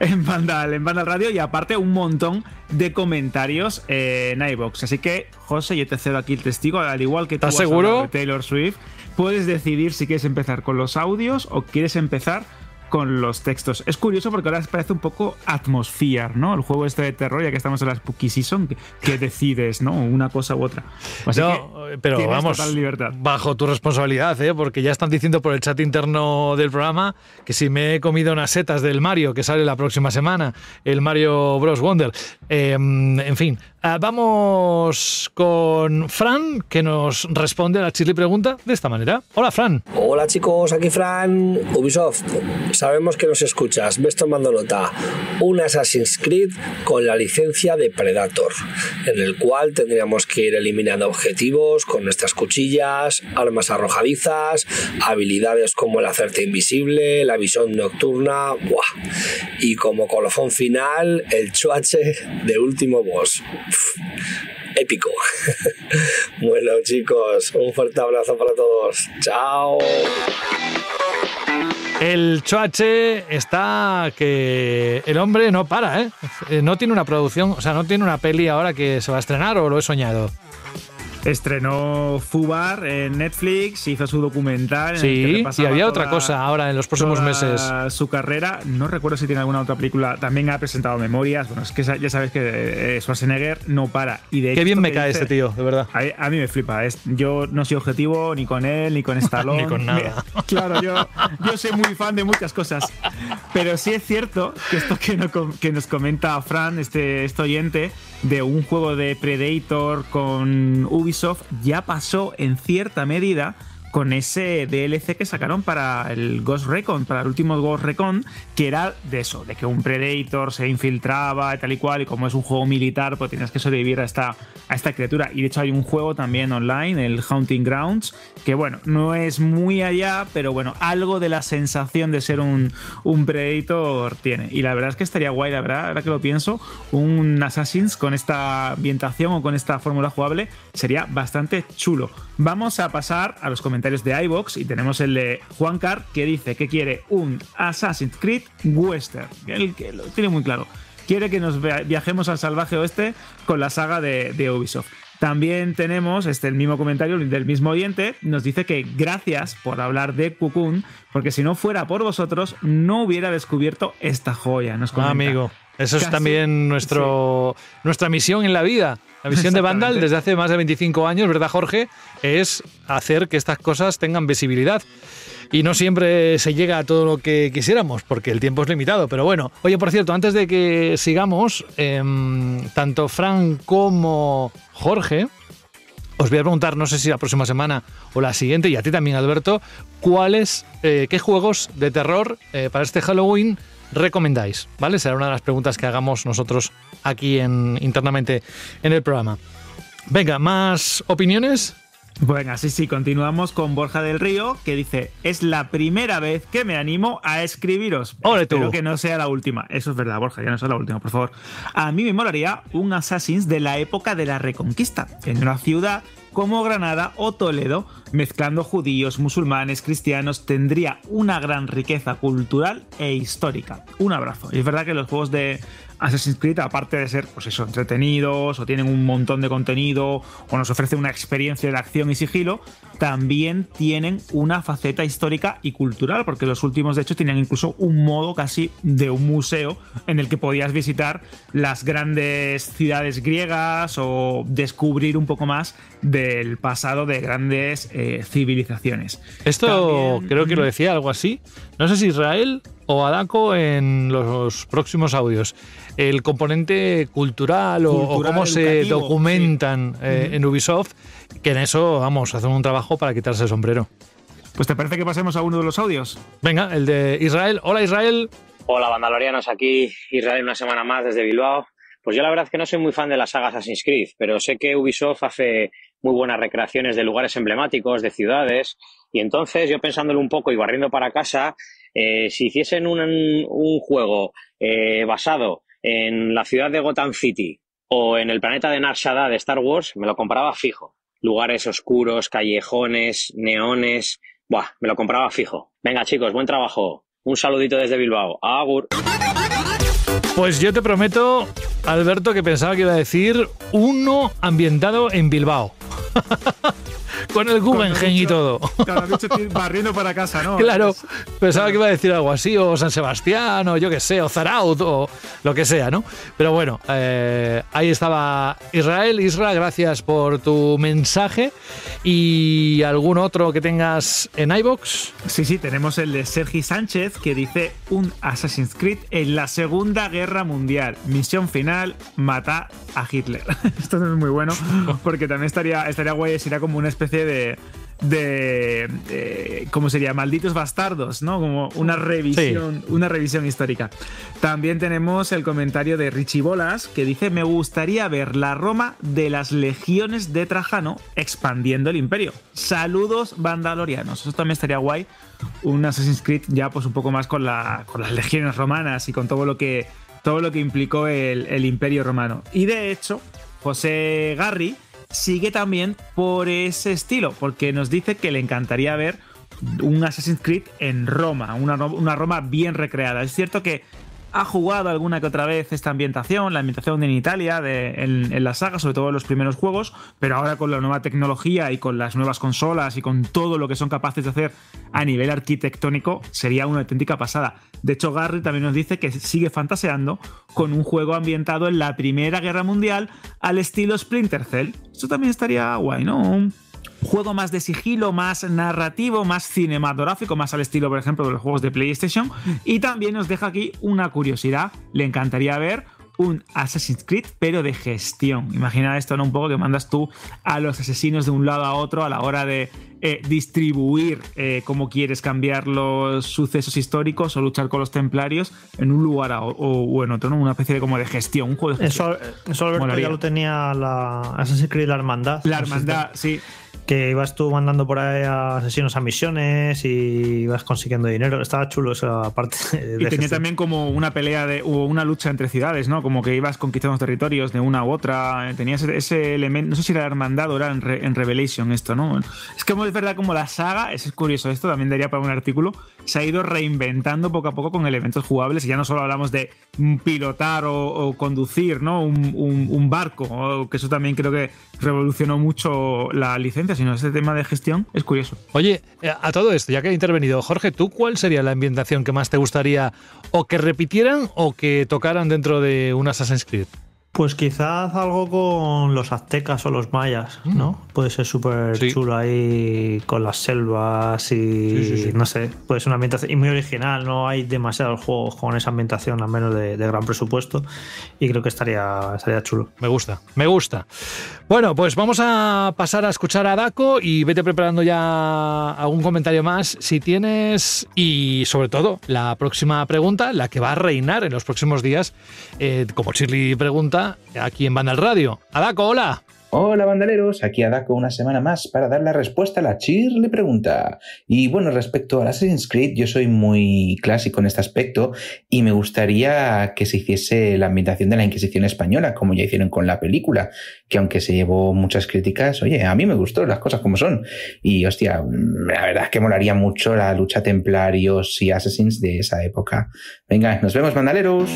en Vandal, en Bandal Radio y aparte un montón de comentarios en iBox. Así que, José, yo te cedo aquí el testigo, al igual que tú seguro? Taylor Swift, puedes decidir si quieres empezar con los audios o quieres empezar con los textos. Es curioso porque ahora parece un poco Atmosphere, ¿no? El juego este de terror, ya que estamos en la Spooky Season, que decides, ¿no? Una cosa u otra. Así no, eh, pero vamos, libertad. bajo tu responsabilidad, ¿eh? Porque ya están diciendo por el chat interno del programa que si me he comido unas setas del Mario, que sale la próxima semana, el Mario Bros. Wonder. Eh, en fin, Ah, vamos con Fran, que nos responde a la chile pregunta de esta manera. Hola, Fran. Hola, chicos. Aquí Fran, Ubisoft. Sabemos que nos escuchas. Ves tomando nota. Un Assassin's Creed con la licencia de Predator, en el cual tendríamos que ir eliminando objetivos con nuestras cuchillas, armas arrojadizas, habilidades como el hacerte invisible, la visión nocturna. ¡buah! Y como colofón final, el chuache de último boss. épico. bueno chicos, un fuerte abrazo para todos. Chao. El Choache está que el hombre no para, ¿eh? ¿eh? No tiene una producción, o sea, no tiene una peli ahora que se va a estrenar o lo he soñado estrenó Fubar en Netflix, hizo su documental. En sí, y había otra cosa ahora en los próximos meses. Su carrera, no recuerdo si tiene alguna otra película, también ha presentado memorias. Bueno, es que ya sabes que eh, Schwarzenegger no para. Y de Qué bien me cae ese este tío, de verdad. A, mí me flipa. yo no soy objetivo ni con él, ni con Stallone. ni con nada. claro, yo, yo soy muy fan de muchas cosas. Pero sí es cierto que esto que, nos comenta Fran, este, este oyente, de un juego de Predator con Ubisoft Ubisoft ya pasó en cierta medida con ese DLC que sacaron para el Ghost Recon, para el último Ghost Recon, que era de eso, de que un Predator se infiltraba y tal y cual, y como es un juego militar, pues tienes que sobrevivir a esta, a esta criatura. Y de hecho hay un juego también online, el Haunting Grounds, que bueno, no es muy allá, pero bueno, algo de la sensación de ser un, un Predator tiene. Y la verdad es que estaría guay, la verdad, ahora que lo pienso, un Assassin's con esta ambientación o con esta fórmula jugable sería bastante chulo. Vamos a pasar a los comentarios de iBox y tenemos el de Juan Carr que dice que quiere un Assassin's Creed Western. Él que lo tiene muy claro. Quiere que nos viajemos al salvaje oeste con la saga de, Ubisoft. También tenemos este el mismo comentario del mismo oyente, nos dice que gracias por hablar de Cocoon, porque si no fuera por vosotros no hubiera descubierto esta joya. Ah, amigo, eso es también nuestro, nuestra misión en la vida, la visión de Vandal desde hace más de 25 años, ¿verdad, Jorge? Es hacer que estas cosas tengan visibilidad. Y no siempre se llega a todo lo que quisiéramos, porque el tiempo es limitado. Pero bueno, oye, por cierto, antes de que sigamos, em, tanto Fran como Jorge, os voy a preguntar, no sé si la próxima semana o la siguiente, y a ti también, Alberto, cuáles, eh, qué juegos de terror eh, para este Halloween recomendáis? ¿Vale? Será una de las preguntas que hagamos nosotros aquí en, internamente en el programa. Venga, más opiniones. Bueno, así sí, continuamos con Borja del Río, que dice, es la primera vez que me animo a escribiros. que no sea la última. Eso es verdad, Borja, ya no sea la última, por favor. A mí me molaría un Assassin's de la época de la Reconquista, en una ciudad como Granada o Toledo, mezclando judíos, musulmanes, cristianos, tendría una gran riqueza cultural e histórica. Un abrazo. Y es verdad que los juegos de, Assassin's Creed, aparte de ser, pues eso, entretenidos, o tienen un montón de contenido, o nos ofrece una experiencia de acción y sigilo, también tienen una faceta histórica y cultural, porque los últimos, de hecho, tenían incluso un modo casi de un museo en el que podías visitar las grandes ciudades griegas o descubrir un poco más del pasado de grandes eh, civilizaciones. Esto creo que lo decía algo así, no sé si Israel o Adaco en los próximos audios. El componente cultural, o, cómo se documentan eh, en Ubisoft, que en eso, vamos, hacen un trabajo para quitarse el sombrero. Pues te parece que pasemos a uno de los audios. Venga, el de Israel. Hola Israel. Hola Bandalorianos, aquí Israel una semana más desde Bilbao. Pues yo la verdad es que no soy muy fan de las sagas Assassin's Creed, pero sé que Ubisoft hace muy buenas recreaciones de lugares emblemáticos, de ciudades. Y entonces yo pensándolo un poco y barriendo para casa, eh, si hiciesen un, juego eh, basado en la ciudad de Gotham City o en el planeta de Narshada de Star Wars, me lo compraba fijo. Lugares oscuros, callejones, neones. Buah, me lo compraba fijo. Venga chicos, buen trabajo. Un saludito desde Bilbao. Agur. Pues yo te prometo Alberto que pensaba que iba a decir uno ambientado en Bilbao. con el Guggenheim y todo. barriendo para casa, ¿no? Claro, pensaba que iba a decir algo así, o San Sebastián, o yo qué sé, o Zaraut, o lo que sea, ¿no? Pero bueno, eh, ahí estaba Israel. Isra, gracias por tu mensaje. ¿Y algún otro que tengas en iBox? Sí, sí, tenemos el de Sergi Sánchez que dice: Un Assassin's Creed en la Segunda Guerra Mundial. Misión final: mata a Hitler. Esto es muy bueno, porque también estaría, estaría guay, sería como una especie de, de, ¿cómo sería? Malditos bastardos, ¿no? Como una revisión, una revisión histórica. También tenemos el comentario de Richie Bolas que dice, me gustaría ver la Roma de las legiones de Trajano expandiendo el imperio. Saludos vandalorianos. Eso también estaría guay. Un Assassin's Creed ya pues un poco más con, con las legiones romanas y con todo lo que, todo lo que implicó el, el imperio romano. Y de hecho, José Garri sigue también por ese estilo, porque nos dice que le encantaría ver un Assassin's Creed en Roma, una, Roma bien recreada. Es cierto que ha jugado alguna que otra vez esta ambientación, la ambientación en Italia, en, la saga, sobre todo en los primeros juegos, pero ahora con la nueva tecnología y con las nuevas consolas y con todo lo que son capaces de hacer a nivel arquitectónico, sería una auténtica pasada. De hecho, Garry también nos dice que sigue fantaseando con un juego ambientado en la Primera Guerra Mundial al estilo Splinter Cell. Eso también estaría guay, ¿no? juego más de sigilo, más narrativo, más cinematográfico, más al estilo, por ejemplo, de los juegos de PlayStation. Y también nos deja aquí una curiosidad. Le encantaría ver un Assassin's Creed, pero de gestión. Imagina esto, ¿no? Un poco que mandas tú a los asesinos de un lado a otro a la hora de eh, distribuir como eh, cómo quieres cambiar los sucesos históricos o luchar con los templarios en un lugar o, en otro, ¿no? Una especie de como de gestión, juego Eso, eso ya lo tenía la Assassin's Creed, la hermandad. La hermandad, sí que ibas tú mandando por ahí a asesinos a misiones y ibas consiguiendo dinero. Estaba chulo esa parte. De y tenía también como una pelea de, o una lucha entre ciudades, ¿no? Como que ibas conquistando territorios de una u otra. Tenías ese elemento, no sé si era hermandad o era en, Revelation esto, ¿no? Es que es verdad como la saga, es curioso, esto también daría para un artículo, se ha ido reinventando poco a poco con elementos jugables. Y ya no solo hablamos de pilotar o, conducir, ¿no? Un, barco, que eso también creo que revolucionó mucho la licencia, sino ese tema de gestión es curioso. Oye, eh, a todo esto, ya que ha intervenido, Jorge, ¿tú cuál sería la ambientación que más te gustaría o que repitieran o que tocaran dentro de un Assassin's Creed? Pues quizás algo con los aztecas o los mayas, mm. ¿no? Puede ser súper chulo ahí con las selvas y no sé, puede ser una ambientación muy original, no hay demasiados juegos con esa ambientación, al menos de, gran presupuesto, y creo que estaría, estaría chulo. Me gusta, me gusta. Bueno, pues vamos a pasar a escuchar a Daco y vete preparando ya algún comentario más si tienes y sobre todo la próxima pregunta, la que va a reinar en los próximos días, eh, como Shirley pregunta, aquí en Banda Radio. Adaco, hola. Hola bandaleros, aquí Adaco una semana más para dar la respuesta a la Chirle pregunta. Y bueno, respecto a Assassin's Creed, yo soy muy clásico en este aspecto y me gustaría que se hiciese la ambientación de la Inquisición española, como ya hicieron con la película, que aunque se llevó muchas críticas, oye, a mí me gustó las cosas como son. Y hostia, mm, la verdad es que molaría mucho la lucha templarios y assassins de esa época. Venga, nos vemos bandaleros.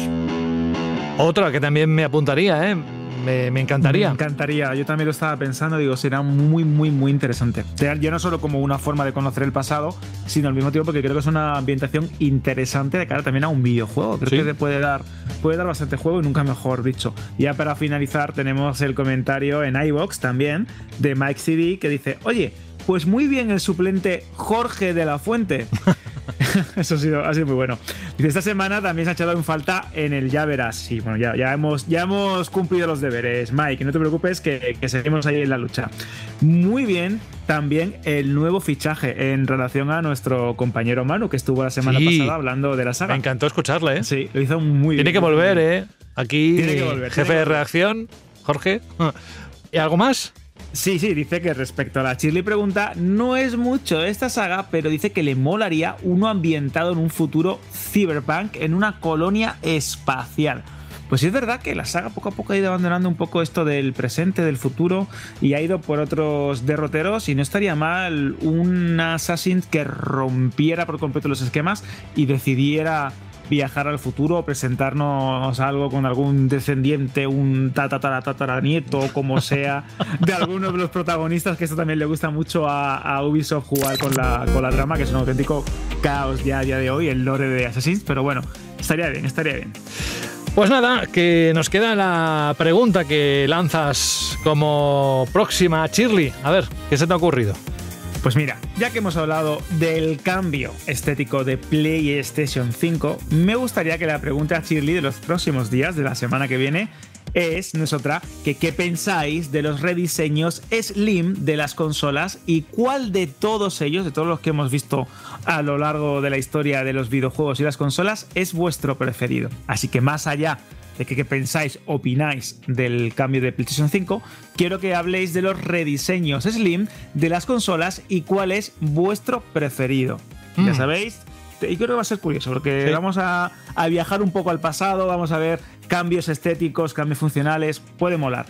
Otra que también me apuntaría, ¿eh? Me, encantaría. Me encantaría. Yo también lo estaba pensando, digo, será muy, muy, muy interesante. Yo no solo como una forma de conocer el pasado, sino al mismo tiempo porque creo que es una ambientación interesante de cara también a un videojuego. Creo que te puede dar, puede dar bastante juego y nunca mejor dicho. Ya para finalizar, tenemos el comentario en iBox también de Mike CD que dice: Oye, pues muy bien el suplente Jorge de la Fuente. Eso ha sido, ha sido muy bueno. Dice, esta semana también se ha echado en falta en el ya verás. Sí, bueno, ya, ya, hemos, ya hemos cumplido los deberes, Mike. No te preocupes que, seguimos ahí en la lucha. Muy bien también el nuevo fichaje en relación a nuestro compañero Manu, que estuvo la semana pasada hablando de la saga. Me encantó escucharle, ¿eh? Sí, lo hizo muy Tiene bien. ¿eh? Tiene que volver, ¿eh? Aquí, jefe de reacción, Jorge. Ah. ¿Y algo más? Sí, sí, dice que respecto a la Shirley pregunta, no es mucho esta saga, pero dice que le molaría uno ambientado en un futuro cyberpunk en una colonia espacial. Pues sí es verdad que la saga poco a poco ha ido abandonando un poco esto del presente, del futuro, y ha ido por otros derroteros, y no estaría mal un Assassin que rompiera por completo los esquemas y decidiera viajar al futuro, presentarnos algo con algún descendiente, un tataranieto, como sea, de alguno de los protagonistas, que esto también le gusta mucho a, Ubisoft jugar con la, con la trama, que es un auténtico caos ya a día de hoy, el lore de Assassin's, pero bueno, estaría bien, estaría bien. Pues nada, que nos queda la pregunta que lanzas como próxima, a Shirley. A ver, ¿qué se te ha ocurrido? Pues mira, ya que hemos hablado del cambio estético de PlayStation 5, me gustaría que la pregunta a Shirley de los próximos días, de la semana que viene, es, no es otra, que qué pensáis de los rediseños Slim de las consolas y cuál de todos ellos, de todos los que hemos visto a lo largo de la historia de los videojuegos y las consolas, es vuestro preferido. Así que más allá de qué pensáis, opináis del cambio de PlayStation 5, quiero que habléis de los rediseños Slim de las consolas y cuál es vuestro preferido. Ya mm. sabéis, y creo que va a ser curioso, porque vamos a, a, viajar un poco al pasado, vamos a ver cambios estéticos, cambios funcionales, puede molar.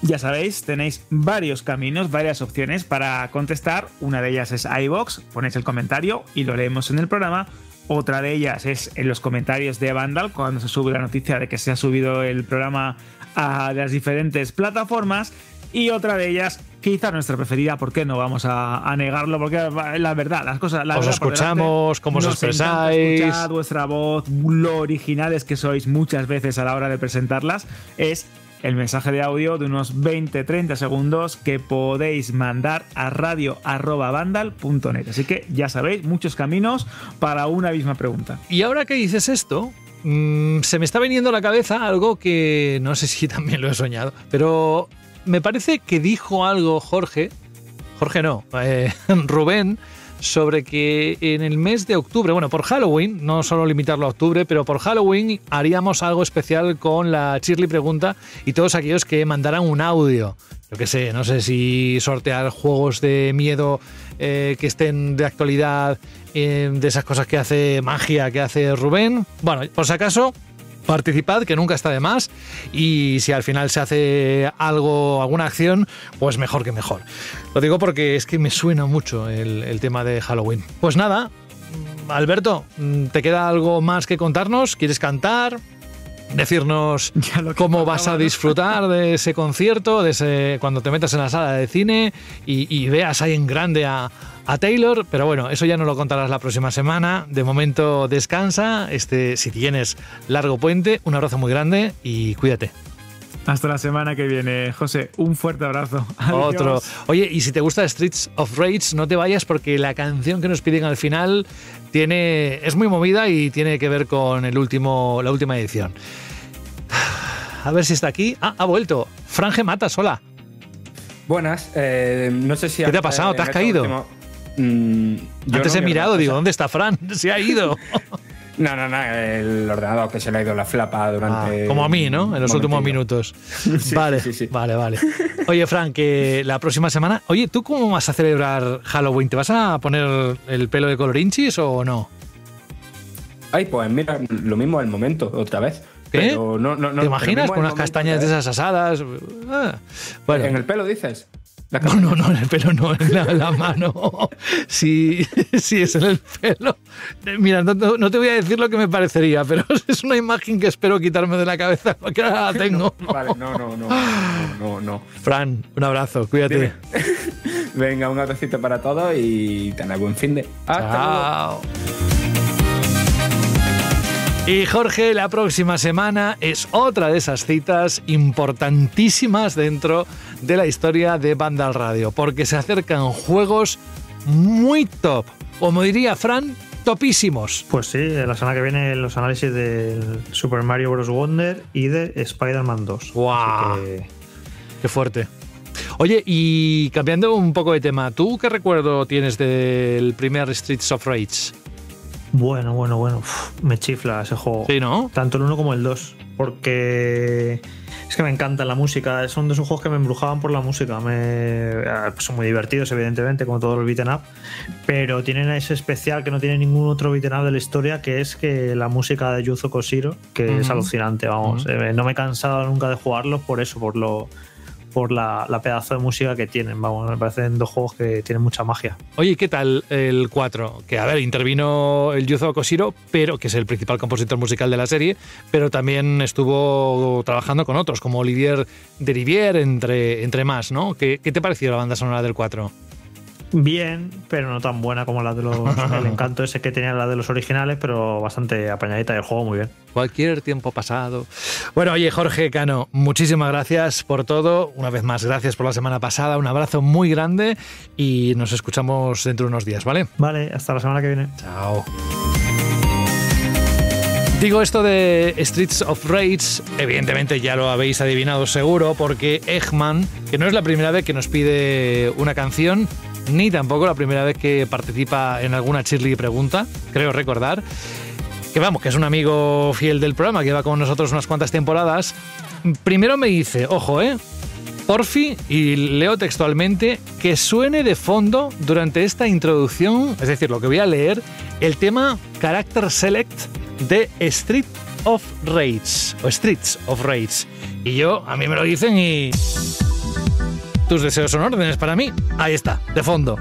Ya sabéis, tenéis varios caminos, varias opciones para contestar. Una de ellas es iBox, ponéis el comentario y lo leemos en el programa. Otra de ellas es en los comentarios de Vandal, cuando se sube la noticia de que se ha subido el programa a las diferentes plataformas. Y otra de ellas, quizá nuestra preferida, porque no vamos a, negarlo, porque la verdad, las cosas. os escuchamos, cómo os expresáis. vuestra voz, lo originales que sois muchas veces a la hora de presentarlas, es el mensaje de audio de unos 20-30 segundos que podéis mandar a radio.vandal.net. Así que ya sabéis, muchos caminos para una misma pregunta. Y ahora que dices esto, mm, se me está viniendo a la cabeza algo que no sé si también lo he soñado, pero me parece que dijo algo Jorge, Jorge no, eh, Rubén, sobre que en el mes de octubre, bueno, por Halloween, no solo limitarlo a octubre, pero por Halloween haríamos algo especial con la Chirly Pregunta y todos aquellos que mandaran un audio. Yo que sé, no sé si sortear juegos de miedo eh, que estén de actualidad, eh, de esas cosas que hace magia, que hace Rubén. Bueno, por si acaso, Participad, que nunca está de más, y si al final se hace algo, alguna acción, pues mejor que mejor. Lo digo porque es que me suena mucho el, tema de Halloween. Pues nada, Alberto, ¿te queda algo más que contarnos? ¿Quieres cantar? decirnos cómo vas a disfrutar de ese concierto, de ese, cuando te metas en la sala de cine y, y veas ahí en grande a, a Taylor, pero bueno, eso ya nos lo contarás la próxima semana. De momento descansa, este, si tienes largo puente, un abrazo muy grande y cuídate. Hasta la semana que viene, José. Un fuerte abrazo. Otro. Oye, y si te gusta Streets of Rage, no te vayas porque la canción que nos piden al final tiene, es muy movida y tiene que ver con el último, la última edición. A ver si está aquí. Ah, ha vuelto. Franje mata hola. Buenas. Eh, no sé si. ¿Qué te ha pasado? Eh, ¿Te has caído? Mm, yo te he mirado, digo, ¿dónde está Fran? Se ha ido. No, no, no, el ordenador que se le ha ido la flapa durante. Ah, como a mí, ¿no? En los últimos minutos. vale, vale, vale. Oye, Fran, que la próxima semana. Oye, ¿tú cómo vas a celebrar Halloween? ¿Te vas a poner el pelo de color colorinchis o no? Ay, pues mira, lo mismo al momento, otra vez. ¿Te imaginas con unas castañas ¿eh? de esas asadas? Ah, ¿En el pelo dices? no, no, no, el pelo no, la, mano. Sí, sí, es en el pelo. Mira, no, te voy a decir lo que me parecería, pero es una imagen que espero quitarme de la cabeza porque ahora la tengo. No, vale, no, no, no, Fran, un abrazo, cuídate. Venga, un abracito para todos y tenga buen fin de. Chao. Y Jorge, la próxima semana es otra de esas citas importantísimas dentro de la historia de Bandal Radio, porque se acercan juegos muy top, como diría Fran, topísimos. Pues sí, la semana que viene los análisis de Super Mario Bros. Wonder y de Spider-Man 2. ¡Guau! ¡Qué fuerte! Oye, y cambiando un poco de tema, ¿tú qué recuerdo tienes del primer Streets of Rage? Bueno, bueno, bueno. me chifla ese juego. Sí, ¿no? Tanto el 1 como el 2. Porque es que me encanta la música. Son de esos juegos que me embrujaban por la música. Me... Eh, pues son muy divertidos, evidentemente, como todos los beat'em up. Pero tienen ese especial que no tiene ningún otro beat'em up de la historia, que es que la música de Yuzo Koshiro, que es alucinante, vamos. Eh, no me he cansado nunca de jugarlo por eso, por lo por la, pedazo de música que tienen. Vamos, me parecen dos juegos que tienen mucha magia. Oye, ¿qué tal el 4? Que a ver, intervino el Yuzo Koshiro, pero que es el principal compositor musical de la serie, pero también estuvo trabajando con otros, como Olivier Derivier, entre, entre más, ¿no? ¿Qué, ¿Qué te pareció la banda sonora del 4? bien, pero no tan buena como la de los. el encanto ese que tenía la de los originales, pero bastante apañadita del juego, muy bien. Cualquier tiempo pasado. Bueno, oye, Jorge Cano, muchísimas gracias por todo. Una vez más, gracias por la semana pasada. Un abrazo muy grande y nos escuchamos dentro de unos días, ¿vale? Vale, hasta la semana que viene. Chao. Digo esto de Streets of Rage, evidentemente ya lo habéis adivinado seguro, porque Eggman, que no es la primera vez que nos pide una canción, ni tampoco la primera vez que participa en alguna Chirly pregunta, creo recordar. Que vamos, que es un amigo fiel del programa, que va con nosotros unas cuantas temporadas. Primero me dice, ojo, ¿eh? Porfi, y leo textualmente, que suene de fondo durante esta introducción, es decir, lo que voy a leer, el tema Character Select de Street of Rage, o Streets of Rage. Y yo, a mí me lo dicen y... Tus deseos son órdenes para mí. Ahí está, de fondo.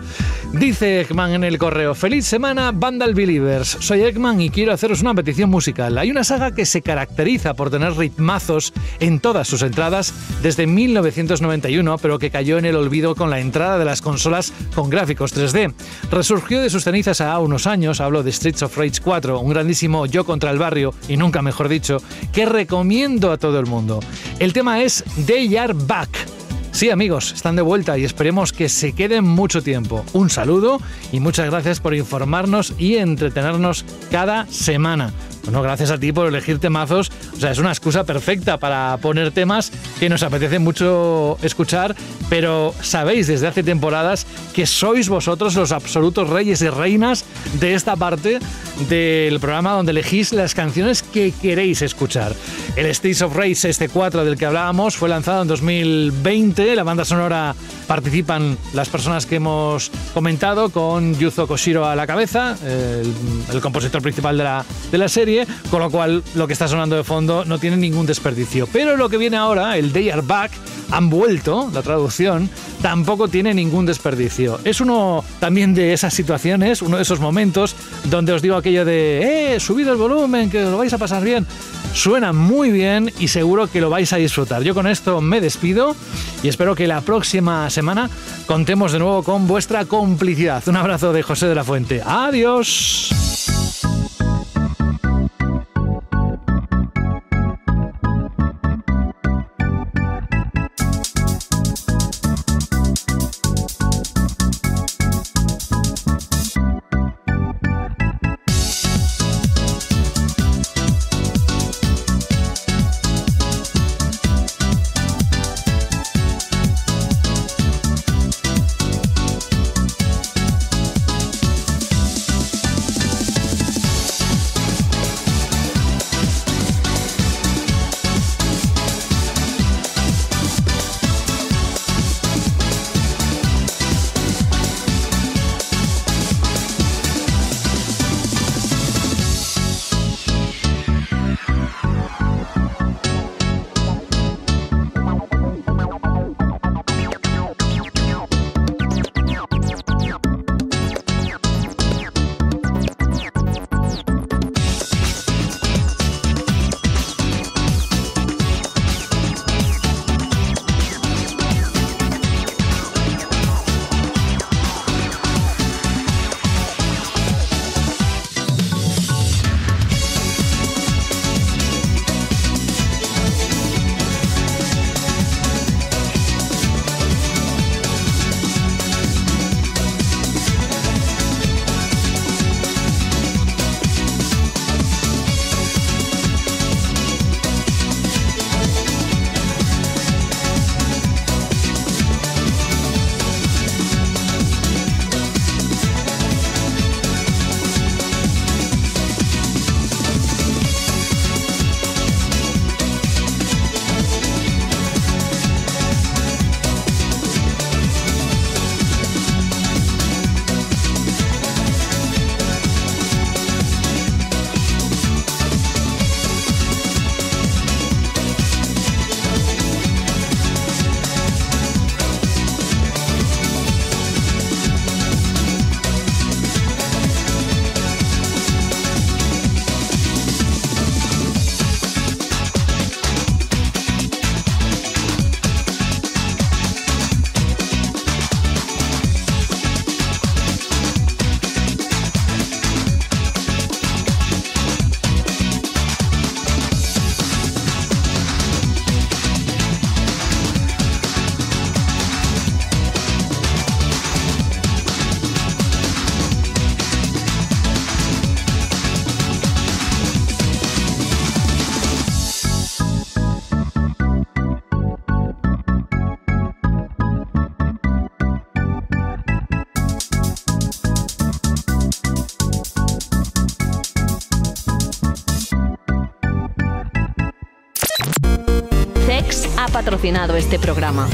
Dice Ekman en el correo, feliz semana, Vandal Believers. Soy Ekman y quiero haceros una petición musical. Hay una saga que se caracteriza por tener ritmazos en todas sus entradas desde 1991, pero que cayó en el olvido con la entrada de las consolas con gráficos 3D. Resurgió de sus cenizas a unos años, hablo de Streets of Rage 4, un grandísimo yo contra el barrio, y nunca mejor dicho, que recomiendo a todo el mundo. El tema es They Are Back Sí, amigos, están de vuelta y esperemos que se queden mucho tiempo. Un saludo y muchas gracias por informarnos y entretenernos cada semana. Bueno, gracias a ti por elegir temazos. O sea, es una excusa perfecta para poner temas que nos apetece mucho escuchar, pero sabéis desde hace temporadas que sois vosotros los absolutos reyes y reinas de esta parte del programa donde elegís las canciones que queréis escuchar. El States of Race, este 4 del que hablábamos, fue lanzado en 2020. La banda sonora participan las personas que hemos comentado con Yuzo Koshiro a la cabeza, el, compositor principal de la serie con lo cual lo que está sonando de fondo no tiene ningún desperdicio. Pero lo que viene ahora, el They Are Back, han vuelto, la traducción, tampoco tiene ningún desperdicio. Es uno también de esas situaciones, uno de esos momentos donde os digo aquello de, eh, subid el volumen, que lo vais a pasar bien. Suena muy bien y seguro que lo vais a disfrutar. Yo con esto me despido y espero que la próxima semana contemos de nuevo con vuestra complicidad. Un abrazo de José de la Fuente. Adiós. patrocinado este programa.